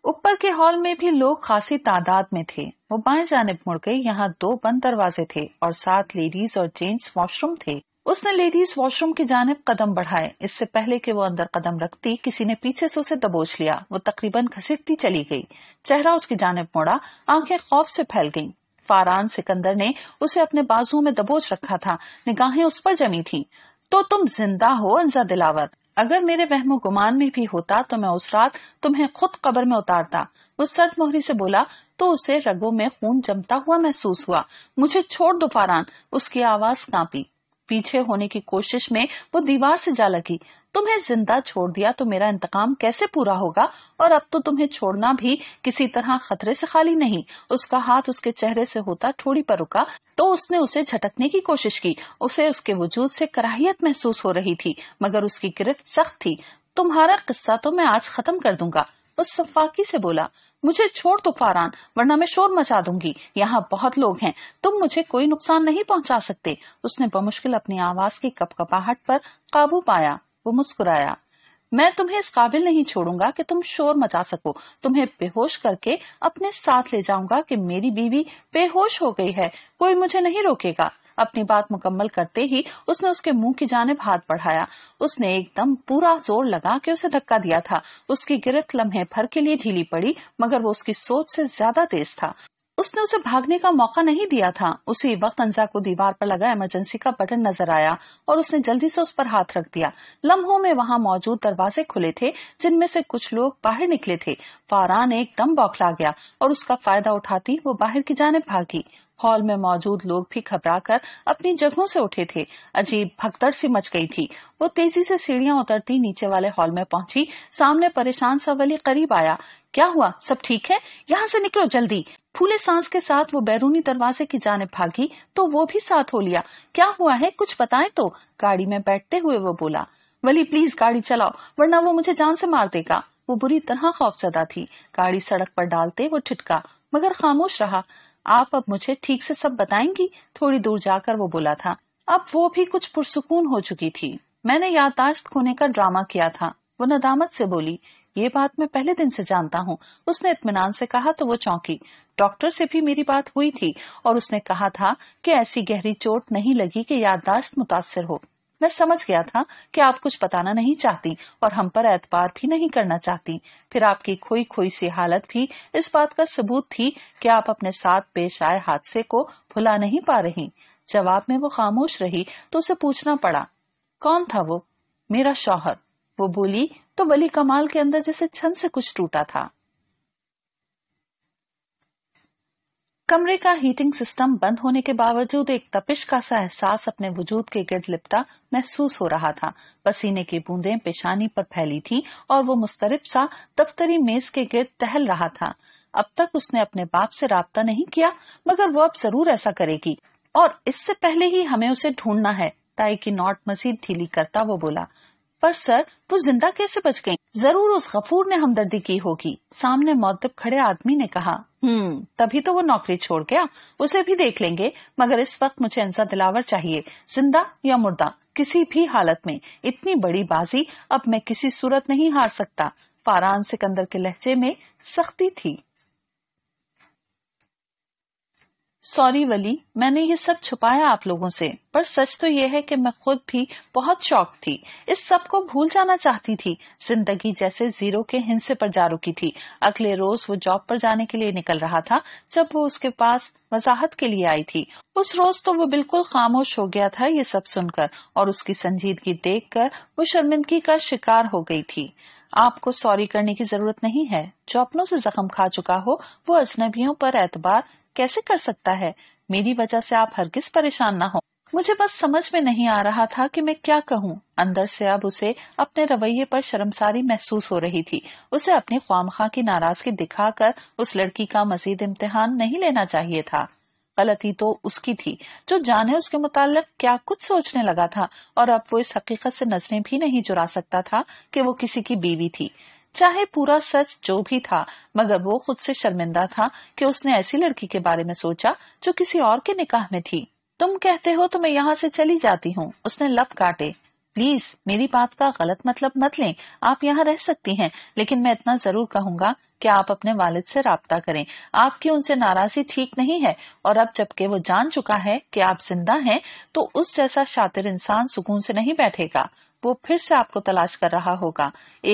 [SPEAKER 1] ऊपर के हॉल में भी लोग खासी तादाद में थे वो बाएं जानब मुड़ गई यहाँ दो बंद दरवाजे थे और सात लेडीज और जेंट्स वॉशरूम थे उसने लेडीज वॉशरूम की जानब कदम बढ़ाए इससे पहले कि वो अंदर कदम रखती किसी ने पीछे से उसे दबोच लिया वो तकरीबन घसीटती चली गई चेहरा उसकी जानब मुड़ा आंखें खौफ से फैल गईं। फारान सिकंदर ने उसे अपने बाजुओं में दबोच रखा था निगाहें उस पर जमी थी तो तुम जिंदा हो अंजा दिलावर अगर मेरे वहमो गुमान में भी होता तो मैं उस रात तुम्हें खुद कब्र में उतारता वो सर्द मोहरी से बोला तो उसे रगों में खून जमता हुआ महसूस हुआ मुझे छोड़ दो फारान उसकी आवाज कांपी पीछे होने की कोशिश में वो दीवार से जा लगी तुम्हें जिंदा छोड़ दिया तो मेरा इंतकाम कैसे पूरा होगा और अब तो तुम्हें छोड़ना भी किसी तरह खतरे से खाली नहीं उसका हाथ उसके चेहरे से होता ठोड़ी पर रुका तो उसने उसे झटकने की कोशिश की उसे उसके वजूद से कराहियत महसूस हो रही थी मगर उसकी गिरफ्त सख्त थी तुम्हारा किस्सा तो मैं आज खत्म कर दूंगा उस सफाकी से बोला मुझे छोड़ दो फारान वरना मैं शोर मचा दूंगी यहाँ बहुत लोग हैं तुम मुझे कोई नुकसान नहीं पहुँचा सकते उसने बमुश्किल अपनी आवाज की कपकपाहट पर काबू पाया वो मुस्कुराया मैं तुम्हें इस काबिल नहीं छोड़ूंगा कि तुम शोर मचा सको तुम्हें बेहोश करके अपने साथ ले जाऊंगा कि मेरी बीवी बेहोश हो गई है कोई मुझे नहीं रोकेगा अपनी बात मुकम्मल करते ही उसने उसके मुंह की जानब हाथ बढ़ाया उसने एकदम पूरा जोर लगा के उसे धक्का दिया था उसकी गिरफ्त लम्हे भर के लिए ढीली पड़ी मगर वो उसकी सोच से ज्यादा तेज था उसने उसे भागने का मौका नहीं दिया था उसी वक्त अंजा को दीवार पर लगा इमरजेंसी का बटन नजर आया और उसने जल्दी से उस पर हाथ रख दिया लम्हों में वहाँ मौजूद दरवाजे खुले थे जिनमें से कुछ लोग बाहर निकले थे फारान एकदम बौखला गया और उसका फायदा उठाती वो बाहर की जाने भागी हॉल में मौजूद लोग भी घबराकर अपनी जगहों से उठे थे अजीब भगदड़ सी मच गई थी वो तेजी से सीढ़ियां उतरती नीचे वाले हॉल में पहुंची सामने परेशान सा वाली करीब आया क्या हुआ सब ठीक है यहाँ से निकलो जल्दी फूले सांस के साथ वो बैरूनी दरवाजे की जाने भागी तो वो भी साथ हो लिया क्या हुआ है कुछ बताए तो गाड़ी में बैठते हुए वो बोला वली प्लीज गाड़ी चलाओ वरना वो मुझे जान से मार देगा वो बुरी तरह खौफजदा थी गाड़ी सड़क पर डालते वो ठिटका मगर खामोश रहा आप अब मुझे ठीक से सब बताएंगी थोड़ी दूर जाकर वो बोला था अब वो भी कुछ पुरसुकून हो चुकी थी मैंने यादाश्त खोने का ड्रामा किया था वो नदामत से बोली ये बात मैं पहले दिन से जानता हूँ उसने इतमान से कहा तो वो चौंकी डॉक्टर से भी मेरी बात हुई थी और उसने कहा था कि ऐसी गहरी चोट नहीं लगी कि याददाश्त मुतासर हो मैं समझ गया था कि आप कुछ बताना नहीं चाहती और हम पर एतबार भी नहीं करना चाहती फिर आपकी खोई खोई सी हालत भी इस बात का सबूत थी कि आप अपने साथ पेश आए हादसे को भुला नहीं पा रही जवाब में वो खामोश रही तो उसे पूछना पड़ा कौन था वो मेरा शौहर वो बोली तो वली कमाल के अंदर जैसे छन से कुछ टूटा था कमरे का हीटिंग सिस्टम बंद होने के बावजूद एक तपिश का सा एहसास अपने वजूद के गिर्द लिपटा महसूस हो रहा था पसीने की बूंदें पेशानी पर फैली थी और वो मुस्तरब सा दफ्तरी मेज के गिर्द टहल रहा था अब तक उसने अपने बाप से रबता नहीं किया मगर वो अब जरूर ऐसा करेगी और इससे पहले ही हमें उसे ढूंढना है ताई की नॉट मजीद ढीली करता वो बोला पर सर वो जिंदा कैसे बच गई जरूर उस गफूर ने हमदर्दी की होगी सामने मौतब खड़े आदमी ने कहा हम्म तभी तो वो नौकरी छोड़ गया उसे भी देख लेंगे मगर इस वक्त मुझे इंसा दिलावर चाहिए जिंदा या मुर्दा किसी भी हालत में इतनी बड़ी बाजी अब मैं किसी सूरत नहीं हार सकता फारान सिकंदर के लहजे में सख्ती थी सॉरी वली मैंने ये सब छुपाया आप लोगों से पर सच तो ये है कि मैं खुद भी बहुत शौक थी इस सब को भूल जाना चाहती थी जिंदगी जैसे जीरो के हिंसे पर जा रुकी थी अगले रोज वो जॉब पर जाने के लिए निकल रहा था जब वो उसके पास वजाहत के लिए आई थी उस रोज तो वो बिल्कुल खामोश हो गया था ये सब सुनकर और उसकी संजीदगी कर वो शर्मिंदगी का शिकार हो गयी थी आपको सॉरी करने की जरूरत नहीं है जो अपनों से जख्म खा चुका हो वो अजनबियों पर एतबार कैसे कर सकता है मेरी वजह से आप हर किस परेशान ना हो मुझे बस समझ में नहीं आ रहा था कि मैं क्या कहूँ अंदर से अब उसे अपने रवैये पर शर्मसारी महसूस हो रही थी उसे अपनी ख्वामखा की नाराजगी दिखाकर उस लड़की का मजीद इम्तिहान नहीं लेना चाहिए था गलती तो उसकी थी जो जाने उसके मुतालिक क्या कुछ सोचने लगा था और अब वो इस हकीकत से नजरें भी नहीं चुरा सकता था कि वो किसी की बीवी थी चाहे पूरा सच जो भी था मगर वो खुद से शर्मिंदा था कि उसने ऐसी लड़की के बारे में सोचा जो किसी और के निकाह में थी तुम कहते हो तो मैं यहाँ से चली जाती हूँ उसने लब काटे प्लीज मेरी बात का गलत मतलब मत लें आप यहाँ रह सकती हैं लेकिन मैं इतना जरूर कहूंगा कि आप अपने वालिद से रबता करें आपकी उनसे नाराजगी ठीक नहीं है और अब जबकि वो जान चुका है कि आप जिंदा हैं तो उस जैसा शातिर इंसान सुकून से नहीं बैठेगा वो फिर से आपको तलाश कर रहा होगा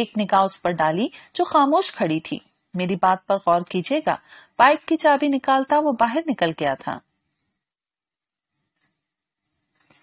[SPEAKER 1] एक निगाह उस पर डाली जो खामोश खड़ी थी मेरी बात पर गौर कीजिएगा पाइप की चाबी निकालता वो बाहर निकल गया था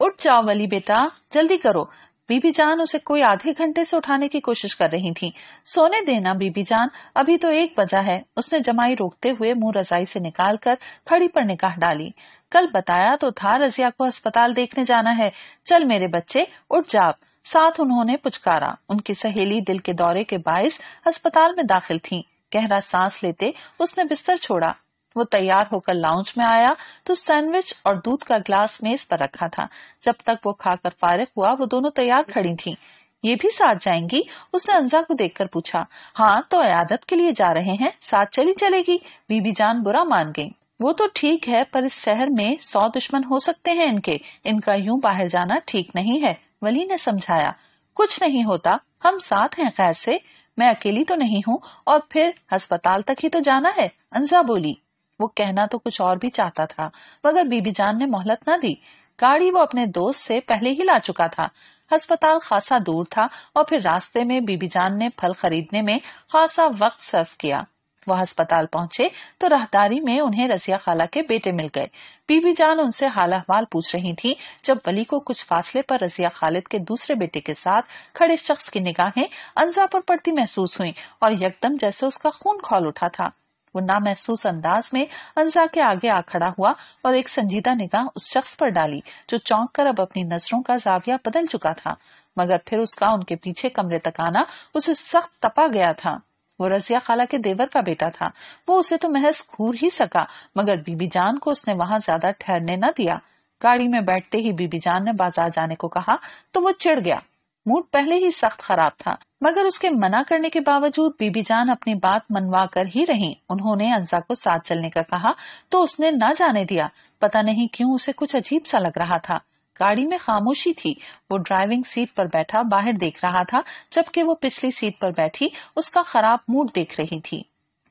[SPEAKER 1] उठ जाओ वली बेटा जल्दी करो बीबी जान उसे कोई आधे घंटे से उठाने की कोशिश कर रही थी सोने देना बीबी जान अभी तो एक बजा है उसने जमाई रोकते हुए मुंह रजाई से निकाल कर खड़ी पर निकाह डाली कल बताया तो था रजिया को अस्पताल देखने जाना है चल मेरे बच्चे उठ जाओ साथ उन्होंने पुचकारा उनकी सहेली दिल के दौरे के बायस अस्पताल में दाखिल थी गहरा सांस लेते उसने बिस्तर छोड़ा वो तैयार होकर लाउंज में आया तो सैंडविच और दूध का ग्लास मेज पर रखा था जब तक वो खाकर फारिग हुआ वो दोनों तैयार खड़ी थी ये भी साथ जाएंगी उसने अंजा को देखकर पूछा हाँ तो अयादत के लिए जा रहे हैं साथ चली चलेगी बीबी जान बुरा मान गई वो तो ठीक है पर इस शहर में सौ दुश्मन हो सकते हैं इनके इनका यूं बाहर जाना ठीक नहीं है वली ने समझाया कुछ नहीं होता हम साथ हैं खैर से मैं अकेली तो नहीं हूँ और फिर अस्पताल तक ही तो जाना है अंजा बोली वो कहना तो कुछ और भी चाहता था मगर बीबी जान ने मोहलत न दी गाड़ी वो अपने दोस्त से पहले ही ला चुका था अस्पताल खासा दूर था और फिर रास्ते में बीबी जान ने फल खरीदने में खासा वक्त सर्व किया वह अस्पताल पहुंचे तो राहदारी में उन्हें रजिया खाला के बेटे मिल गए बीबी जान उनसे हाल अहवाल पूछ रही थी जब वली को कुछ फासले पर रजिया खालिद के दूसरे बेटे के साथ खड़े शख्स की निगाहें अंजा पर पड़ती महसूस हुई और यकदम जैसे उसका खून खोल उठा था वो महसूस अंदाज में अंजा के आगे आ खड़ा हुआ और एक संजीदा निगाह उस शख्स पर डाली जो चौंक कर अब अपनी नजरों का जाविया बदल चुका था मगर फिर उसका उनके पीछे कमरे तक आना उसे सख्त तपा गया था वो रजिया खाला के देवर का बेटा था वो उसे तो महज घूर ही सका मगर बीबी जान को उसने वहां ज्यादा ठहरने न दिया गाड़ी में बैठते ही बीबी जान ने बाजार जाने को कहा तो वो चिड़ गया मूड पहले ही सख्त खराब था मगर उसके मना करने के बावजूद बीबी जान अपनी बात मनवा कर ही रही उन्होंने अंसा को साथ चलने का कहा तो उसने ना जाने दिया पता नहीं क्यों उसे कुछ अजीब सा लग रहा था गाड़ी में खामोशी थी वो ड्राइविंग सीट पर बैठा बाहर देख रहा था जबकि वो पिछली सीट पर बैठी उसका खराब मूड देख रही थी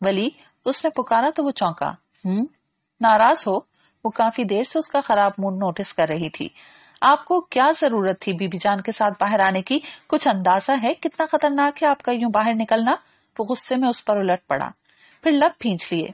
[SPEAKER 1] वली उसने पुकारा तो वो चौंका हम्म नाराज हो वो काफी देर से उसका खराब मूड नोटिस कर रही थी आपको क्या जरूरत थी बीबी जान के साथ बाहर आने की कुछ अंदाजा है कितना खतरनाक है आपका यूं बाहर निकलना वो तो गुस्से में उस पर उलट पड़ा फिर लब फींच लिए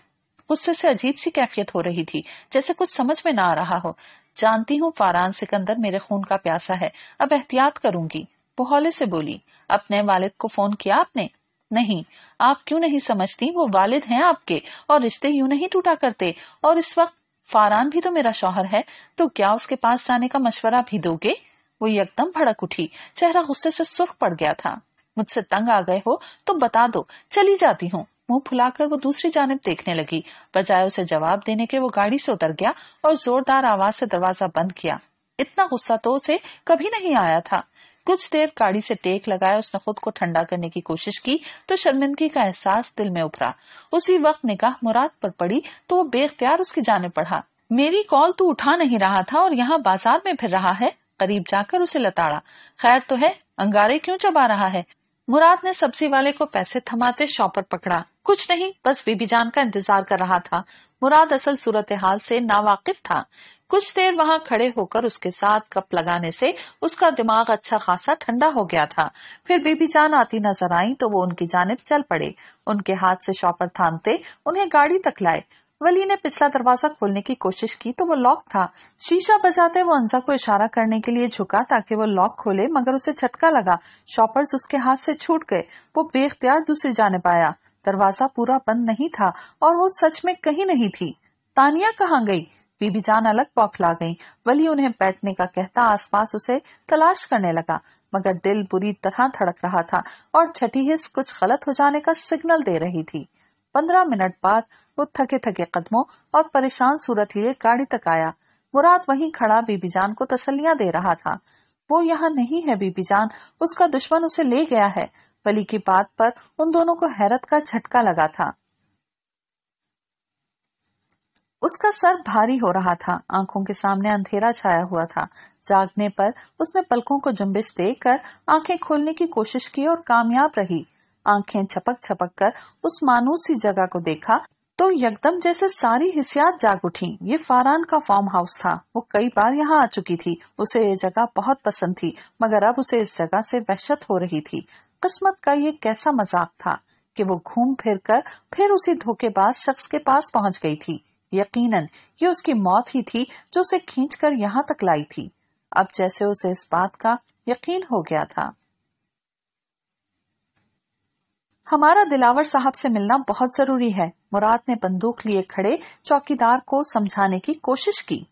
[SPEAKER 1] गुस्से से अजीब सी कैफियत हो रही थी जैसे कुछ समझ में ना आ रहा हो जानती हूँ फारान सिकंदर मेरे खून का प्यासा है अब एहतियात करूंगी वो हौले से बोली अपने वालिद को फोन किया आपने नहीं आप क्यों नहीं समझती वो वालिद हैं आपके और रिश्ते यूं नहीं टूटा करते और इस वक्त फारान भी तो मेरा शौहर है तो क्या उसके पास जाने का मशवरा भी दोगे वो एकदम भड़क उठी चेहरा गुस्से से सुर्ख पड़ गया था मुझसे तंग आ गए हो तो बता दो चली जाती हूँ मुंह फुलाकर वो दूसरी जानब देखने लगी बजाय उसे जवाब देने के वो गाड़ी से उतर गया और जोरदार आवाज से दरवाजा बंद किया इतना गुस्सा तो उसे कभी नहीं आया था कुछ देर गाड़ी से टेक लगाया उसने खुद को ठंडा करने की कोशिश की तो शर्मिंदगी का एहसास दिल में उभरा उसी वक्त निगाह मुराद पर पड़ी तो वो बेख्तियार उसकी जाने पड़ा मेरी कॉल तू उठा नहीं रहा था और यहाँ बाजार में फिर रहा है करीब जाकर उसे लताड़ा खैर तो है अंगारे क्यों चबा रहा है मुराद ने सब्जी वाले को पैसे थमाते शॉपर पकड़ा कुछ नहीं बस बीबी जान का इंतजार कर रहा था मुराद असल सूरत हाल से नावाकिफ था कुछ देर वहाँ खड़े होकर उसके साथ कप लगाने से उसका दिमाग अच्छा खासा ठंडा हो गया था फिर बीबी जान आती नजर आई तो वो उनकी जानब चल पड़े उनके हाथ से शॉपर थामते उन्हें गाड़ी तक लाए वली ने पिछला दरवाजा खोलने की कोशिश की तो वो लॉक था शीशा बजाते वो अंसा को इशारा करने के लिए झुका ताकि वो लॉक खोले मगर उसे झटका लगा शॉपर्स उसके हाथ से छूट गए वो बेख्तियार दूसरी जाने पाया दरवाजा पूरा बंद नहीं था और वो सच में कहीं नहीं थी तानिया कहाँ गई बीबी जान अलग बौखला गई वली उन्हें बैठने का कहता आसपास उसे तलाश करने लगा मगर दिल बुरी तरह धड़क रहा था और छठी हिस्स कुछ गलत हो जाने का सिग्नल दे रही थी पंद्रह मिनट बाद वो थके थके कदमों और परेशान सूरत लिए गाड़ी तक आया मुराद वहीं खड़ा बीबी जान को तसलियां दे रहा था वो यहाँ नहीं है बीबी जान उसका दुश्मन उसे ले गया है वली की बात पर उन दोनों को हैरत का झटका लगा था उसका सर भारी हो रहा था आंखों के सामने अंधेरा छाया हुआ था जागने पर उसने पलकों को जुम्बिश देकर आंखें खोलने की कोशिश की और कामयाब रही आंखें छपक छपक कर उस मानूसी जगह को देखा तो यकदम जैसे सारी हिस्सियात जाग उठी ये फारान का फार्म हाउस था वो कई बार यहाँ आ चुकी थी उसे ये जगह बहुत पसंद थी मगर अब उसे इस जगह से वहशत हो रही थी किस्मत का ये कैसा मजाक था कि वो घूम फिर कर फिर उसी धोखेबाज शख्स के पास पहुंच गई थी यकीनन ये उसकी मौत ही थी जो उसे खींचकर यहाँ तक लाई थी अब जैसे उसे इस बात का यकीन हो गया था हमारा दिलावर साहब से मिलना बहुत जरूरी है मुराद ने बंदूक लिए खड़े चौकीदार को समझाने की कोशिश की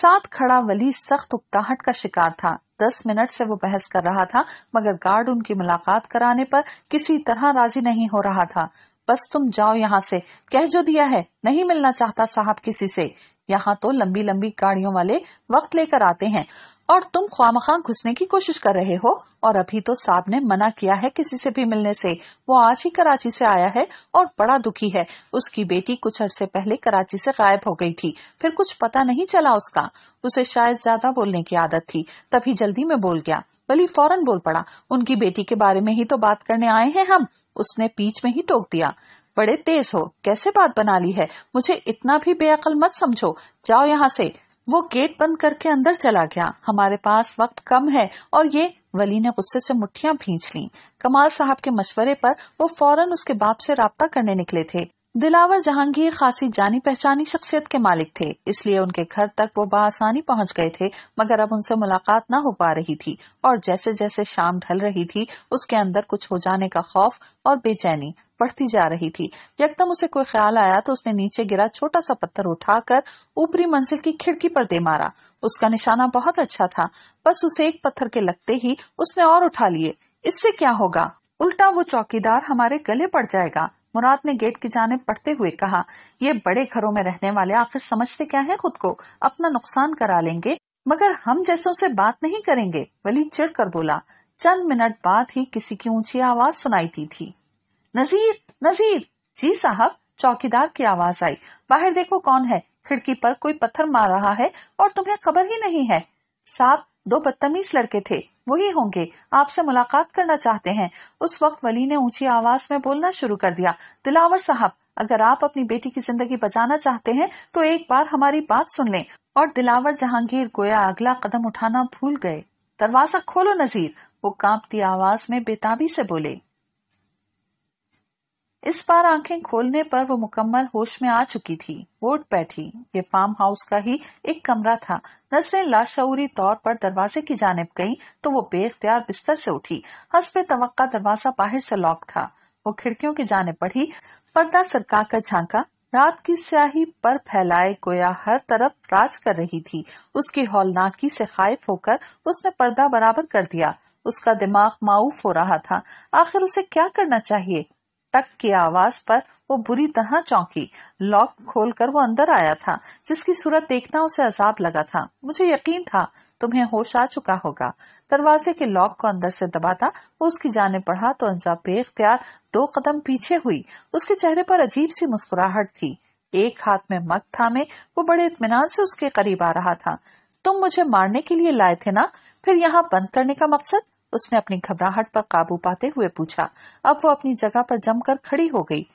[SPEAKER 1] साथ खड़ा वली सख्त उपताहट का शिकार था दस मिनट से वो बहस कर रहा था मगर गार्ड उनकी मुलाकात कराने पर किसी तरह राजी नहीं हो रहा था बस तुम जाओ यहाँ से कह जो दिया है नहीं मिलना चाहता साहब किसी से यहाँ तो लंबी लंबी गाड़ियों वाले वक्त लेकर आते हैं और तुम ख्वामखा घुसने की कोशिश कर रहे हो और अभी तो साहब ने मना किया है किसी से भी मिलने से वो आज ही कराची से आया है और बड़ा दुखी है उसकी बेटी कुछ अरसे पहले कराची से गायब हो गई थी फिर कुछ पता नहीं चला उसका उसे शायद ज्यादा बोलने की आदत थी तभी जल्दी में बोल गया बली फौरन बोल पड़ा उनकी बेटी के बारे में ही तो बात करने आए हैं हम उसने पीछ में ही टोक दिया बड़े तेज हो कैसे बात बना ली है मुझे इतना भी बेअकल मत समझो जाओ यहाँ से वो गेट बंद करके अंदर चला गया हमारे पास वक्त कम है और ये वली ने गुस्से से मुठ्ठियां भींच ली कमाल साहब के मशवरे पर वो फौरन उसके बाप से रबता करने निकले थे दिलावर जहांगीर खासी जानी पहचानी शख्सियत के मालिक थे इसलिए उनके घर तक वो बासानी पहुंच गए थे मगर अब उनसे मुलाकात न हो पा रही थी और जैसे जैसे शाम ढल रही थी उसके अंदर कुछ हो जाने का खौफ और बेचैनी पढ़ती जा रही थी यकदम उसे कोई ख्याल आया तो उसने नीचे गिरा छोटा सा पत्थर उठाकर ऊपरी मंजिल की खिड़की पर दे मारा उसका निशाना बहुत अच्छा था बस उसे एक पत्थर के लगते ही उसने और उठा लिए इससे क्या होगा उल्टा वो चौकीदार हमारे गले पड़ जाएगा मुराद ने गेट की जाने पढ़ते हुए कहा ये बड़े घरों में रहने वाले आखिर समझते क्या है खुद को अपना नुकसान करा लेंगे मगर हम जैसों से बात नहीं करेंगे वली चिड़ कर बोला चंद मिनट बाद ही किसी की ऊंची आवाज सुनाई दी थी नजीर नजीर जी साहब चौकीदार की आवाज आई बाहर देखो कौन है खिड़की पर कोई पत्थर मार रहा है और तुम्हें खबर ही नहीं है साहब दो बदतमीज लड़के थे वही होंगे आपसे मुलाकात करना चाहते हैं उस वक्त वली ने ऊंची आवाज में बोलना शुरू कर दिया दिलावर साहब अगर आप अपनी बेटी की जिंदगी बचाना चाहते हैं तो एक बार हमारी बात सुन लें और दिलावर जहांगीर गोया अगला कदम उठाना भूल गए दरवाजा खोलो नजीर वो कांपती आवाज में बेताबी से बोले इस बार आंखें खोलने पर वो मुकम्मल होश में आ चुकी थी वोट उठ बैठी ये फार्म हाउस का ही एक कमरा था नजरें लाशरी तौर पर दरवाजे की जानब गई तो वो बेख्तियार बिस्तर से उठी पे तवक्का दरवाजा बाहर से लॉक था वो खिड़कियों की जानब पड़ी पर्दा सरका कर झांका रात की स्याही पर फैलाए गोया हर तरफ राज कर रही थी उसकी हौलनाकी से खाइफ होकर उसने पर्दा बराबर कर दिया उसका दिमाग माउफ हो रहा था आखिर उसे क्या करना चाहिए टक की आवाज पर वो बुरी तरह चौंकी लॉक खोलकर वो अंदर आया था जिसकी सूरत देखना उसे अजाब लगा था मुझे यकीन था तुम्हें होश आ चुका होगा दरवाजे के लॉक को अंदर से दबाता वो उसकी जाने पढ़ा तो अंजा बेख्तियार दो कदम पीछे हुई उसके चेहरे पर अजीब सी मुस्कुराहट थी एक हाथ में मग थामे वो बड़े इतमान से उसके करीब आ रहा था तुम मुझे मारने के लिए लाए थे ना फिर यहाँ बंद करने का मकसद उसने अपनी घबराहट पर काबू पाते हुए पूछा अब वो अपनी जगह पर जमकर खड़ी हो गई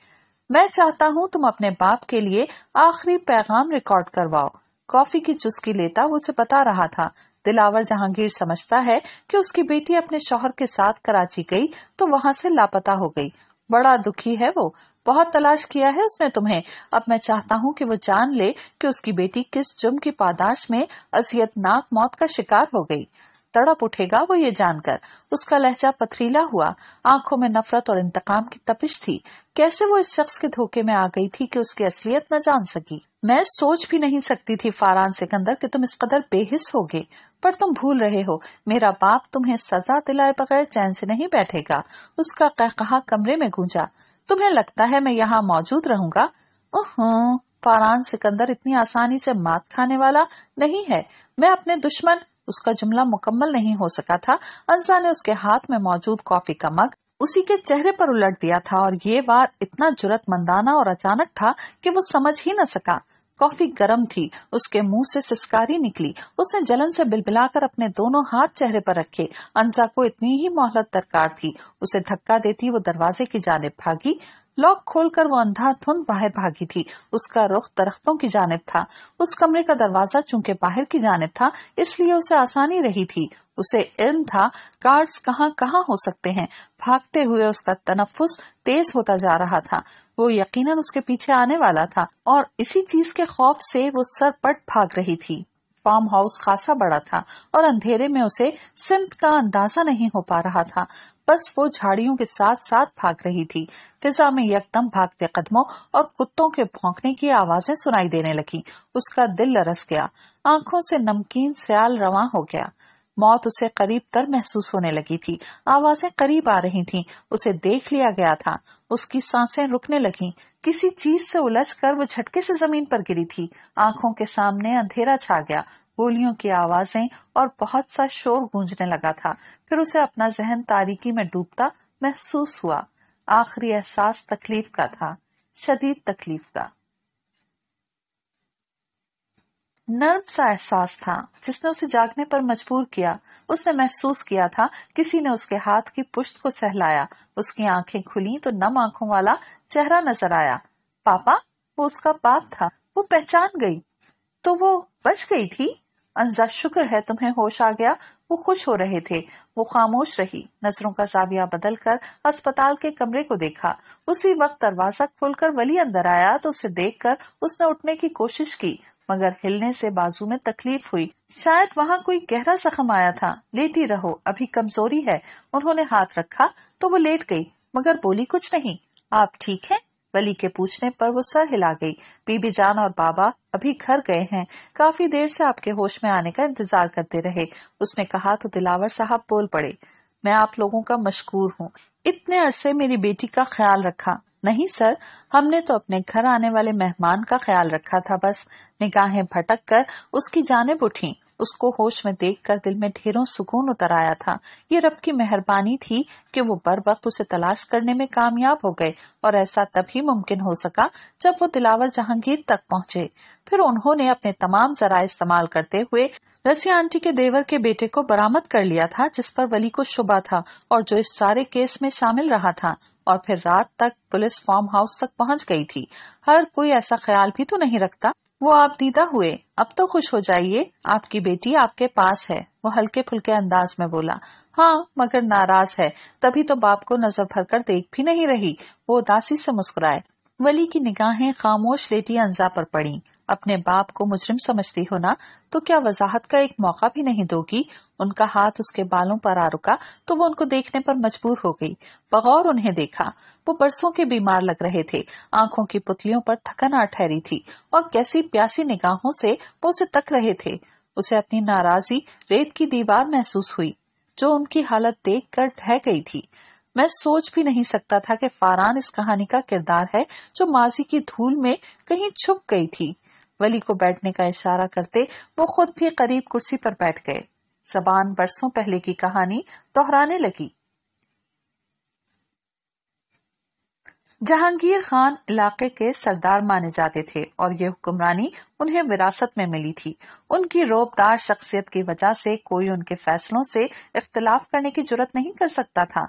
[SPEAKER 1] मैं चाहता हूँ तुम अपने बाप के लिए आखिरी पैगाम रिकॉर्ड करवाओ कॉफी की चुस्की लेता उसे बता रहा था दिलावर जहांगीर समझता है कि उसकी बेटी अपने शोहर के साथ कराची गई तो वहां से लापता हो गई बड़ा दुखी है वो बहुत तलाश किया है उसने तुम्हें अब मैं चाहता हूँ कि वो जान ले कि उसकी बेटी किस जुम्म की पादाश में अजियतनाक मौत का शिकार हो गई तड़प उठेगा वो ये जानकर उसका लहजा पथरीला हुआ आंखों में नफरत और इंतकाम की तपिश थी कैसे वो इस शख्स के धोखे में आ गई थी कि उसकी असलियत न जान सकी मैं सोच भी नहीं सकती थी फारान सिकंदर कि तुम इस कदर बेहिस गए पर तुम भूल रहे हो मेरा बाप तुम्हें सजा दिलाए बगैर चैन से नहीं बैठेगा उसका कहकहा कमरे में गूंजा तुम्हें लगता है मैं यहाँ मौजूद रहूंगा फारान सिकंदर इतनी आसानी से मात खाने वाला नहीं है मैं अपने दुश्मन उसका जुमला मुकम्मल नहीं हो सका था अंसा ने उसके हाथ में मौजूद कॉफी का मग उसी के चेहरे पर उलट दिया था और ये बार इतना मंदाना और अचानक था कि वो समझ ही न सका कॉफी गर्म थी उसके मुंह से सिस्कारी निकली उसने जलन से बिलबिलाकर अपने दोनों हाथ चेहरे पर रखे अंसा को इतनी ही मोहलत दरकार थी उसे धक्का देती वो दरवाजे की जाने भागी लॉक खोलकर वो धुंध बाहर भागी थी उसका रुख दरख्तों की जानब था उस कमरे का दरवाजा चूंकि बाहर की जानब था इसलिए उसे आसानी रही थी उसे इल्म था कार्ड्स कहाँ कहाँ हो सकते हैं भागते हुए उसका तनफुस तेज होता जा रहा था वो यकीनन उसके पीछे आने वाला था और इसी चीज के खौफ से वो सरपट भाग रही थी फार्म हाउस खासा बड़ा था और अंधेरे में उसे सिमत का अंदाजा नहीं हो पा रहा था बस वो झाड़ियों के साथ साथ भाग रही थी फिजा में यकदम भागते कदमों और कुत्तों के भौंकने की आवाजें सुनाई देने लगी उसका दिल लरस गया आंखों से नमकीन सयाल रवा हो गया मौत उसे करीब तर महसूस होने लगी थी आवाजें करीब आ रही थीं, उसे देख लिया गया था उसकी सांसें रुकने लगी किसी चीज से उलझ कर वो झटके से जमीन पर गिरी थी आंखों के सामने अंधेरा छा गया गोलियों की आवाजें और बहुत सा शोर गूंजने लगा था फिर उसे अपना जहन तारीकी में डूबता महसूस हुआ आखिरी एहसास तकलीफ का था शदीद तकलीफ का नर्म सा एहसास था जिसने उसे जागने पर मजबूर किया उसने महसूस किया था किसी ने उसके हाथ की पुश्त को सहलाया उसकी आंखें खुली तो नम आंखों वाला चेहरा नजर आया पापा वो उसका बाप था वो पहचान गई तो वो बच गई थी अनजा शुक्र है तुम्हें होश आ गया वो खुश हो रहे थे वो खामोश रही नजरों का जाविया बदलकर अस्पताल के कमरे को देखा उसी वक्त दरवाजा खोलकर वली अंदर आया तो उसे देखकर उसने उठने की कोशिश की मगर हिलने से बाजू में तकलीफ हुई शायद वहाँ कोई गहरा जख्म आया था लेटी रहो अभी कमजोरी है उन्होंने हाथ रखा तो वो लेट गई मगर बोली कुछ नहीं आप ठीक हैं? वली के पूछने पर वो सर हिला गई बीबी जान और बाबा अभी घर गए हैं काफी देर से आपके होश में आने का इंतजार करते रहे उसने कहा तो दिलावर साहब बोल पड़े मैं आप लोगों का मशकूर हूँ इतने अरसे मेरी बेटी का ख्याल रखा नहीं सर हमने तो अपने घर आने वाले मेहमान का ख्याल रखा था बस निगाहें भटक कर उसकी जानब उठी उसको होश में देखकर दिल में ढेरों सुकून उतर आया था ये रब की मेहरबानी थी कि वो बर वक्त उसे तलाश करने में कामयाब हो गए और ऐसा तभी मुमकिन हो सका जब वो दिलावर जहांगीर तक पहुँचे फिर उन्होंने अपने तमाम जरा इस्तेमाल करते हुए रसिया आंटी के देवर के बेटे को बरामद कर लिया था जिस पर वली को शुबा था और जो इस सारे केस में शामिल रहा था और फिर रात तक पुलिस फार्म हाउस तक पहुंच गई थी हर कोई ऐसा ख्याल भी तो नहीं रखता वो आप दीदा हुए अब तो खुश हो जाइए आपकी बेटी आपके पास है वो हल्के फुल्के अंदाज में बोला हाँ मगर नाराज है तभी तो बाप को नजर भर कर देख भी नहीं रही वो उदासी से मुस्कुराए वली की निगाहें खामोश लेटी अंजा पर पड़ी अपने बाप को मुजरिम समझती हो ना तो क्या वजाहत का एक मौका भी नहीं दोगी उनका हाथ उसके बालों पर आ रुका तो वो उनको देखने पर मजबूर हो गई बगौर उन्हें देखा वो बरसों के बीमार लग रहे थे आंखों की पुतलियों पर थकन आ ठहरी थी और कैसी प्यासी निगाहों से वो उसे तक रहे थे उसे अपनी नाराजगी रेत की दीवार महसूस हुई जो उनकी हालत देख कर ढह गई थी मैं सोच भी नहीं सकता था कि फारान इस कहानी का किरदार है जो माजी की धूल में कहीं छुप गई थी वली को बैठने का इशारा करते वो खुद भी करीब कुर्सी पर बैठ गए जबान बरसों पहले की कहानी दोहराने लगी जहांगीर खान इलाके के सरदार माने जाते थे और ये हुक्मरानी उन्हें विरासत में मिली थी उनकी रोबदार शख्सियत की वजह से कोई उनके फैसलों से इख्तलाफ करने की जरूरत नहीं कर सकता था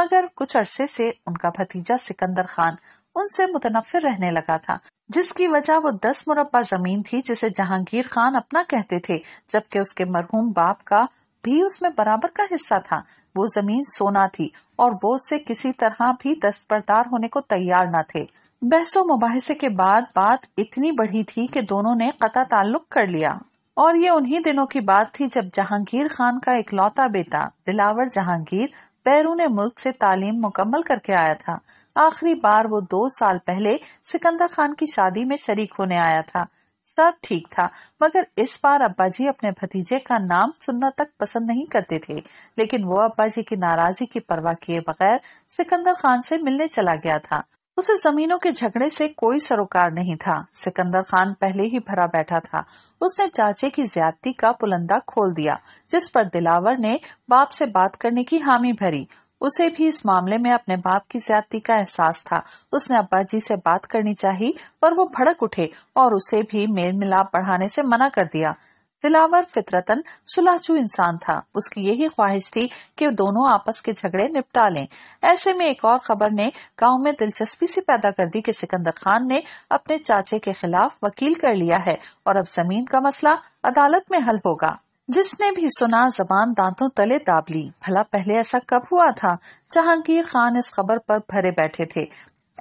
[SPEAKER 1] मगर कुछ अरसे से उनका भतीजा सिकंदर खान उनसे मुतनफिर रहने लगा था जिसकी वजह वो दस मुरब्बा जमीन थी जिसे जहांगीर खान अपना कहते थे जबकि उसके मरहूम बाप का भी उसमें बराबर का हिस्सा था वो जमीन सोना थी और वो उससे किसी तरह भी दस्तबरदार होने को तैयार न थे बहसो मुबासे के बाद बात इतनी बढ़ी थी कि दोनों ने कता ताल्लुक कर लिया और ये उन्हीं दिनों की बात थी जब जहांगीर खान का इकलौता बेटा दिलावर जहांगीर बैरून मुल्क से तालीम मुकम्मल करके आया था आखिरी बार वो दो साल पहले सिकंदर खान की शादी में शरीक होने आया था सब ठीक था मगर इस बार अब्बा जी अपने भतीजे का नाम सुनना तक पसंद नहीं करते थे लेकिन वो अब्बा जी की नाराजगी की परवाह किए बगैर सिकंदर खान से मिलने चला गया था उसे जमीनों के झगड़े से कोई सरोकार नहीं था सिकंदर खान पहले ही भरा बैठा था उसने चाचे की ज्यादती का पुलंदा खोल दिया जिस पर दिलावर ने बाप से बात करने की हामी भरी उसे भी इस मामले में अपने बाप की ज्यादती का एहसास था उसने अब्बा जी से बात करनी चाहिए पर वो भड़क उठे और उसे भी मेल मिलाप बढ़ाने से मना कर दिया दिलावर फितरतन सुलाचू इंसान था उसकी यही ख्वाहिश थी कि दोनों आपस के झगड़े निपटा लें ऐसे में एक और खबर ने गांव में दिलचस्पी से पैदा कर दी कि सिकंदर खान ने अपने चाचे के खिलाफ वकील कर लिया है और अब जमीन का मसला अदालत में हल होगा जिसने भी सुना जबान दांतों तले दाब ली भला पहले ऐसा कब हुआ था जहांगीर खान इस खबर पर भरे बैठे थे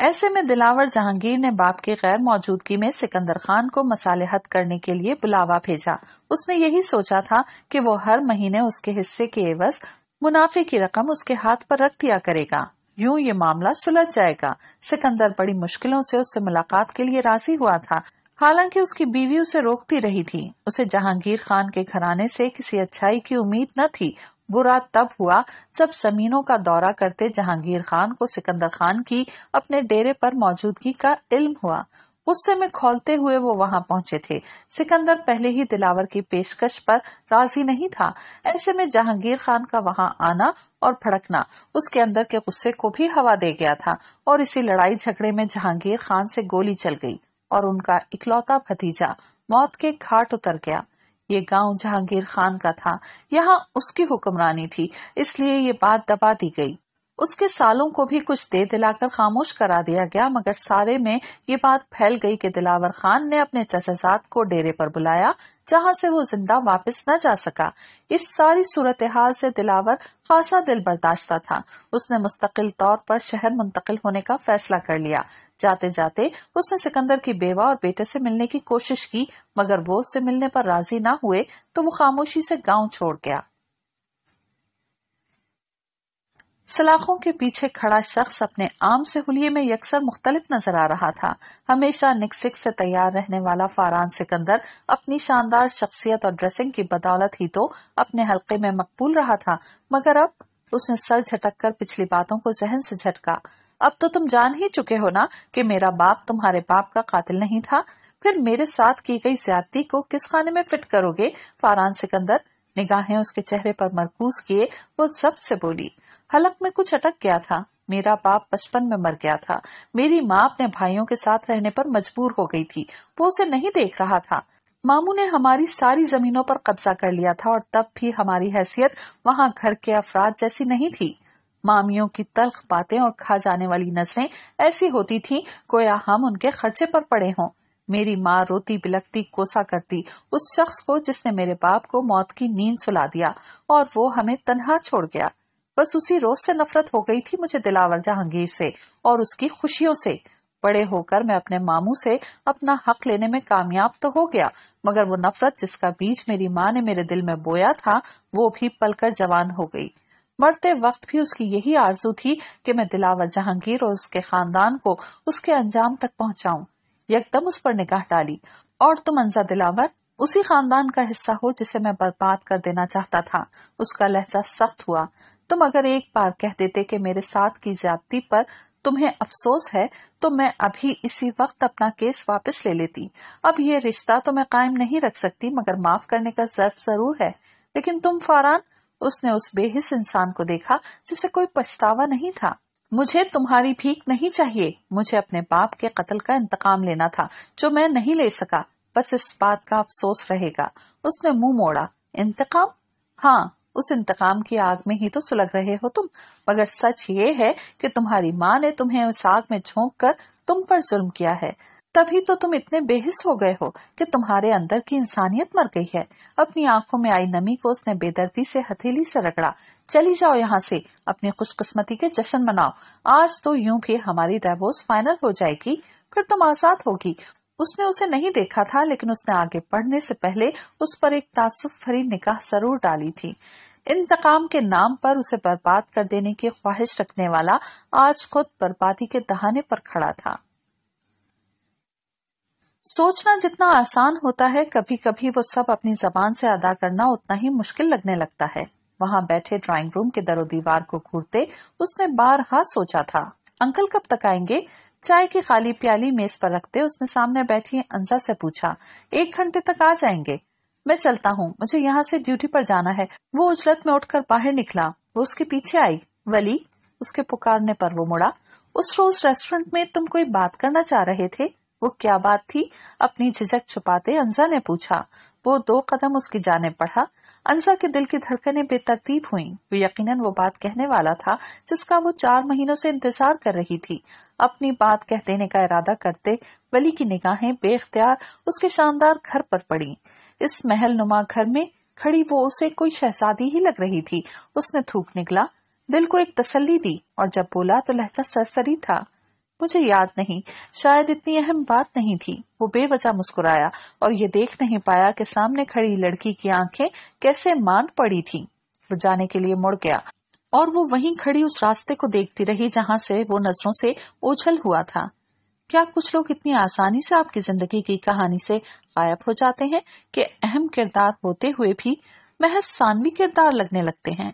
[SPEAKER 1] ऐसे में दिलावर जहांगीर ने बाप की गैर मौजूदगी में सिकंदर खान को मसालेहत करने के लिए बुलावा भेजा उसने यही सोचा था कि वो हर महीने उसके हिस्से के एवज मुनाफे की रकम उसके हाथ पर रख दिया करेगा यूं ये मामला सुलझ जाएगा सिकंदर बड़ी मुश्किलों से उससे मुलाकात के लिए राजी हुआ था हालांकि उसकी बीवी उसे रोकती रही थी उसे जहांगीर खान के घराने से किसी अच्छाई की उम्मीद न थी बुरा तब हुआ जब जमीनों का दौरा करते जहांगीर खान को सिकंदर खान की अपने डेरे पर मौजूदगी का इल्म हुआ उस समय खोलते हुए वो वहां पहुंचे थे सिकंदर पहले ही दिलावर की पेशकश पर राजी नहीं था ऐसे में जहांगीर खान का वहां आना और भड़कना उसके अंदर के गुस्से को भी हवा दे गया था और इसी लड़ाई झगड़े में जहांगीर खान से गोली चल गई और उनका इकलौता भतीजा मौत के घाट उतर गया ये गांव जहांगीर खान का था यहाँ उसकी हुक्मरानी थी इसलिए ये बात दबा दी गई उसके सालों को भी कुछ दे दिलाकर खामोश करा दिया गया मगर सारे में ये बात फैल गई कि दिलावर खान ने अपने चचाजात को डेरे पर बुलाया जहां से वो जिंदा वापस न जा सका इस सारी सूरत हाल से दिलावर खासा दिल बर्दाश्ता था उसने मुस्तकिल तौर पर शहर मुंतकिल होने का फैसला कर लिया जाते जाते उसने सिकंदर की बेवा और बेटे से मिलने की कोशिश की मगर वो उससे मिलने पर राजी ना हुए तो वो खामोशी से गांव छोड़ गया सलाखों के पीछे खड़ा शख्स अपने आम से हुलिये में यकसर मुख्तलिफ नजर आ रहा था हमेशा निकसिक से तैयार रहने वाला फारान सिकंदर अपनी शानदार शख्सियत और ड्रेसिंग की बदौलत ही तो अपने हल्के में मकबूल रहा था मगर अब उसने सर झटक कर पिछली बातों को जहन से झटका अब तो तुम जान ही चुके हो ना कि मेरा बाप तुम्हारे बाप का कातिल नहीं था फिर मेरे साथ की गई ज्यादती को किस खाने में फिट करोगे फारान सिकंदर निगाहें उसके चेहरे पर मरकूज किए वो सब से बोली हलक में कुछ अटक गया था मेरा बाप बचपन में मर गया था मेरी माँ अपने भाइयों के साथ रहने पर मजबूर हो गई थी वो उसे नहीं देख रहा था मामू ने हमारी सारी जमीनों पर कब्जा कर लिया था और तब भी हमारी हैसियत वहाँ घर के अफराद जैसी नहीं थी मामियों की तल्ख बातें और खा जाने वाली नजरें ऐसी होती थी गोया हम उनके खर्चे पर पड़े हों मेरी माँ रोती बिलकती कोसा करती उस शख्स को जिसने मेरे बाप को मौत की नींद सुला दिया और वो हमें तनहा छोड़ गया बस उसी रोज से नफरत हो गई थी मुझे दिलावर जहांगीर से और उसकी खुशियों से बड़े होकर मैं अपने मामू से अपना हक लेने में कामयाब तो हो गया मगर वो नफरत जिसका बीज मेरी माँ ने मेरे दिल में बोया था वो भी पलकर जवान हो गई मरते वक्त भी उसकी यही आरजू थी कि मैं दिलावर जहांगीर और उसके खानदान को उसके अंजाम तक पहुंचाऊं यकदम उस पर निकाह डाली और तुम अंसा दिलावर उसी खानदान का हिस्सा हो जिसे मैं बर्बाद कर देना चाहता था उसका लहजा सख्त हुआ तुम अगर एक बार कह देते कि मेरे साथ की ज्यादती पर तुम्हें अफसोस है तो मैं अभी इसी वक्त अपना केस वापस ले लेती अब ये रिश्ता तो मैं कायम नहीं रख सकती मगर माफ करने का जर्ब जरूर है लेकिन तुम फारान उसने उस बेहिस इंसान को देखा जिसे कोई पछतावा नहीं था मुझे तुम्हारी भीख नहीं चाहिए मुझे अपने बाप के कत्ल का इंतकाम लेना था जो मैं नहीं ले सका बस इस बात का अफसोस रहेगा उसने मुंह मोड़ा इंतकाम हाँ उस इंतकाम की आग में ही तो सुलग रहे हो तुम मगर सच ये है कि तुम्हारी माँ ने तुम्हें उस आग में झोंक कर तुम पर जुल्म किया है तभी तो तुम इतने बेहिस हो गए हो कि तुम्हारे अंदर की इंसानियत मर गई है अपनी आंखों में आई नमी को उसने बेदर्दी से हथेली से रगड़ा चली जाओ यहाँ से अपनी खुशकिस्मती के जश्न मनाओ आज तो यूं भी हमारी डेवोर्स फाइनल हो जाएगी फिर तुम आजाद होगी उसने उसे नहीं देखा था लेकिन उसने आगे पढ़ने से पहले उस पर एक तासुफ भरी निकाह जरूर डाली थी इंतकाम के नाम पर उसे बर्बाद कर देने की ख्वाहिश रखने वाला आज खुद बर्बादी के दहाने पर खड़ा था सोचना जितना आसान होता है कभी कभी वो सब अपनी जबान से अदा करना उतना ही मुश्किल लगने लगता है वहाँ बैठे ड्राइंग रूम के दरो दीवार को घूरते उसने बारहा सोचा था अंकल कब तक आएंगे चाय की खाली प्याली मेज पर रखते उसने सामने बैठी अंजा से पूछा एक घंटे तक आ जाएंगे मैं चलता हूँ मुझे यहाँ से ड्यूटी पर जाना है वो उजलत में उठकर बाहर निकला वो उसके पीछे आई वली उसके पुकारने पर वो मुड़ा उस रोज रेस्टोरेंट में तुम कोई बात करना चाह रहे थे वो क्या बात थी अपनी झिझक छुपाते अंजा ने पूछा वो दो कदम उसकी जाने पढ़ा अंजा के दिल की धड़कनें बेतरतीब हुईं। वो यकीनन वो बात कहने वाला था जिसका वो चार महीनों से इंतजार कर रही थी अपनी बात कह देने का इरादा करते वली की निगाहें बेख्तियार उसके शानदार घर पर पड़ी इस महल नुमा घर में खड़ी वो उसे कोई शहजादी ही लग रही थी उसने थूक निकला दिल को एक तसल्ली दी और जब बोला तो लहजा सरसरी था मुझे याद नहीं शायद इतनी अहम बात नहीं थी वो बेवजह मुस्कुराया और ये देख नहीं पाया कि सामने खड़ी लड़की की आंखें कैसे मांद पड़ी थी वो जाने के लिए मुड़ गया और वो वहीं खड़ी उस रास्ते को देखती रही जहां से वो नजरों से ओझल हुआ था क्या कुछ लोग इतनी आसानी से आपकी जिंदगी की कहानी से गायब हो जाते हैं कि अहम किरदार होते हुए भी महज सानवी किरदार लगने लगते हैं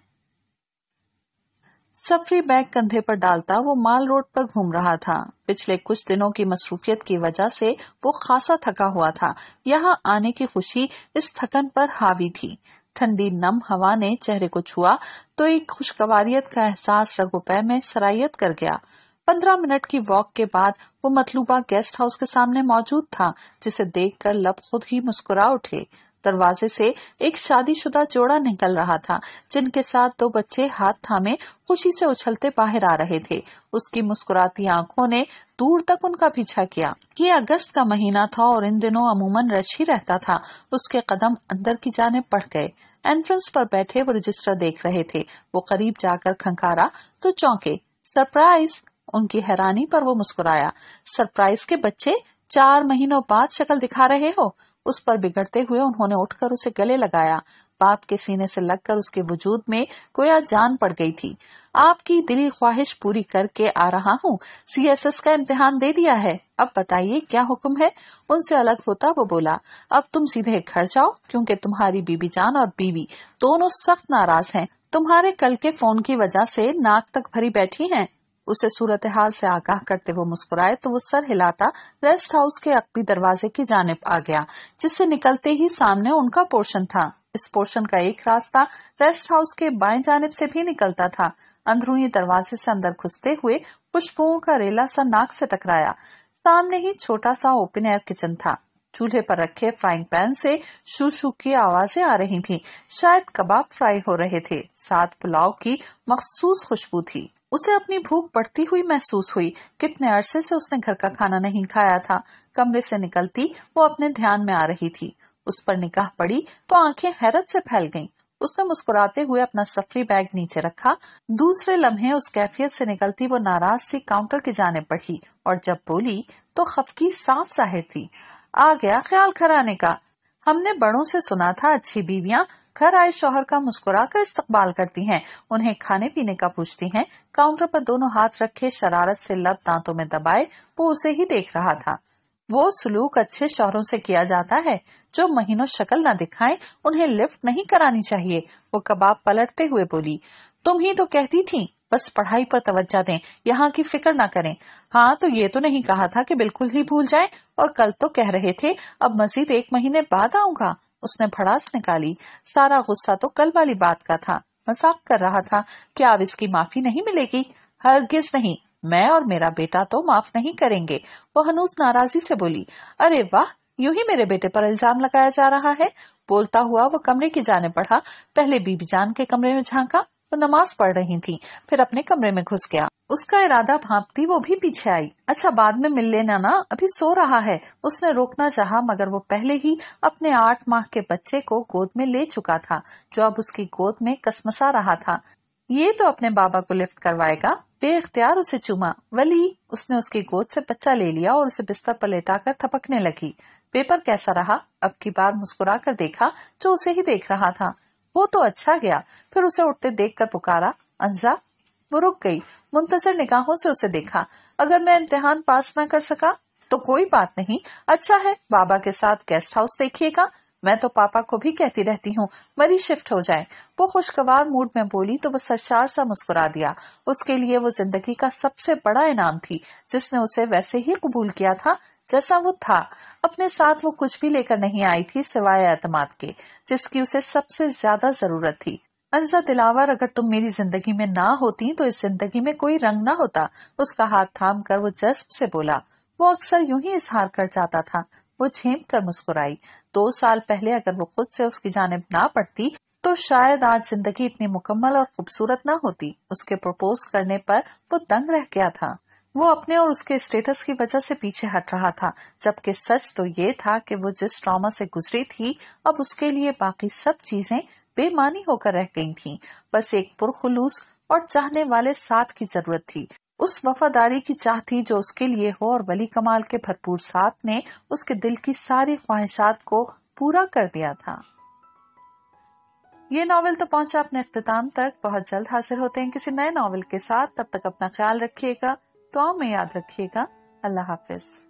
[SPEAKER 1] सफरी बैग कंधे पर डालता वो माल रोड पर घूम रहा था पिछले कुछ दिनों की मसरूफियत की वजह से वो खासा थका हुआ था यहाँ आने की खुशी इस थकन पर हावी थी ठंडी नम हवा ने चेहरे को छुआ तो एक खुशगवारियत का एहसास रघुपै में सरायत कर गया पंद्रह मिनट की वॉक के बाद वो मतलूबा गेस्ट हाउस के सामने मौजूद था जिसे देखकर लब खुद ही मुस्कुरा उठे दरवाजे से एक शादीशुदा जोड़ा निकल रहा था जिनके साथ दो बच्चे हाथ थामे खुशी से उछलते बाहर आ रहे थे उसकी मुस्कुराती आंखों ने दूर तक उनका पीछा किया ये अगस्त का महीना था और इन दिनों अमूमन रश ही रहता था उसके कदम अंदर की जाने पड़ गए एंट्रेंस पर बैठे वो रजिस्टर देख रहे थे वो करीब जाकर खंकारा तो चौंके सरप्राइज उनकी हैरानी पर वो मुस्कुराया सरप्राइज के बच्चे चार महीनों बाद शक्ल दिखा रहे हो उस पर बिगड़ते हुए उन्होंने उठकर उसे गले लगाया बाप के सीने से लगकर उसके वजूद में कोया जान पड़ गई थी आपकी दिली ख्वाहिश पूरी करके आ रहा हूँ सीएसएस का इम्तिहान दे दिया है अब बताइए क्या हुक्म है उनसे अलग होता वो बोला अब तुम सीधे घर जाओ क्योंकि तुम्हारी बीबी जान और बीवी दोनों सख्त नाराज हैं तुम्हारे कल के फोन की वजह से नाक तक भरी बैठी हैं उसे सूरत हाल से आगाह करते हुए मुस्कुराए तो वो सर हिलाता रेस्ट हाउस के अकबी दरवाजे की जानब आ गया जिससे निकलते ही सामने उनका पोर्शन था इस पोर्शन का एक रास्ता रेस्ट हाउस के बाएं जानब से भी निकलता था अंदरूनी दरवाजे से अंदर घुसते हुए खुशबुओं का रेला सा नाक से टकराया सामने ही छोटा सा ओपन एयर किचन था चूल्हे पर रखे फ्राइंग पैन से शू शू की आवाजें आ रही थीं। शायद कबाब फ्राई हो रहे थे साथ पुलाव की मखसूस खुशबू थी उसे अपनी भूख बढ़ती हुई महसूस हुई कितने अरसे से उसने घर का खाना नहीं खाया था कमरे से निकलती वो अपने ध्यान में आ रही थी उस पर निकाह पड़ी तो आंखें हैरत से फैल गईं। उसने मुस्कुराते हुए अपना सफरी बैग नीचे रखा दूसरे लम्हे उस कैफियत से निकलती वो नाराज सी काउंटर की जाने पड़ी और जब बोली तो खफकी साफ जाहिर थी आ गया ख्याल खराने का हमने बड़ों से सुना था अच्छी बीवियाँ घर आए शोहर का मुस्कुराकर इस्तकबाल करती हैं उन्हें खाने पीने का पूछती हैं काउंटर पर दोनों हाथ रखे शरारत से लब दांतों में दबाए वो उसे ही देख रहा था वो सुलूक अच्छे शोहरों से किया जाता है जो महीनों शक्ल न दिखाए उन्हें लिफ्ट नहीं करानी चाहिए वो कबाब पलटते हुए बोली तुम ही तो कहती थी बस पढ़ाई पर तवज्जा दें यहाँ की फिक्र ना करें हाँ तो ये तो नहीं कहा था कि बिल्कुल ही भूल जाए और कल तो कह रहे थे अब मजीद एक महीने बाद आऊंगा उसने भड़ास निकाली सारा गुस्सा तो कल वाली बात का था मजाक कर रहा था क्या अब इसकी माफी नहीं मिलेगी हरगिज नहीं मैं और मेरा बेटा तो माफ नहीं करेंगे वो हनुस नाराजी से बोली अरे वाह यू ही मेरे बेटे पर इल्जाम लगाया जा रहा है बोलता हुआ वो कमरे की जाने पढ़ा पहले बीबी जान के कमरे में झांका वो नमाज पढ़ रही थी फिर अपने कमरे में घुस गया उसका इरादा भापती वो भी पीछे आई अच्छा बाद में मिल लेना ना अभी सो रहा है उसने रोकना चाहा मगर वो पहले ही अपने आठ माह के बच्चे को गोद में ले चुका था जो अब उसकी गोद में कसमसा रहा था ये तो अपने बाबा को लिफ्ट करवाएगा बे अख्तियार उसे चूमा वली उसने उसकी गोद से बच्चा ले लिया और उसे बिस्तर पर कर थपकने लगी पेपर कैसा रहा अब की बार मुस्कुरा कर देखा जो उसे ही देख रहा था वो तो अच्छा गया फिर उसे उठते देख कर पुकारा अंजा वो रुक गई मुंतजर निगाहों से उसे देखा अगर मैं इम्तिहान पास ना कर सका तो कोई बात नहीं अच्छा है बाबा के साथ गेस्ट हाउस देखिएगा मैं तो पापा को भी कहती रहती हूँ मरी शिफ्ट हो जाए वो खुशगवार मूड में बोली तो वो सरचार सा मुस्कुरा दिया उसके लिए वो जिंदगी का सबसे बड़ा इनाम थी जिसने उसे वैसे ही कबूल किया था जैसा वो था अपने साथ वो कुछ भी लेकर नहीं आई थी सिवाय अतमाद के जिसकी उसे सबसे ज्यादा जरूरत थी अजा दिलावर अगर तुम मेरी जिंदगी में ना होती तो इस जिंदगी में कोई रंग ना होता उसका हाथ थाम कर वो जस्ब से बोला वो अक्सर यूं ही इजहार कर जाता था वो झेम कर मुस्कुराई दो साल पहले अगर वो खुद से उसकी जानब ना पड़ती तो शायद आज जिंदगी इतनी मुकम्मल और खूबसूरत ना होती उसके प्रपोज करने पर वो दंग रह गया था वो अपने और उसके स्टेटस की वजह से पीछे हट रहा था जबकि सच तो ये था कि वो जिस ट्रॉमा से गुजरी थी अब उसके लिए बाकी सब चीजें बेमानी होकर रह गई थीं। बस एक पुरखुलूस और चाहने वाले साथ की जरूरत थी उस वफादारी की चाह थी जो उसके लिए हो और वली कमाल के भरपूर साथ ने उसके दिल की सारी ख्वाहिशात को पूरा कर दिया था ये नावल तो पहुंचा अपने अख्ताम तक बहुत जल्द हासिल होते हैं किसी नए नावल के साथ तब तक अपना ख्याल रखिएगा तो में याद रखिएगा अल्लाह हाफिज़